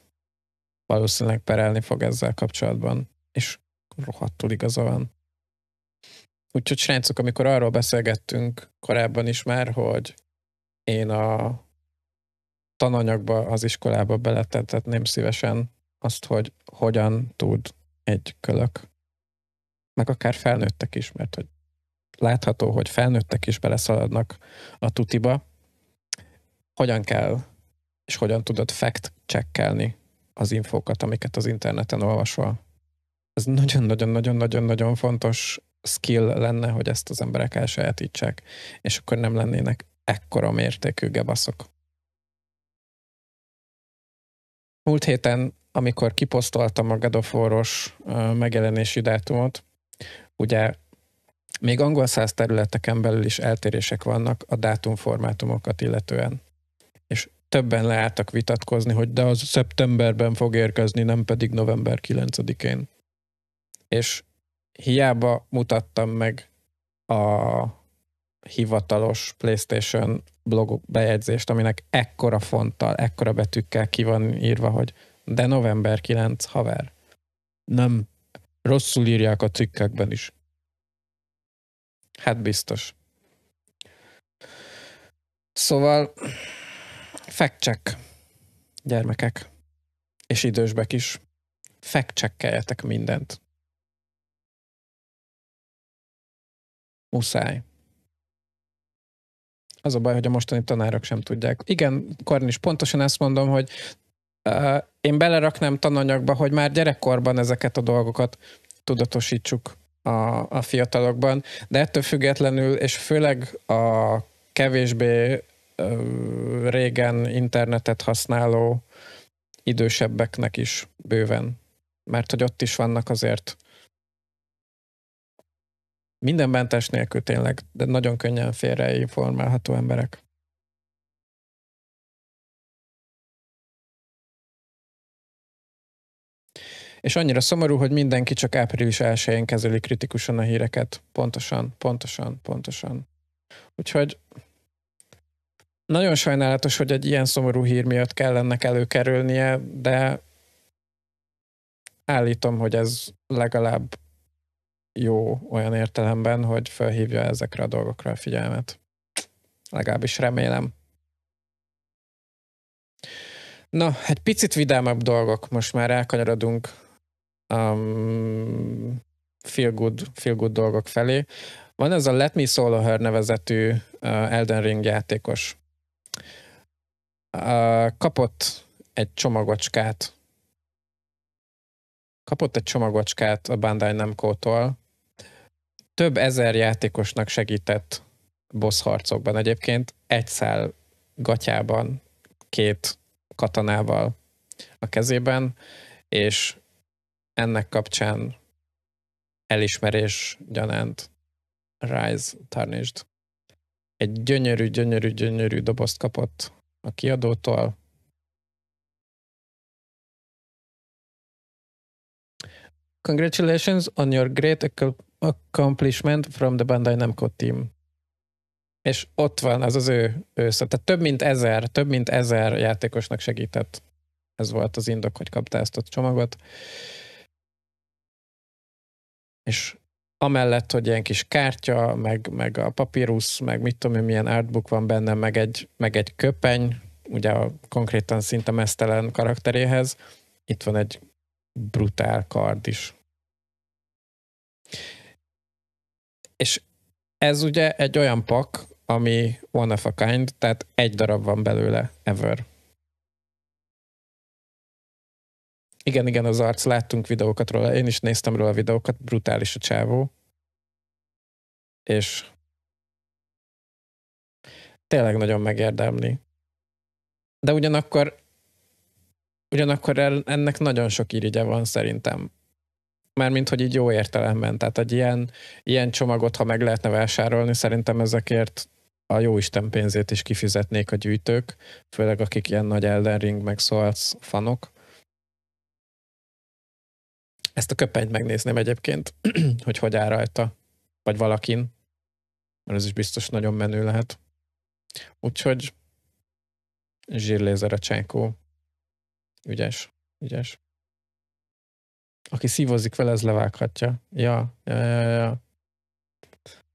valószínűleg perelni fog ezzel kapcsolatban, és rohadtul igaza van. Úgyhogy srácok, amikor arról beszélgettünk korábban is már, hogy én a tananyagba, az iskolába beletetetném szívesen azt, hogy hogyan tud egy kölök, meg akár felnőttek is, mert hogy látható, hogy felnőttek is beleszaladnak a tutiba, hogyan kell és hogyan tudod fact checkelni az infókat, amiket az interneten olvasol. Ez nagyon-nagyon-nagyon-nagyon-nagyon fontos skill lenne, hogy ezt az emberek elsajátítsák, és akkor nem lennének ekkora mértékű gebaszok. Múlt héten, amikor kiposztoltam a Gadoforos megjelenési dátumot, ugye még angol száz területeken belül is eltérések vannak a dátumformátumokat illetően. És többen leálltak vitatkozni, hogy de az szeptemberben fog érkezni, nem pedig november 9-én. És hiába mutattam meg a hivatalos PlayStation blog bejegyzést, aminek ekkora fonttal, ekkora betűkkel ki van írva, hogy de november 9, haver. Nem, rosszul írják a cikkekben is. Hát biztos. Szóval Fact-check, gyermekek, és idősbek is. Fact-checkeljetek mindent. Muszáj. Az a baj, hogy a mostani tanárok sem tudják. Igen, Kornis, pontosan ezt mondom, hogy uh, én beleraknám tananyagba, hogy már gyerekkorban ezeket a dolgokat tudatosítsuk a, a fiatalokban, de ettől függetlenül, és főleg a kevésbé régen internetet használó idősebbeknek is bőven. Mert hogy ott is vannak azért minden bentes nélkül tényleg, de nagyon könnyen félreinformálható emberek. És annyira szomorú, hogy mindenki csak április 1-én kezeli kritikusan a híreket. Pontosan, pontosan, pontosan. Úgyhogy nagyon sajnálatos, hogy egy ilyen szomorú hír miatt kell ennek előkerülnie, de állítom, hogy ez legalább jó olyan értelemben, hogy felhívja ezekre a dolgokra a figyelmet. Legalábbis remélem. Na, egy picit vidámabb dolgok. Most már elkanyarodunk um, feel, good, feel good dolgok felé. Van ez a Let Me Solo Her nevezetű uh, Elden Ring játékos, kapott egy csomagocskát, kapott egy csomagocskát a Bandai Namco-tól, több ezer játékosnak segített boss harcokban egyébként, egy szál gatyában, két katanával a kezében, és ennek kapcsán elismerés gyanánt Rise Tarnished. Egy gyönyörű, gyönyörű, gyönyörű dobozt kapott a kiadótól. Congratulations on your great accomplishment from the Bandai Namco team. És ott van, az az ő, ő Tehát több mint ezer, több mint ezer játékosnak segített. Ez volt az indok, hogy kapta ezt a csomagot. És amellett, hogy ilyen kis kártya, meg, meg a papírusz, meg mit tudom én, milyen artbook van benne, meg egy, meg egy köpeny, ugye a konkrétan szinte mesztelen karakteréhez, itt van egy brutál kard is. És ez ugye egy olyan pak, ami one of a kind, tehát egy darab van belőle ever. Igen, igen, az arc, láttunk videókat róla, én is néztem róla a videókat, brutális a csávó. És tényleg nagyon megérdemli. De ugyanakkor ugyanakkor ennek nagyon sok irigye van szerintem. Mármint, hogy így jó értelemben. Tehát egy ilyen, ilyen csomagot, ha meg lehetne vásárolni, szerintem ezekért a jó Isten pénzét is kifizetnék a gyűjtők, főleg akik ilyen nagy Elden Ring meg Souls fanok. Ezt a köpenyt megnézném egyébként, hogy hogy áll rajta, vagy valakin, mert ez is biztos nagyon menő lehet. Úgyhogy zsírlézer a csenkó. Ügyes, ügyes. Aki szívozik vele, ez levághatja. Ja, ja, ja, ja.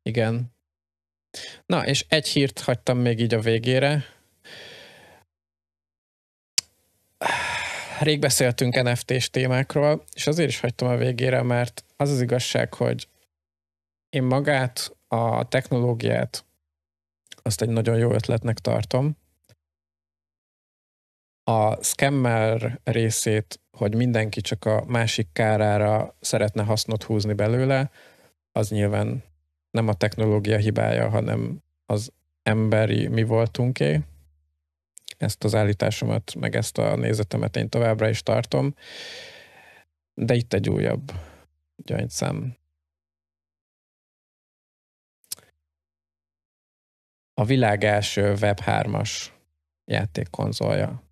Igen. Na, és egy hírt hagytam még így a végére, rég beszéltünk NFT-s témákról, és azért is hagytam a végére, mert az az igazság, hogy én magát, a technológiát, azt egy nagyon jó ötletnek tartom. A scammer részét, hogy mindenki csak a másik kárára szeretne hasznot húzni belőle, az nyilván nem a technológia hibája, hanem az emberi mi voltunké ezt az állításomat, meg ezt a nézetemet én továbbra is tartom. De itt egy újabb gyöngyszem. A világ első Web3-as játékkonzolja,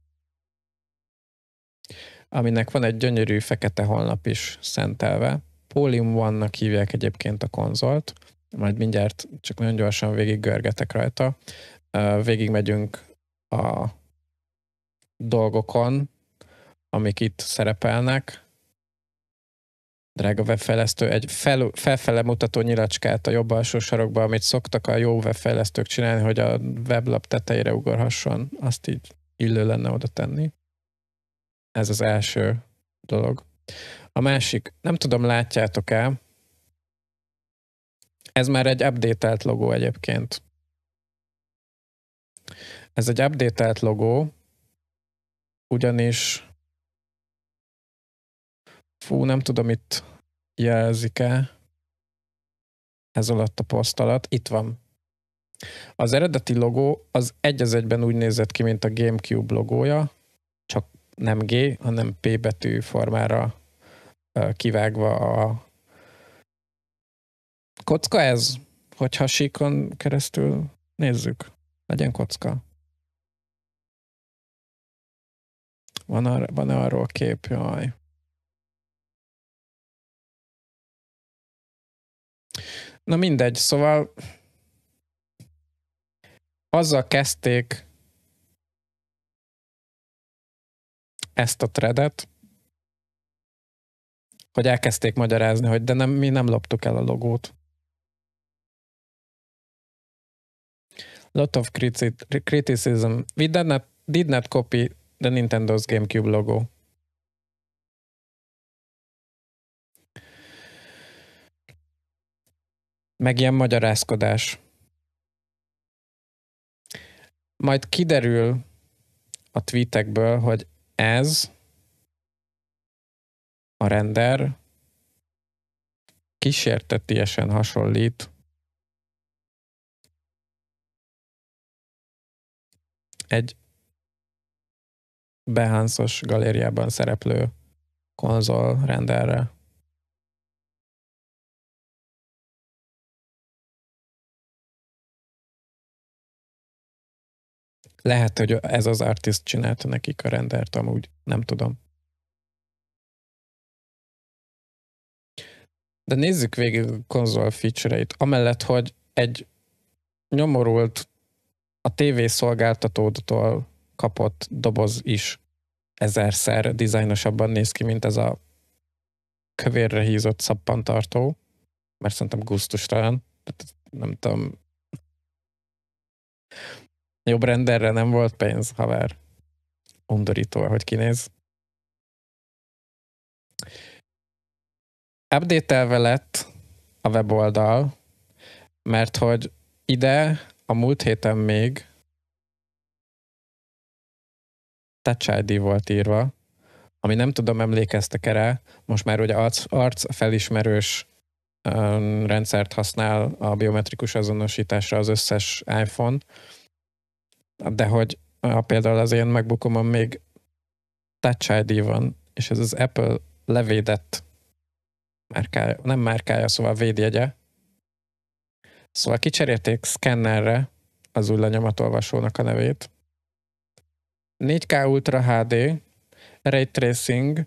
aminek van egy gyönyörű fekete honlap is szentelve. Polium One-nak hívják egyébként a konzolt, majd mindjárt csak nagyon gyorsan végig görgetek rajta. Végig megyünk a dolgokon, amik itt szerepelnek. Drága webfejlesztő, egy fel, felfele mutató nyilacskát a jobb alsó sarokba, amit szoktak a jó webfejlesztők csinálni, hogy a weblap tetejére ugorhasson, azt így illő lenne oda tenni. Ez az első dolog. A másik, nem tudom, látjátok-e, ez már egy updatelt logó egyébként. Ez egy update logó, ugyanis fú, nem tudom, itt jelzik-e ez alatt a poszt alatt. Itt van. Az eredeti logó az egy az egyben úgy nézett ki, mint a Gamecube logója, csak nem G, hanem P betű formára kivágva a kocka ez, hogyha síkon keresztül nézzük. Legyen kocka. Van, ar- van arról kép, jaj. Na mindegy, szóval azzal kezdték ezt a tredet, hogy elkezdték magyarázni, hogy de nem, mi nem loptuk el a logót. Lot of criticism. We did not, did not copy The Nintendo's GameCube logó. Meg ilyen magyarázkodás. Majd kiderül a tweetekből, hogy ez a render kísértetiesen hasonlít egy behánszos galériában szereplő konzol renderre. Lehet, hogy ez az artist csinálta nekik a rendert, amúgy nem tudom. De nézzük végig a konzol feature-eit. Amellett, hogy egy nyomorult a TV szolgáltatótól kapott doboz is ezerszer dizájnosabban néz ki, mint ez a kövérre hízott szappantartó, mert szerintem gusztustalan, nem tudom. Jobb renderre nem volt pénz, haver. Undorító, hogy kinéz. Updatelve lett a weboldal, mert hogy ide a múlt héten még Touch ID volt írva, ami nem tudom, emlékeztek erre, most már ugye arc, arc felismerős um, rendszert használ a biometrikus azonosításra az összes iPhone, de hogy a, például az én megbukomon még Touch ID van, és ez az Apple levédett márkája, nem márkája, szóval védjegye. Szóval kicserélték szkennerre az új lenyomatolvasónak a nevét, 4K Ultra HD, Ray Tracing,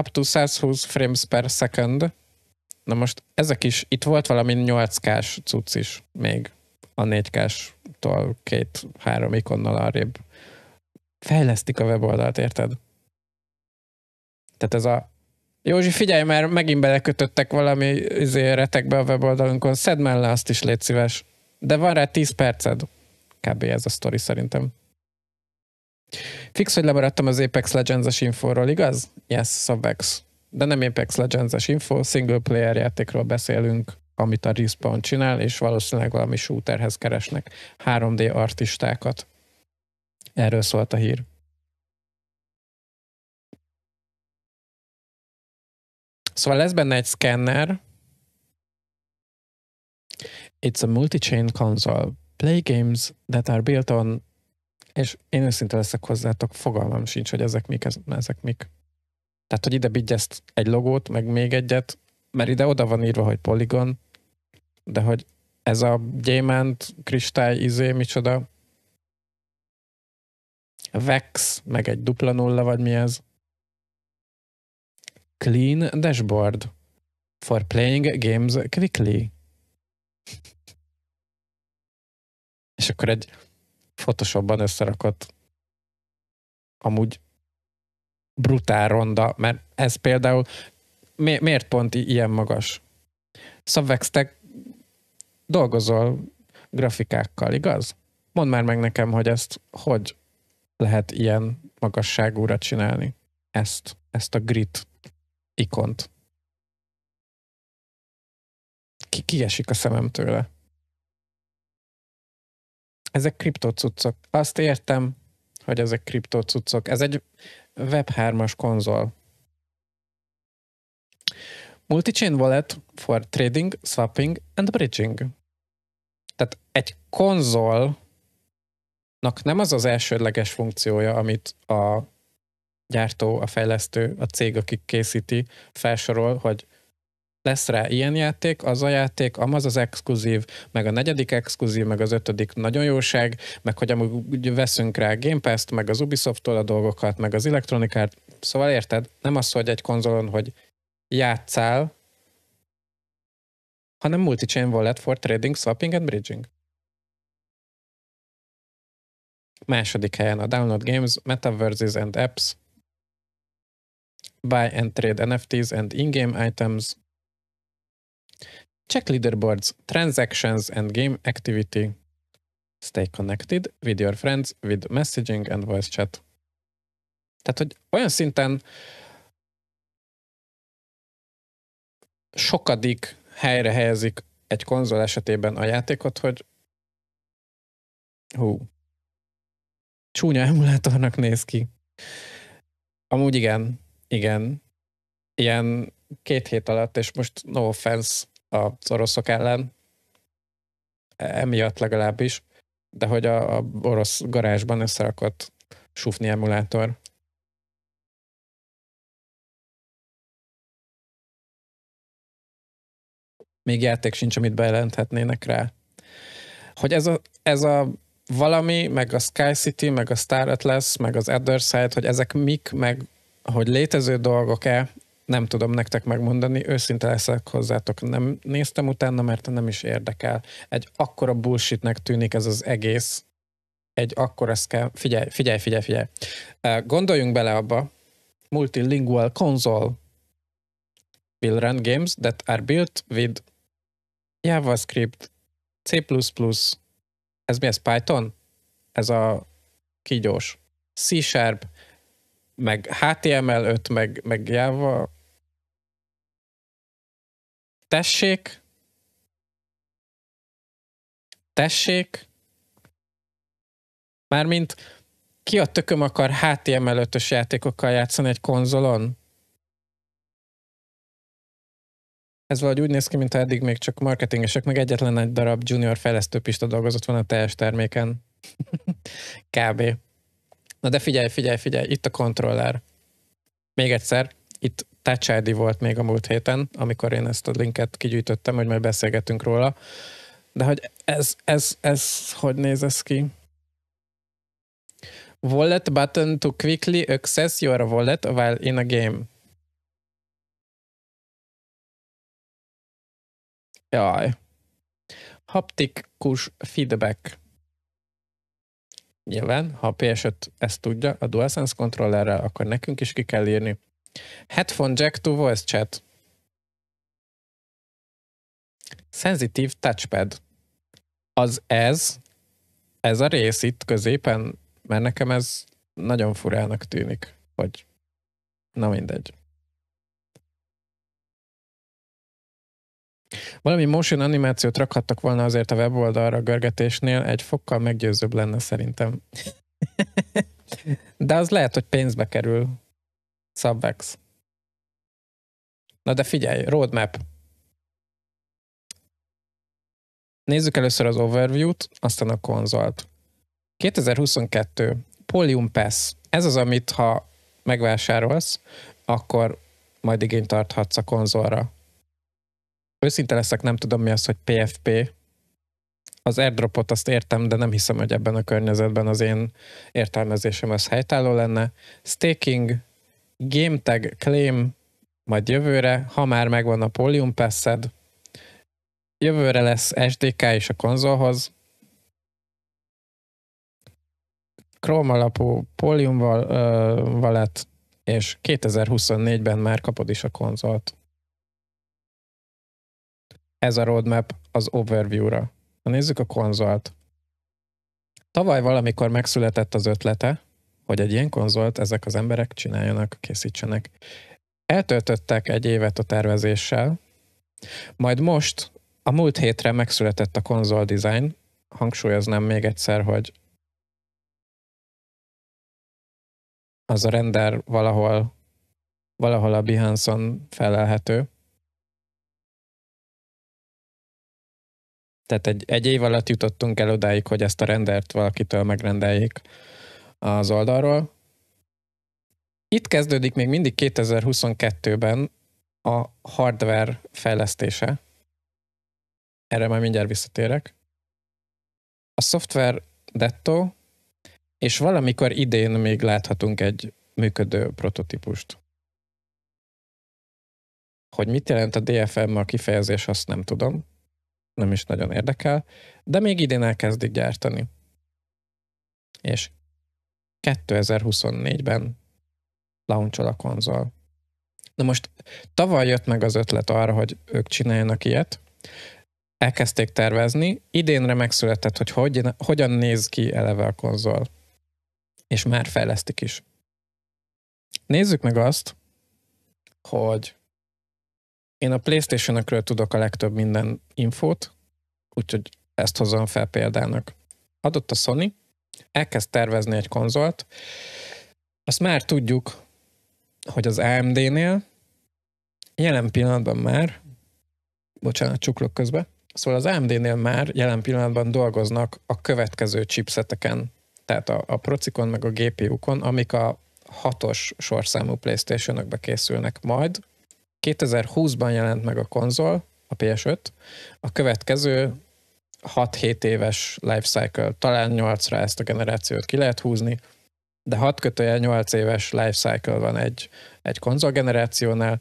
up to 120 frames per second. Na most ezek is, itt volt valami 8K-s cucc is még a 4K-stól két-három ikonnal arrébb. Fejlesztik a weboldalt, érted? Tehát ez a Józsi, figyelj, mert megint belekötöttek valami izé, retekbe a weboldalunkon, szedd mellé azt is, légy szíves. De van rá 10 perced. Kb. ez a sztori szerintem. Fix, hogy lemaradtam az Apex Legends-es infóról, igaz? Yes, Savex. De nem Apex Legends-es info, single player játékról beszélünk, amit a Respawn csinál, és valószínűleg valami shooterhez keresnek 3D artistákat. Erről szólt a hír. Szóval lesz benne egy scanner. It's a multi-chain console. Play games that are built on és én őszinte leszek hozzátok, fogalmam sincs, hogy ezek mik, ezek mik. Tehát, hogy ide ezt egy logót, meg még egyet, mert ide oda van írva, hogy poligon, de hogy ez a gyémánt, kristály, izé, micsoda, Vex, meg egy dupla nulla, vagy mi ez? Clean dashboard for playing games quickly. És akkor egy Photoshopban összerakott amúgy brutál ronda, mert ez például mi, miért pont ilyen magas? Szabvextek dolgozol grafikákkal, igaz? Mondd már meg nekem, hogy ezt hogy lehet ilyen magasságúra csinálni ezt, ezt a grid ikont. Ki, kiesik a szemem tőle ezek kriptocuccok. Azt értem, hogy ezek kriptocuccok. Ez egy Web3-as konzol. Multi-chain wallet for trading, swapping and bridging. Tehát egy konzolnak nem az az elsődleges funkciója, amit a gyártó, a fejlesztő, a cég, akik készíti, felsorol, hogy lesz rá ilyen játék, az a játék, amaz az exkluzív, meg a negyedik exkluzív, meg az ötödik nagyon jóság, meg hogy amúgy veszünk rá Game Pass-t, meg az Ubisoft-tól a dolgokat, meg az elektronikát, Szóval érted, nem az, hogy egy konzolon, hogy játszál, hanem multi-chain wallet for trading, swapping and bridging. Második helyen a Download Games, Metaverses and Apps, Buy and Trade NFTs and In-Game Items, Check leaderboards, transactions and game activity. Stay connected with your friends with messaging and voice chat. Tehát, hogy olyan szinten sokadik helyre helyezik egy konzol esetében a játékot, hogy hú, csúnya emulátornak néz ki. Amúgy igen, igen, ilyen két hét alatt, és most no offense, a oroszok ellen, emiatt legalábbis, de hogy a, a orosz garázsban összerakott sufni emulátor. Még játék sincs, amit bejelenthetnének rá. Hogy ez a, ez a valami, meg a Sky City, meg a Star Atlas, meg az Other Side, hogy ezek mik, meg hogy létező dolgok-e, nem tudom nektek megmondani, őszinte leszek hozzátok, nem néztem utána, mert nem is érdekel. Egy akkora bullshitnek tűnik ez az egész, egy akkora scam, figyelj, figyelj, figyelj, figyelj. Gondoljunk bele abba, multilingual console will run games that are built with JavaScript, C++, ez mi ez, Python? Ez a kígyós. C Sharp, meg HTML5, meg, meg Java, Tessék. Tessék. Mármint ki a tököm akar HTML 5 játékokkal játszani egy konzolon? Ez valahogy úgy néz ki, mint eddig még csak marketingesek, meg egyetlen egy darab junior fejlesztőpista dolgozott van a teljes terméken. Kb. Na de figyelj, figyelj, figyelj, itt a kontroller. Még egyszer, itt Touch ID volt még a múlt héten, amikor én ezt a linket kigyűjtöttem, hogy majd beszélgetünk róla. De hogy ez, ez, ez hogy néz ez ki? Wallet button to quickly access your wallet while in a game. Jaj. Haptikus feedback. Nyilván, ha a PS5 ezt tudja a DualSense kontrollerrel, akkor nekünk is ki kell írni. Headphone jack to voice chat. Sensitive touchpad. Az ez, ez a rész itt középen, mert nekem ez nagyon furának tűnik, hogy na mindegy. Valami motion animációt rakhattak volna azért a weboldalra a görgetésnél, egy fokkal meggyőzőbb lenne szerintem. De az lehet, hogy pénzbe kerül, Subvex. Na de figyelj, roadmap. Nézzük először az overview-t, aztán a konzolt. 2022. Polium Pass. Ez az, amit ha megvásárolsz, akkor majd igényt tarthatsz a konzolra. Őszinte leszek, nem tudom mi az, hogy PFP. Az airdropot azt értem, de nem hiszem, hogy ebben a környezetben az én értelmezésem az helytálló lenne. Staking, GameTag claim majd jövőre, ha már megvan a Polium Passed, jövőre lesz SDK is a konzolhoz, Chrome alapú Polium val, valet, és 2024-ben már kapod is a konzolt. Ez a roadmap az overview-ra. Ha nézzük a konzolt. Tavaly valamikor megszületett az ötlete, hogy egy ilyen konzolt ezek az emberek csináljanak, készítsenek. Eltöltöttek egy évet a tervezéssel, majd most a múlt hétre megszületett a konzol design, hangsúlyoznám még egyszer, hogy az a render valahol, valahol a Behance-on felelhető. Tehát egy, egy év alatt jutottunk el odáig, hogy ezt a rendert valakitől megrendeljék az oldalról. Itt kezdődik még mindig 2022-ben a hardware fejlesztése. Erre már mindjárt visszatérek. A szoftver detto, és valamikor idén még láthatunk egy működő prototípust. Hogy mit jelent a DFM a kifejezés, azt nem tudom. Nem is nagyon érdekel, de még idén elkezdik gyártani. És 2024-ben launchol a konzol. Na most tavaly jött meg az ötlet arra, hogy ők csináljanak ilyet, elkezdték tervezni, idénre megszületett, hogy, hogy hogyan néz ki eleve a konzol. És már fejlesztik is. Nézzük meg azt, hogy én a playstation ökről tudok a legtöbb minden infót, úgyhogy ezt hozom fel példának. Adott a Sony, elkezd tervezni egy konzolt, azt már tudjuk, hogy az AMD-nél jelen pillanatban már, bocsánat, csuklok közbe, szóval az AMD-nél már jelen pillanatban dolgoznak a következő chipseteken, tehát a, a procikon meg a GPU-kon, amik a hatos sorszámú Playstation-ökbe készülnek majd. 2020-ban jelent meg a konzol, a PS5, a következő 6-7 éves life cycle, talán 8-ra ezt a generációt ki lehet húzni, de 6 kötője 8 éves life cycle van egy, egy konzol generációnál,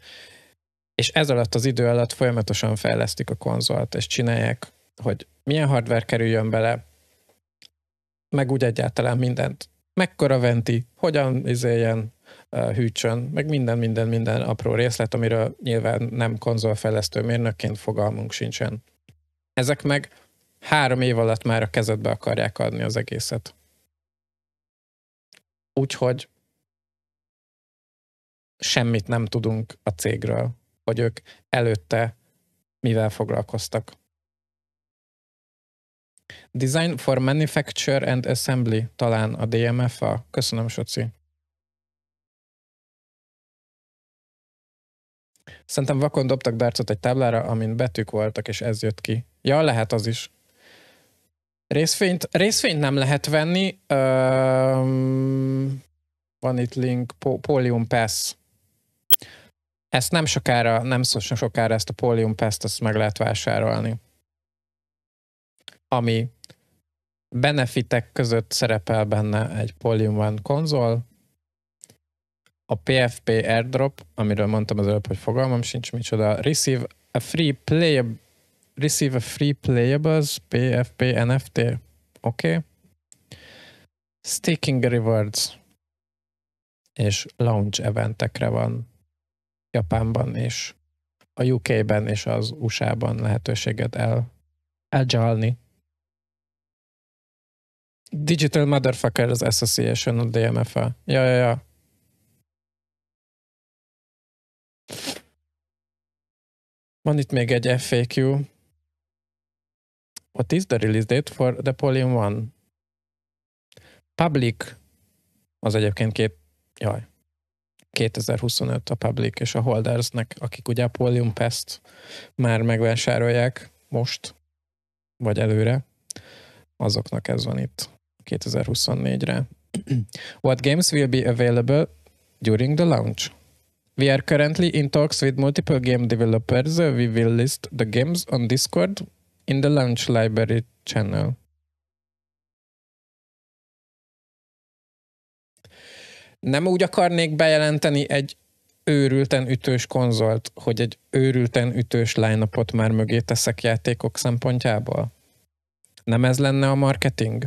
és ez alatt az idő alatt folyamatosan fejlesztik a konzolt, és csinálják, hogy milyen hardware kerüljön bele, meg úgy egyáltalán mindent. Mekkora venti, hogyan izéljen, hűtsön, meg minden, minden, minden apró részlet, amiről nyilván nem konzolfejlesztő mérnökként fogalmunk sincsen. Ezek meg három év alatt már a kezedbe akarják adni az egészet. Úgyhogy semmit nem tudunk a cégről, hogy ők előtte mivel foglalkoztak. Design for Manufacture and Assembly talán a DMFA. Köszönöm, Soci. Szerintem vakon dobtak dárcot egy táblára, amin betűk voltak, és ez jött ki. Ja, lehet az is. Részfényt, részfényt nem lehet venni. Um, van itt link, Polium Pass. Ezt nem sokára, nem szó sokára ezt a Polium Pass-t ezt meg lehet vásárolni. Ami benefitek között szerepel benne egy Polium One konzol, a PFP airdrop, amiről mondtam az előbb, hogy fogalmam sincs micsoda, receive a free playable receive a free playables, PFP, NFT. Oké. Okay. Staking rewards és launch eventekre van Japánban és a UK-ben és az USA-ban lehetőséget el, elgyalni. Digital Motherfuckers Association, a DMFA. Ja, ja, ja. Van itt még egy FAQ, What is the release date for the Polin One? Public, az egyébként két, jaj, 2025 a Public és a Holdersnek, akik ugye a Polium Pest már megvásárolják most, vagy előre, azoknak ez van itt 2024-re. What games will be available during the launch? We are currently in talks with multiple game developers. We will list the games on Discord in the launch library channel. Nem úgy akarnék bejelenteni egy őrülten ütős konzolt, hogy egy őrülten ütős line már mögé teszek játékok szempontjából? Nem ez lenne a marketing?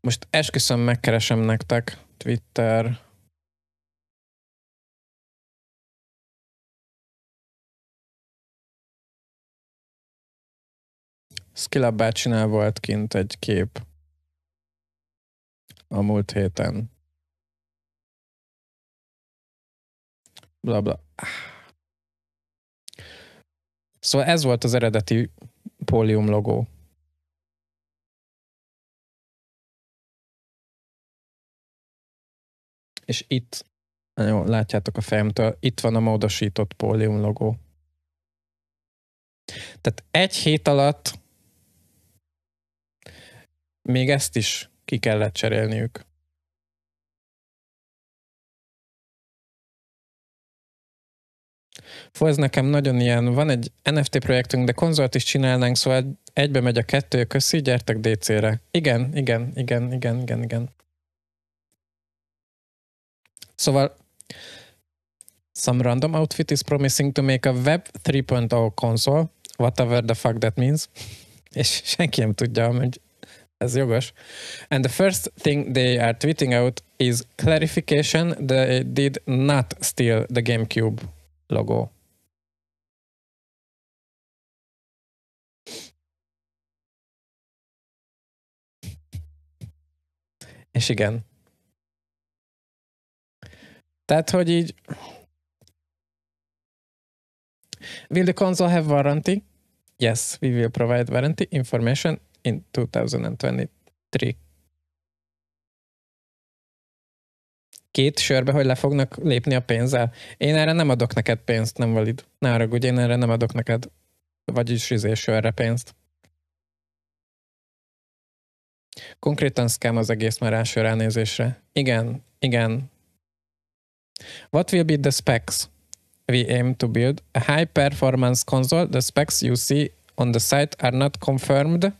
Most esküszöm, megkeresem nektek Twitter, Skillab bácsinál volt kint egy kép a múlt héten. Bla bla. Szóval ez volt az eredeti pólium logó. És itt, jó, látjátok a fejemtől, itt van a módosított pólium logó. Tehát egy hét alatt még ezt is ki kellett cserélniük. Fó, ez nekem nagyon ilyen, van egy NFT projektünk, de konzolt is csinálnánk, szóval egybe megy a kettő, köszi, gyertek DC-re. Igen, igen, igen, igen, igen, igen. Szóval some random outfit is promising to make a web 3.0 console, whatever the fuck that means, és senki nem tudja, hogy As jogos. And the first thing they are tweeting out is clarification they did not steal the GameCube logo. És igen. Tehát, hogy így... Will the console have warranty? Yes, we will provide warranty information in 2023. Két sörbe, hogy le fognak lépni a pénzzel. Én erre nem adok neked pénzt, nem valid. Ne ugye, én erre nem adok neked, vagyis izé sörre pénzt. Konkrétan szkám az egész már első ránézésre. Igen, igen. What will be the specs? we aim to build a high performance console. The specs you see on the site are not confirmed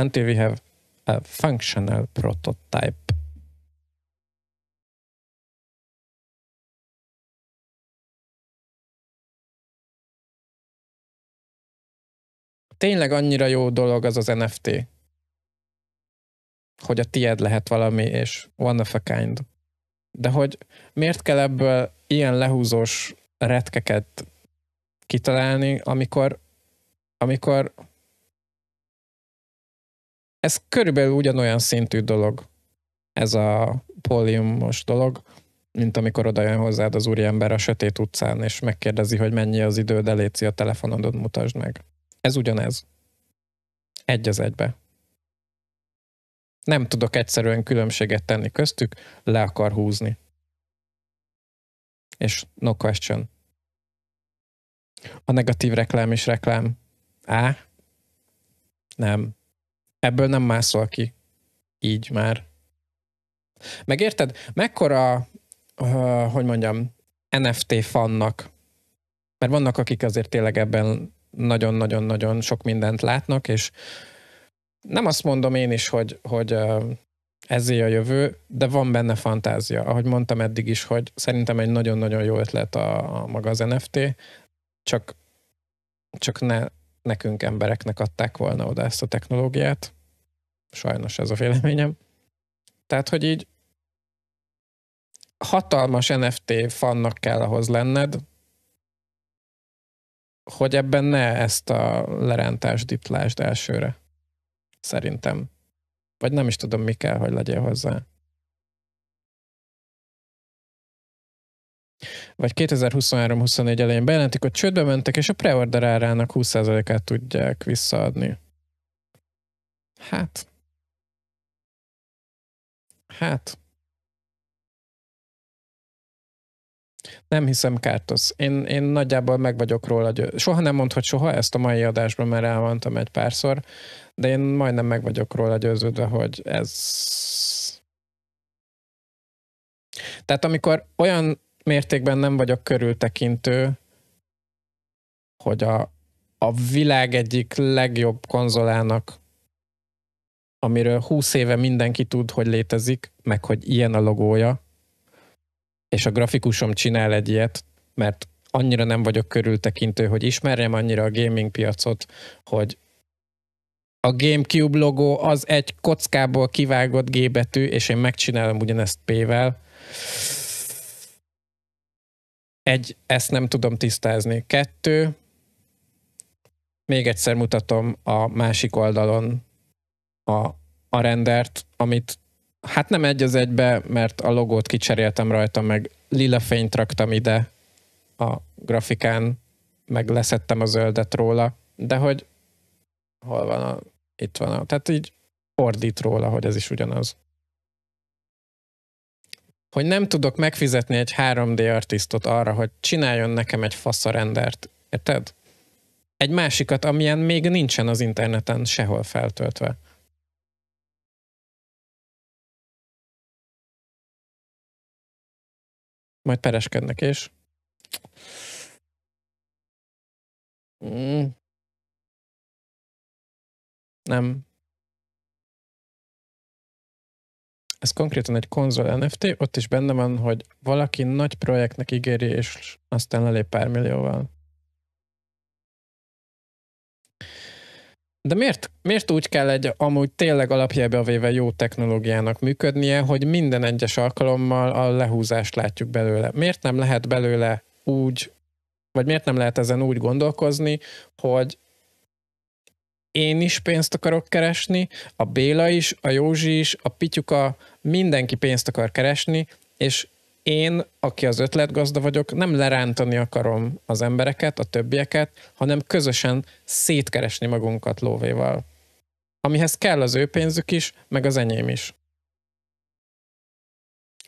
until we have a functional prototype. Tényleg annyira jó dolog az az NFT, hogy a tied lehet valami, és one of a kind. De hogy miért kell ebből ilyen lehúzós retkeket kitalálni, amikor, amikor ez körülbelül ugyanolyan szintű dolog, ez a poliumos dolog, mint amikor oda jön hozzád az úriember a sötét utcán, és megkérdezi, hogy mennyi az idő, de léci a telefonodon mutasd meg. Ez ugyanez. Egy az egybe. Nem tudok egyszerűen különbséget tenni köztük, le akar húzni. És no question. A negatív reklám is reklám. Á? Nem ebből nem mászol ki. Így már. Megérted? Mekkora, uh, hogy mondjam, NFT fannak, mert vannak, akik azért tényleg ebben nagyon-nagyon-nagyon sok mindent látnak, és nem azt mondom én is, hogy, hogy ezé a jövő, de van benne fantázia. Ahogy mondtam eddig is, hogy szerintem egy nagyon-nagyon jó ötlet a, a maga az NFT, csak, csak ne nekünk embereknek adták volna oda ezt a technológiát. Sajnos ez a véleményem. Tehát, hogy így hatalmas NFT fannak kell ahhoz lenned, hogy ebben ne ezt a lerántást diplást elsőre. Szerintem. Vagy nem is tudom, mi kell, hogy legyél hozzá. vagy 2023-24 elején bejelentik, hogy csődbe mentek, és a preorder árának 20%-át tudják visszaadni. Hát. Hát. Nem hiszem, kártoz. Én, én nagyjából meg vagyok róla. Győ... Soha nem mondhat soha, ezt a mai adásban mert elmondtam egy párszor, de én majdnem meg vagyok róla győződve, hogy ez... Tehát amikor olyan mértékben nem vagyok körültekintő, hogy a, a világ egyik legjobb konzolának, amiről 20 éve mindenki tud, hogy létezik, meg hogy ilyen a logója, és a grafikusom csinál egy ilyet, mert annyira nem vagyok körültekintő, hogy ismerjem annyira a gaming piacot, hogy a Gamecube logó az egy kockából kivágott G betű, és én megcsinálom ugyanezt P-vel egy, ezt nem tudom tisztázni. Kettő, még egyszer mutatom a másik oldalon a, a rendert, amit hát nem egy az egybe, mert a logót kicseréltem rajta, meg lila fényt raktam ide a grafikán, meg leszettem a zöldet róla, de hogy hol van a, itt van a, tehát így fordít róla, hogy ez is ugyanaz hogy nem tudok megfizetni egy 3D artistot arra, hogy csináljon nekem egy faszarendert. Érted? Egy másikat, amilyen még nincsen az interneten sehol feltöltve. Majd pereskednek, és... Mm. Nem, ez konkrétan egy konzol NFT, ott is benne van, hogy valaki nagy projektnek ígéri, és aztán lelép pár millióval. De miért, miért úgy kell egy amúgy tényleg alapjába véve jó technológiának működnie, hogy minden egyes alkalommal a lehúzást látjuk belőle? Miért nem lehet belőle úgy, vagy miért nem lehet ezen úgy gondolkozni, hogy én is pénzt akarok keresni, a Béla is, a Józsi is, a Pityuka, mindenki pénzt akar keresni, és én, aki az ötletgazda vagyok, nem lerántani akarom az embereket, a többieket, hanem közösen szétkeresni magunkat lóvéval. Amihez kell az ő pénzük is, meg az enyém is.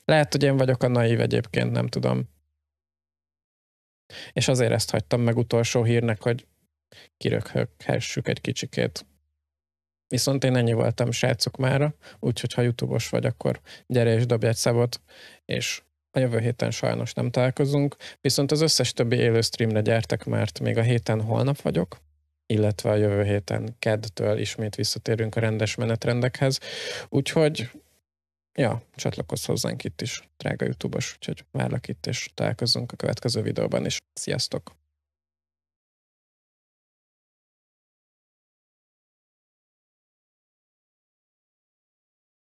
Lehet, hogy én vagyok a naív egyébként, nem tudom. És azért ezt hagytam meg utolsó hírnek, hogy kiröghessük egy kicsikét. Viszont én ennyi voltam srácok mára, úgyhogy ha youtube vagy, akkor gyere és dobj egy szabot, és a jövő héten sajnos nem találkozunk, viszont az összes többi élő streamre gyertek, mert még a héten holnap vagyok, illetve a jövő héten keddtől ismét visszatérünk a rendes menetrendekhez, úgyhogy ja, csatlakozz hozzánk itt is, drága youtube úgyhogy várlak itt, és találkozunk a következő videóban is. Sziasztok!